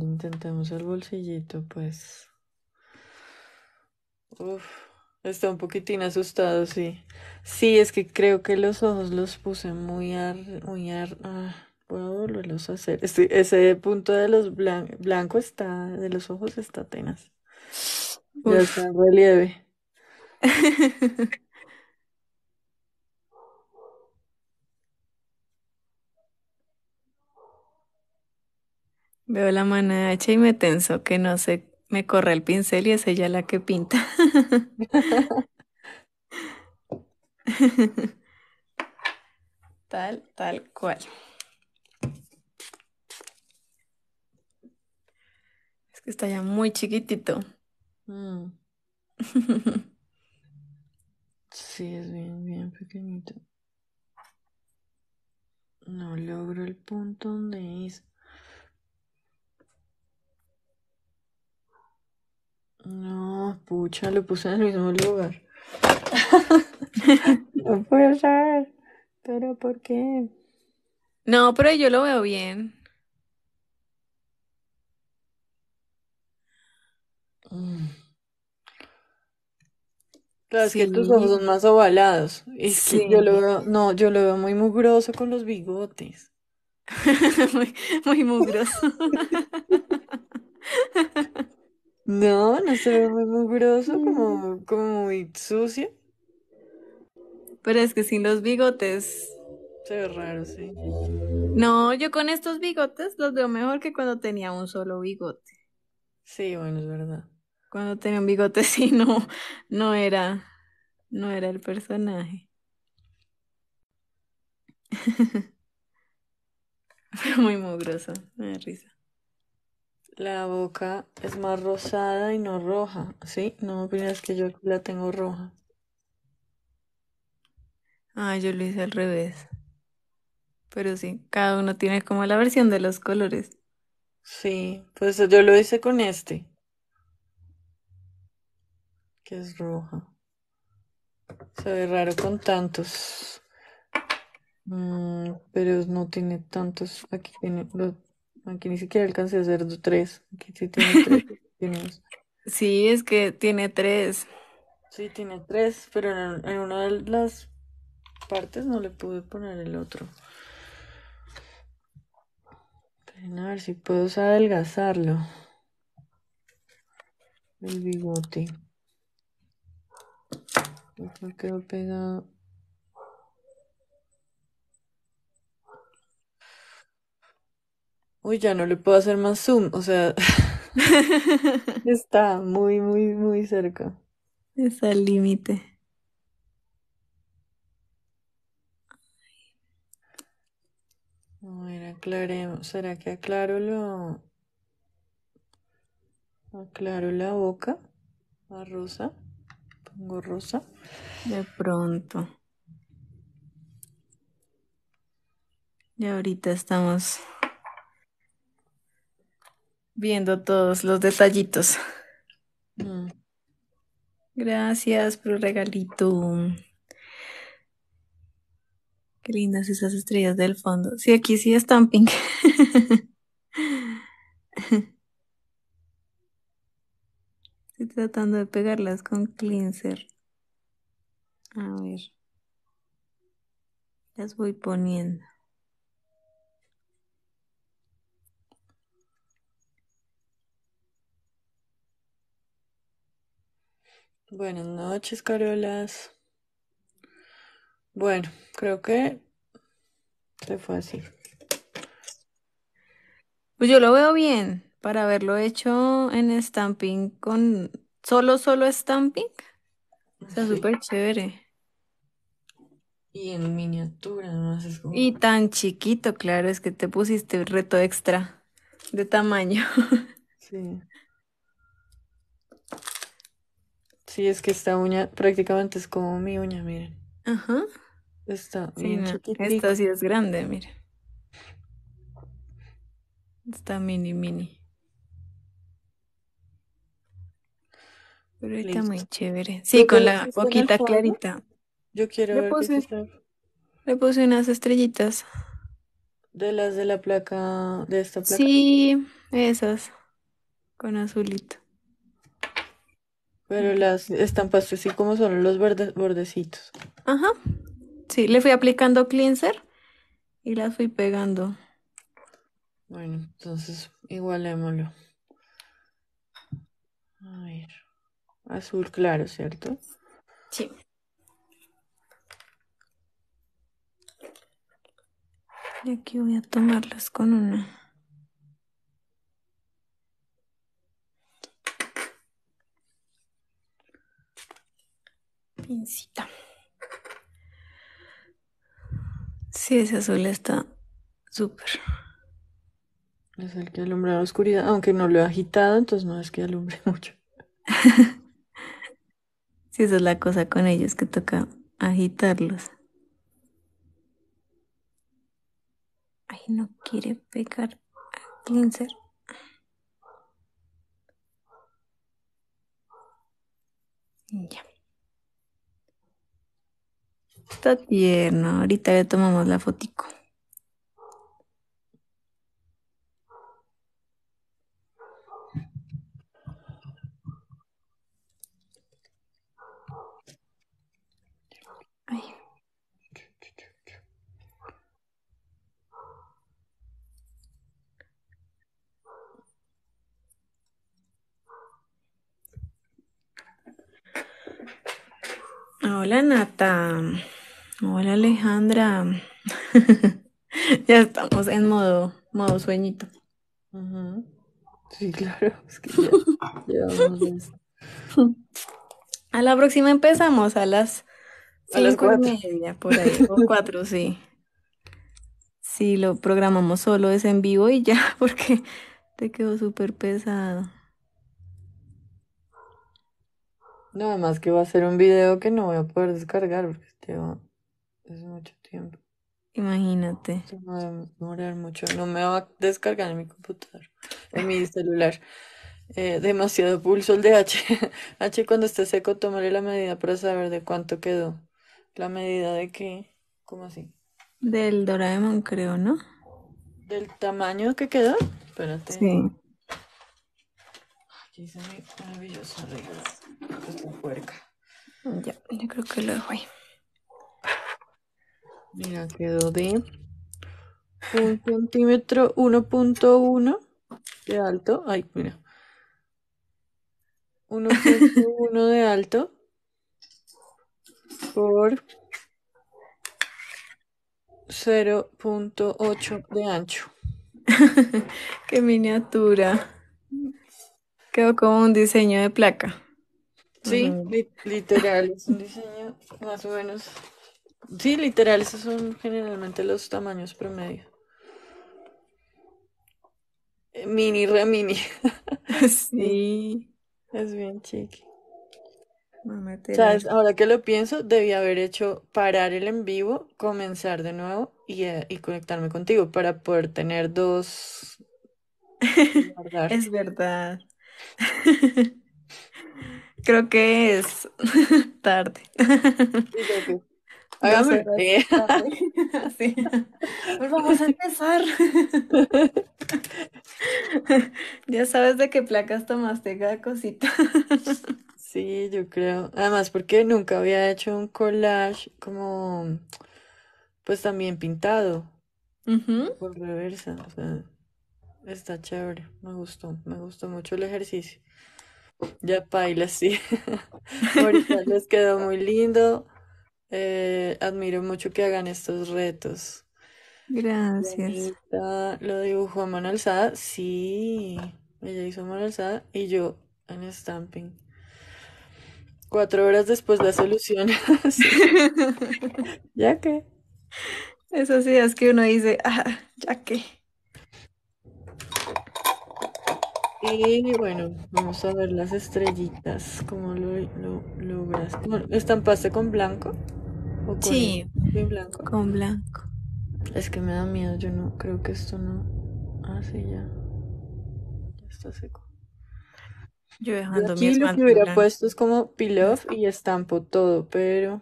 A: intentemos el bolsillito, pues. Uf, está un poquitín asustado, sí. Sí, es que creo que los ojos los puse muy ar... puedo ah, volverlos a hacer. Este, ese punto de los blancos blanco está, de los ojos está tenaz. Ya está relieve.
B: Veo la H y me tenso que no sé, me corre el pincel y es ella la que pinta. Tal, tal cual. Es que está ya muy chiquitito. Mm.
A: Sí, es bien, bien pequeñito. No logro el punto donde es. No, pucha, lo puse en el mismo lugar. no puedo saber.
B: ¿Pero por qué? No, pero yo lo veo bien.
A: Mm. Claro, es que tus ojos son más ovalados. yo lo veo, no, yo lo veo muy mugroso con los bigotes. Muy, muy mugroso. No, no se ve muy mugroso,
B: mm. como, como muy sucio. Pero es que sin los bigotes.
A: Se ve raro, sí.
B: No, yo con estos bigotes los veo mejor que cuando tenía un solo bigote. Sí, bueno, es verdad. Cuando tenía un bigote, sí, no, no era, no era el personaje. muy mugroso, me da risa.
A: La boca es más rosada y no roja, ¿sí? No
B: opinas que yo la tengo roja. Ah, yo lo hice al revés. Pero sí, cada uno tiene como la versión de los colores.
A: Sí, pues yo lo hice con este, que es roja. Se ve raro con tantos. Mm, pero no tiene tantos. Aquí tiene, Aquí ni siquiera alcancé a hacer tres. Aquí sí tiene tres.
B: Sí, es que tiene
A: tres. Sí, tiene tres, pero en, una de las partes no le pude poner el otro. a ver si puedo adelgazarlo. El bigote. que lo pegado. Uy, ya no le puedo hacer más zoom, o sea, está muy, muy, muy cerca.
B: Es el límite.
A: A ver, aclaremos. ¿Será que aclaro lo... Aclaro la boca a rosa.
B: Pongo rosa. De pronto. Y ahorita estamos viendo todos los detallitos. Mm. Gracias por el regalito. Qué lindas esas estrellas del fondo. Sí, aquí sí es stamping Estoy tratando de pegarlas con cleanser. A ver. Las voy poniendo.
A: Buenas noches, Carolas. Bueno, creo que se fue así.
B: Pues yo lo veo bien para haberlo hecho en stamping con solo, solo stamping. Está sea, súper chévere.
A: Y en miniatura, ¿no? haces
B: Y tan chiquito, claro, es que te pusiste el reto extra de tamaño. Sí.
A: Sí, es que esta uña prácticamente es como mi uña, miren. Ajá. Está Esta sí es grande, miren.
B: Está mini, mini. Pero está muy chévere. Sí, con la boquita clarita.
A: Yo quiero ver puse,
B: Le puse unas estrellitas.
A: De las de la placa, de esta placa. Sí,
B: esas. Con azulito.
A: Pero las estampaste así como son los bordecitos.
B: Ajá. Sí, le fui aplicando cleanser y las fui pegando.
A: Bueno, entonces igualémoslo. A ver. Azul claro, ¿cierto?
B: Sí. Y aquí voy a tomarlas con una. pincita. Sí, ese azul está súper. Es el que alumbra la oscuridad, aunque no lo he agitado, entonces no es que alumbre mucho. sí, esa es la cosa con ellos, que toca agitarlos. Ay, no quiere pegar cleanser. Ya. Está tierno. Ahorita le tomamos la fotico. Hola Nata. Hola Alejandra. ya estamos en modo, modo sueñito. Sí, claro. Es que ya, a la próxima empezamos a las a las cuatro. Y media, por ahí, o cuatro, sí. Sí, lo programamos solo, es en vivo y ya, porque te quedó súper pesado.
A: No, además que va a ser un video que no voy a poder descargar porque este va es mucho tiempo. Imagínate. mucho. No me va a descargar en mi computador, en mi celular. Eh, demasiado pulso el de H. H cuando esté seco, tomaré la medida para saber de cuánto quedó. La medida de qué, ¿cómo así?
B: Del Doraemon, creo, ¿no?
A: Del tamaño que quedó. Espérate. Sí. Aquí hice mi maravilloso puerca.
B: Ya, yo creo que lo dejo ahí.
A: Mira, quedó de un centímetro 1.1 de alto. Ay, mira. 1.1 de alto por 0.8 de ancho. Qué
B: miniatura. Quedó como un diseño de placa. Sí,
A: literal, es un
B: diseño más o menos
A: Sí, literal, esos son generalmente los tamaños promedio. Mini, re mini. Sí, es bien chiqui. ¿Sabes? Ahora que lo pienso, debí haber hecho parar el en vivo, comenzar de nuevo y, eh, y conectarme contigo para poder tener dos.
B: Es verdad. Creo que es tarde. Eh, pues vamos a empezar. ya sabes de qué placas tomaste cada cosita. sí,
A: yo creo. Además, porque nunca había hecho un collage como, pues también pintado. Por reversa. O está chévere. Me gustó. Me gustó mucho el ejercicio. Ya paila, sí. Ahorita les quedó muy lindo. Eh, admiro mucho que hagan estos retos. Gracias. lo dibujó a mano alzada. Sí, ella hizo a mano alzada y yo en stamping. Cuatro horas después la solución. ya que.
B: Esas es que uno dice, ah, ya que.
A: Y bueno, vamos a ver las estrellitas, cómo lo, lo logras. ¿Estampaste con blanco? sí.
B: blanco? Con
A: blanco. Es que me da miedo, yo no creo que esto no. Ah, sí, ya.
B: Ya está seco.
A: Yo dejando aquí lo que hubiera puesto es como off y estampo todo, pero.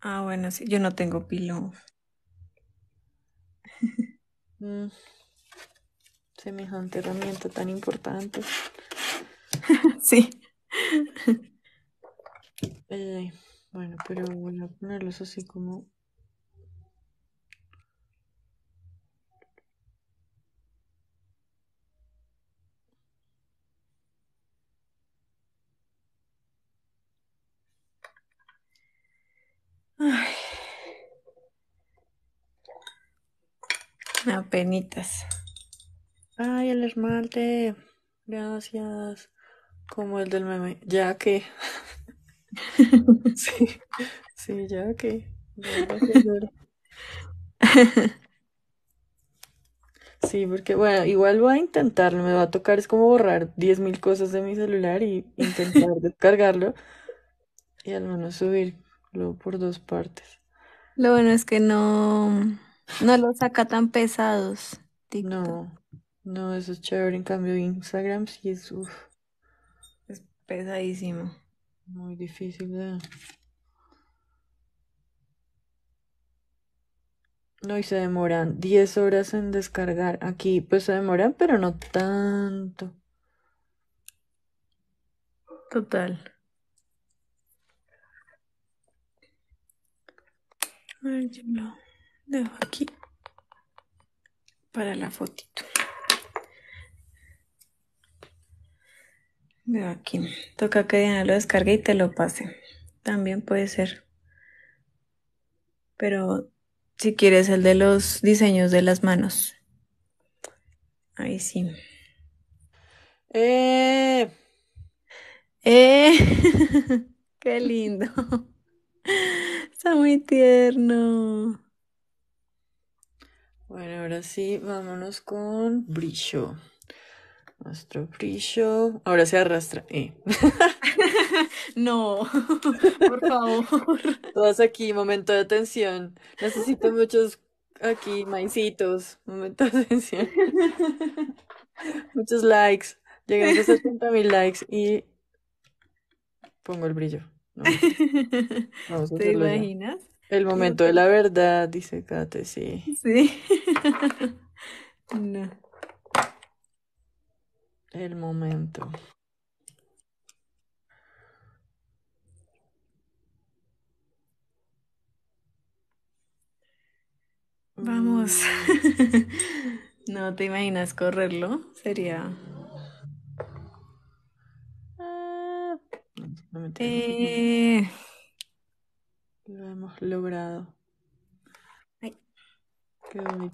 B: Ah, bueno, sí, yo no tengo pilloff.
A: mm. Semejante herramienta tan importante. sí. Bueno, pero voy a ponerlos así como...
B: Ay. Apenitas. Ah,
A: Ay, el esmalte. Gracias. Como el del meme. Ya que... Sí, sí, ya, ok. Sí, porque bueno, igual voy a intentarlo, me va a tocar, es como borrar 10.000 cosas de mi celular y intentar descargarlo y al menos subirlo por dos partes.
B: Lo bueno es que no, no lo saca tan pesados, No, no,
A: eso es chévere, en cambio Instagram sí es, es pesadísimo. Muy difícil de... No, y se demoran 10 horas en descargar. Aquí pues se demoran, pero no tanto. Total.
C: A ver, yo
B: lo dejo aquí para la fotito. aquí. Toca que Diana lo descargue y te lo pase. También puede ser. Pero si quieres el de los diseños de las manos. Ahí sí. Eh. Eh. Qué lindo. Está muy tierno.
A: Bueno, ahora sí, vámonos con brillo. Nuestro brillo. Ahora se arrastra. Eh. no, por favor. Todas aquí, momento de atención. Necesito muchos aquí, maicitos. Momento de atención. muchos likes. Llegamos a 70 mil likes y pongo el brillo. ¿Te imaginas? El momento de la verdad, dice Kate, sí.
B: Sí. no
A: el momento.
B: Vamos. no te imaginas correrlo. Sería.
A: Ah, eh. Lo hemos logrado.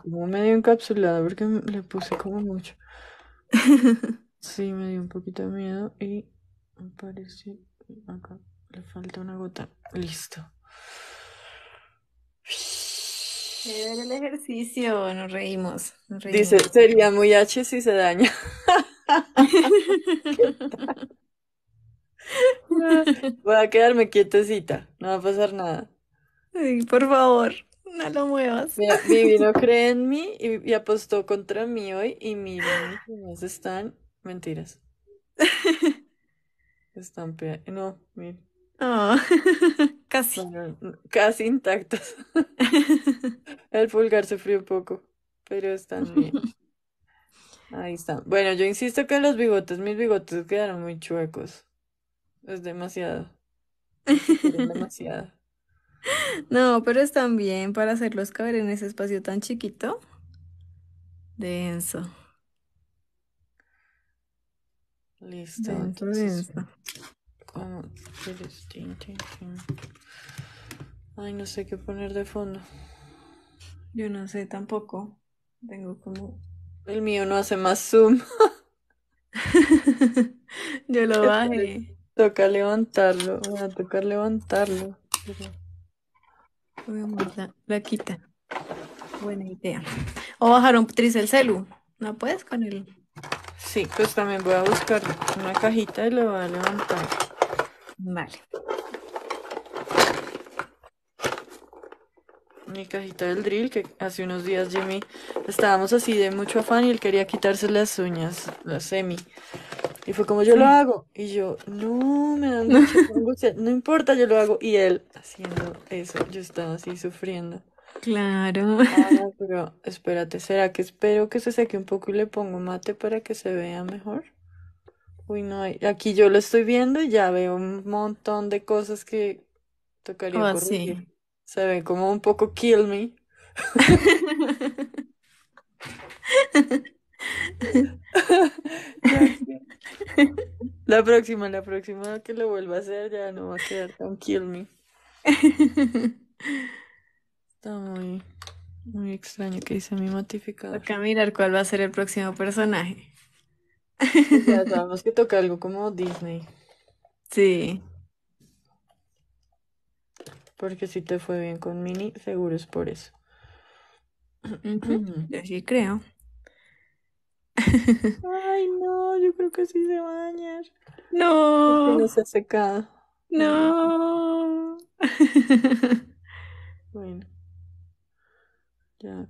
A: como medio encapsulado porque le puse como mucho. Sí, me dio un poquito de miedo y me parece acá le falta una gota. Listo. Debe el ejercicio, nos reímos, Dice, sería muy H si se daña. Voy a quedarme quietecita, no va a pasar nada. Sí, por favor, no lo muevas. Vivi no cree en mí y, apostó contra mí hoy y miren se están Mentiras. Están No, miren oh, casi. casi intactos El pulgar sufrió un poco, pero están bien. Ahí están. Bueno, yo insisto que los bigotes, mis bigotes quedaron muy chuecos. Es demasiado.
B: Es demasiado. No, pero están bien para hacerlos caber en ese espacio tan chiquito. Denso.
A: Listo. entonces, Ay, no sé qué poner de fondo. Yo no sé tampoco. Tengo como. El mío no hace más zoom. Yo lo bajé. Toca levantarlo. Voy a tocar levantarlo.
B: Voy a la quita. Buena idea. O bajar un tris el celu. No puedes con él.
A: Sí, pues también voy a buscar una cajita y lo voy a levantar. Vale. Mi cajita del drill, que hace unos días Jimmy estábamos así de mucho afán y él quería quitarse las uñas, las semi. Y fue como yo lo hago. Y yo, no, me dan mucha angustia. No importa, yo lo hago. Y él haciendo eso, yo estaba así sufriendo.
B: Claro. Ah,
A: espérate, ¿será que espero que se saque un poco y le pongo mate para que se vea mejor? Uy, no, aquí yo lo estoy viendo y ya veo un montón de cosas que tocaría oh, corregir. Se ve como un poco kill me. La próxima, la próxima que lo vuelva a hacer ya no va a quedar tan kill me. Está muy, extraño que hice mi matificador. que mirar cuál va a ser el próximo personaje. Ya que toca algo como Disney. Sí. Porque si te fue bien con Mini, seguro es por eso.
B: yo sí creo.
A: Ay, no, yo creo que sí se va a dañar. No. no se
B: ha secado. No. bueno. Ya,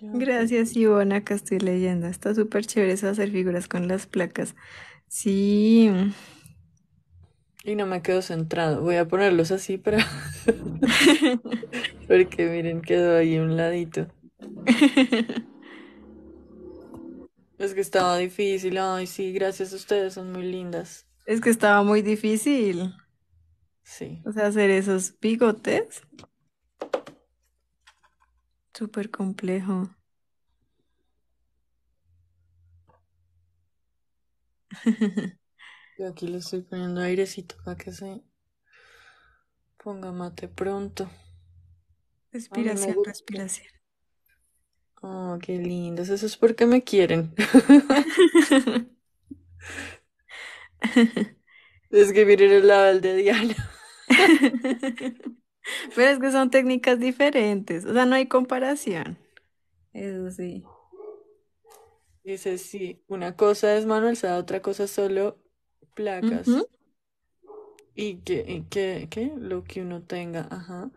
B: Gracias, Ivona, Ivonne. Acá estoy leyendo. Está súper chévere eso hacer figuras con las placas. Sí. Y no me
A: quedo centrado. Voy a ponerlos así pero Porque miren, quedó ahí un ladito. es que estaba difícil. Ay, sí, gracias a ustedes, son muy lindas.
B: Es que estaba muy difícil. Sí. O sea, hacer esos bigotes. Súper complejo. Yo
A: aquí le estoy poniendo airecito para que se ponga mate pronto. Respiración, respiración. Oh, qué lindos. Eso es porque me quieren. Es que el lado
B: de Diana. Pero es que son técnicas diferentes, o sea, no hay comparación. Eso sí.
A: Dice, sí, una cosa es mano alzada, otra cosa solo placas. Y que, que, Lo que uno tenga, ajá.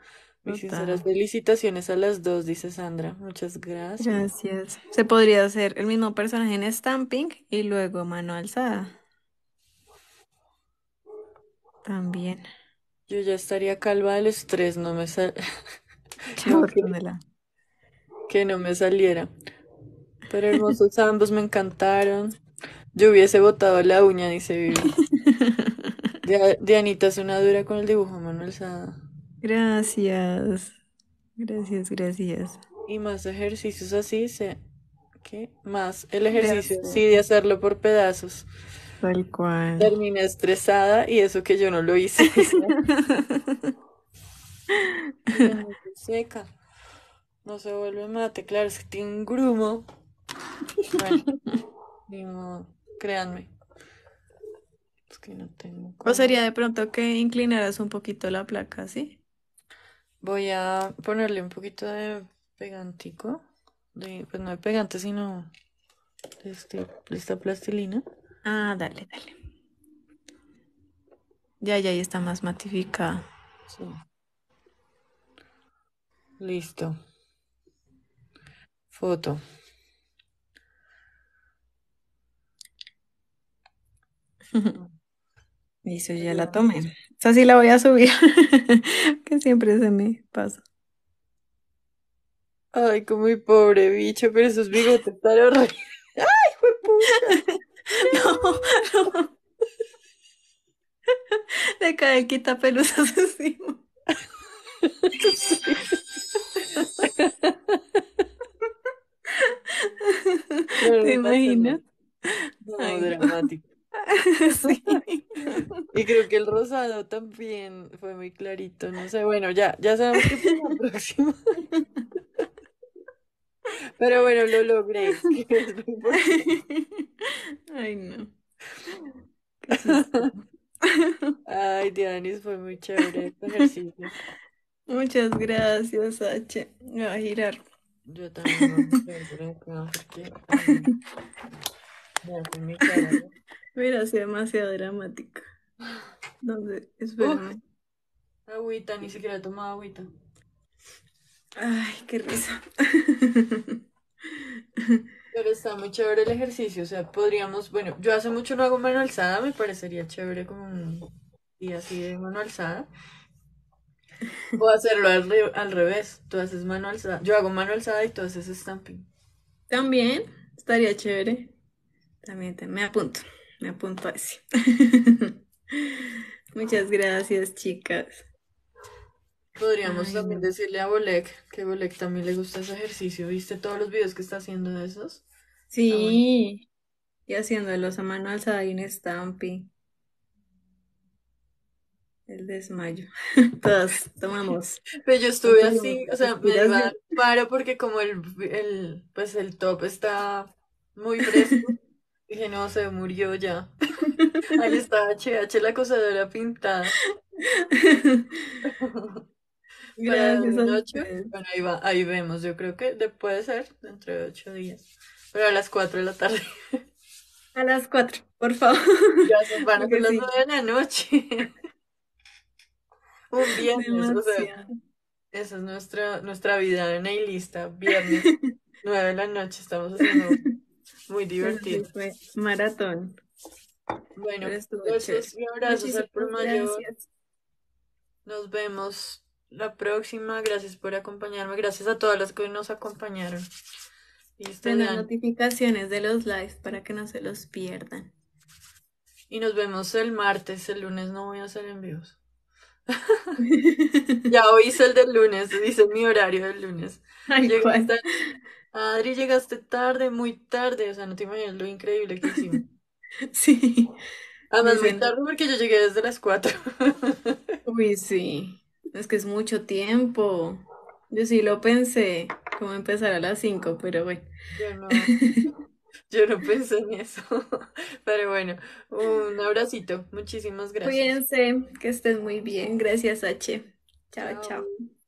B: Mis sinceras
A: felicitaciones a
B: las dos, dice Sandra. Muchas gracias. Gracias. Se podría hacer el mismo personaje en stamping y luego mano alzada.
A: También. Yo ya estaría calva del estrés, no me sal... que no me saliera. Pero hermosos ambos me encantaron. Yo hubiese botado la uña, dice Vivi. Dianita es una dura con el dibujo Manuel Sada.
B: Gracias. Gracias, gracias.
A: Y más ejercicios así, se... ¿qué? Más el ejercicio, sí, de hacerlo por pedazos. Tal cual. Terminé estresada y eso que yo no lo hice. seca. No se vuelve mate, claro, es que tiene un grumo.
B: Bueno, créanme. Es O sería de pronto que inclinaras un poquito la placa, ¿sí?
A: Voy a ponerle un poquito de pegantico. De, pues no de pegante, sino este,
B: de esta plastilina.
A: Ah, dale, dale. Ya, ya, ya
B: está más matificada. Listo. Foto. eso ya la tomé. Esa sí la voy a subir, que siempre se me pasa.
A: Ay, como mi pobre bicho, pero esos bigotes están horribles. ¡Ay, fue
B: puta! No, no. Le cae quita pelusas encima. ¿Te imaginas?
A: No, dramático. Sí. Y creo que el rosado también fue muy clarito, no sé. Bueno, ya, ya sabemos que es la próxima. Pero bueno, lo logré. Ay, no. Ay, Dianis, fue muy chévere este ejercicio.
B: Muchas gracias, H. Me va a girar. Yo también voy a porque... Mira, soy demasiado dramática. Donde, espérame. Uf.
A: agüita, ni siquiera tomaba agüita.
B: Ay, qué risa.
A: Pero está muy chévere el ejercicio, o sea, podríamos, bueno, yo hace mucho no hago mano alzada, me parecería chévere como un así de mano alzada. O hacerlo al, revés, tú haces mano alzada, yo hago mano alzada y tú haces stamping.
B: También, estaría chévere. También me apunto, me apunto a Muchas gracias, chicas.
A: Podríamos también decirle a Bolek que Bolek también le gusta ese ejercicio. ¿Viste todos los videos que está haciendo de esos? Sí,
B: y haciéndolos a mano alzada y un stampy. El desmayo. Todas tomamos. Pero pues yo estuve así, o sea, me
A: paro porque como el, pues el top está muy fresco, dije, no, se murió ya. Ahí estaba HH la acosadora pintada bueno, ahí, ahí vemos, yo creo que puede ser dentro de ocho días, pero a las cuatro de la tarde. A las cuatro, por favor. Gracias, van a las nueve de la noche. Un viernes, esa es nuestra, nuestra vida en lista, viernes, nueve de la noche, estamos haciendo muy divertido.
B: maratón.
A: Bueno, besos y abrazos al por mayor. Nos vemos la próxima. Gracias por acompañarme. Gracias a todas las que nos acompañaron. Y las
B: notificaciones de los lives para que
A: no se los pierdan. Y nos vemos el martes. El lunes no voy a hacer envíos. ya hoy hice el del lunes. Dice mi horario del lunes. Adri, llegaste tarde, muy tarde. O sea, no te imaginas lo increíble
B: que hicimos. sí. Además, muy tarde porque yo llegué desde las 4. Uy, sí. Es que es mucho tiempo. Yo sí lo pensé, como empezar a las 5, pero bueno. Yo no, yo
A: no pensé en eso. Pero bueno, un abracito. Muchísimas gracias.
B: Cuídense, que estén muy bien. Gracias, H. chao. chao.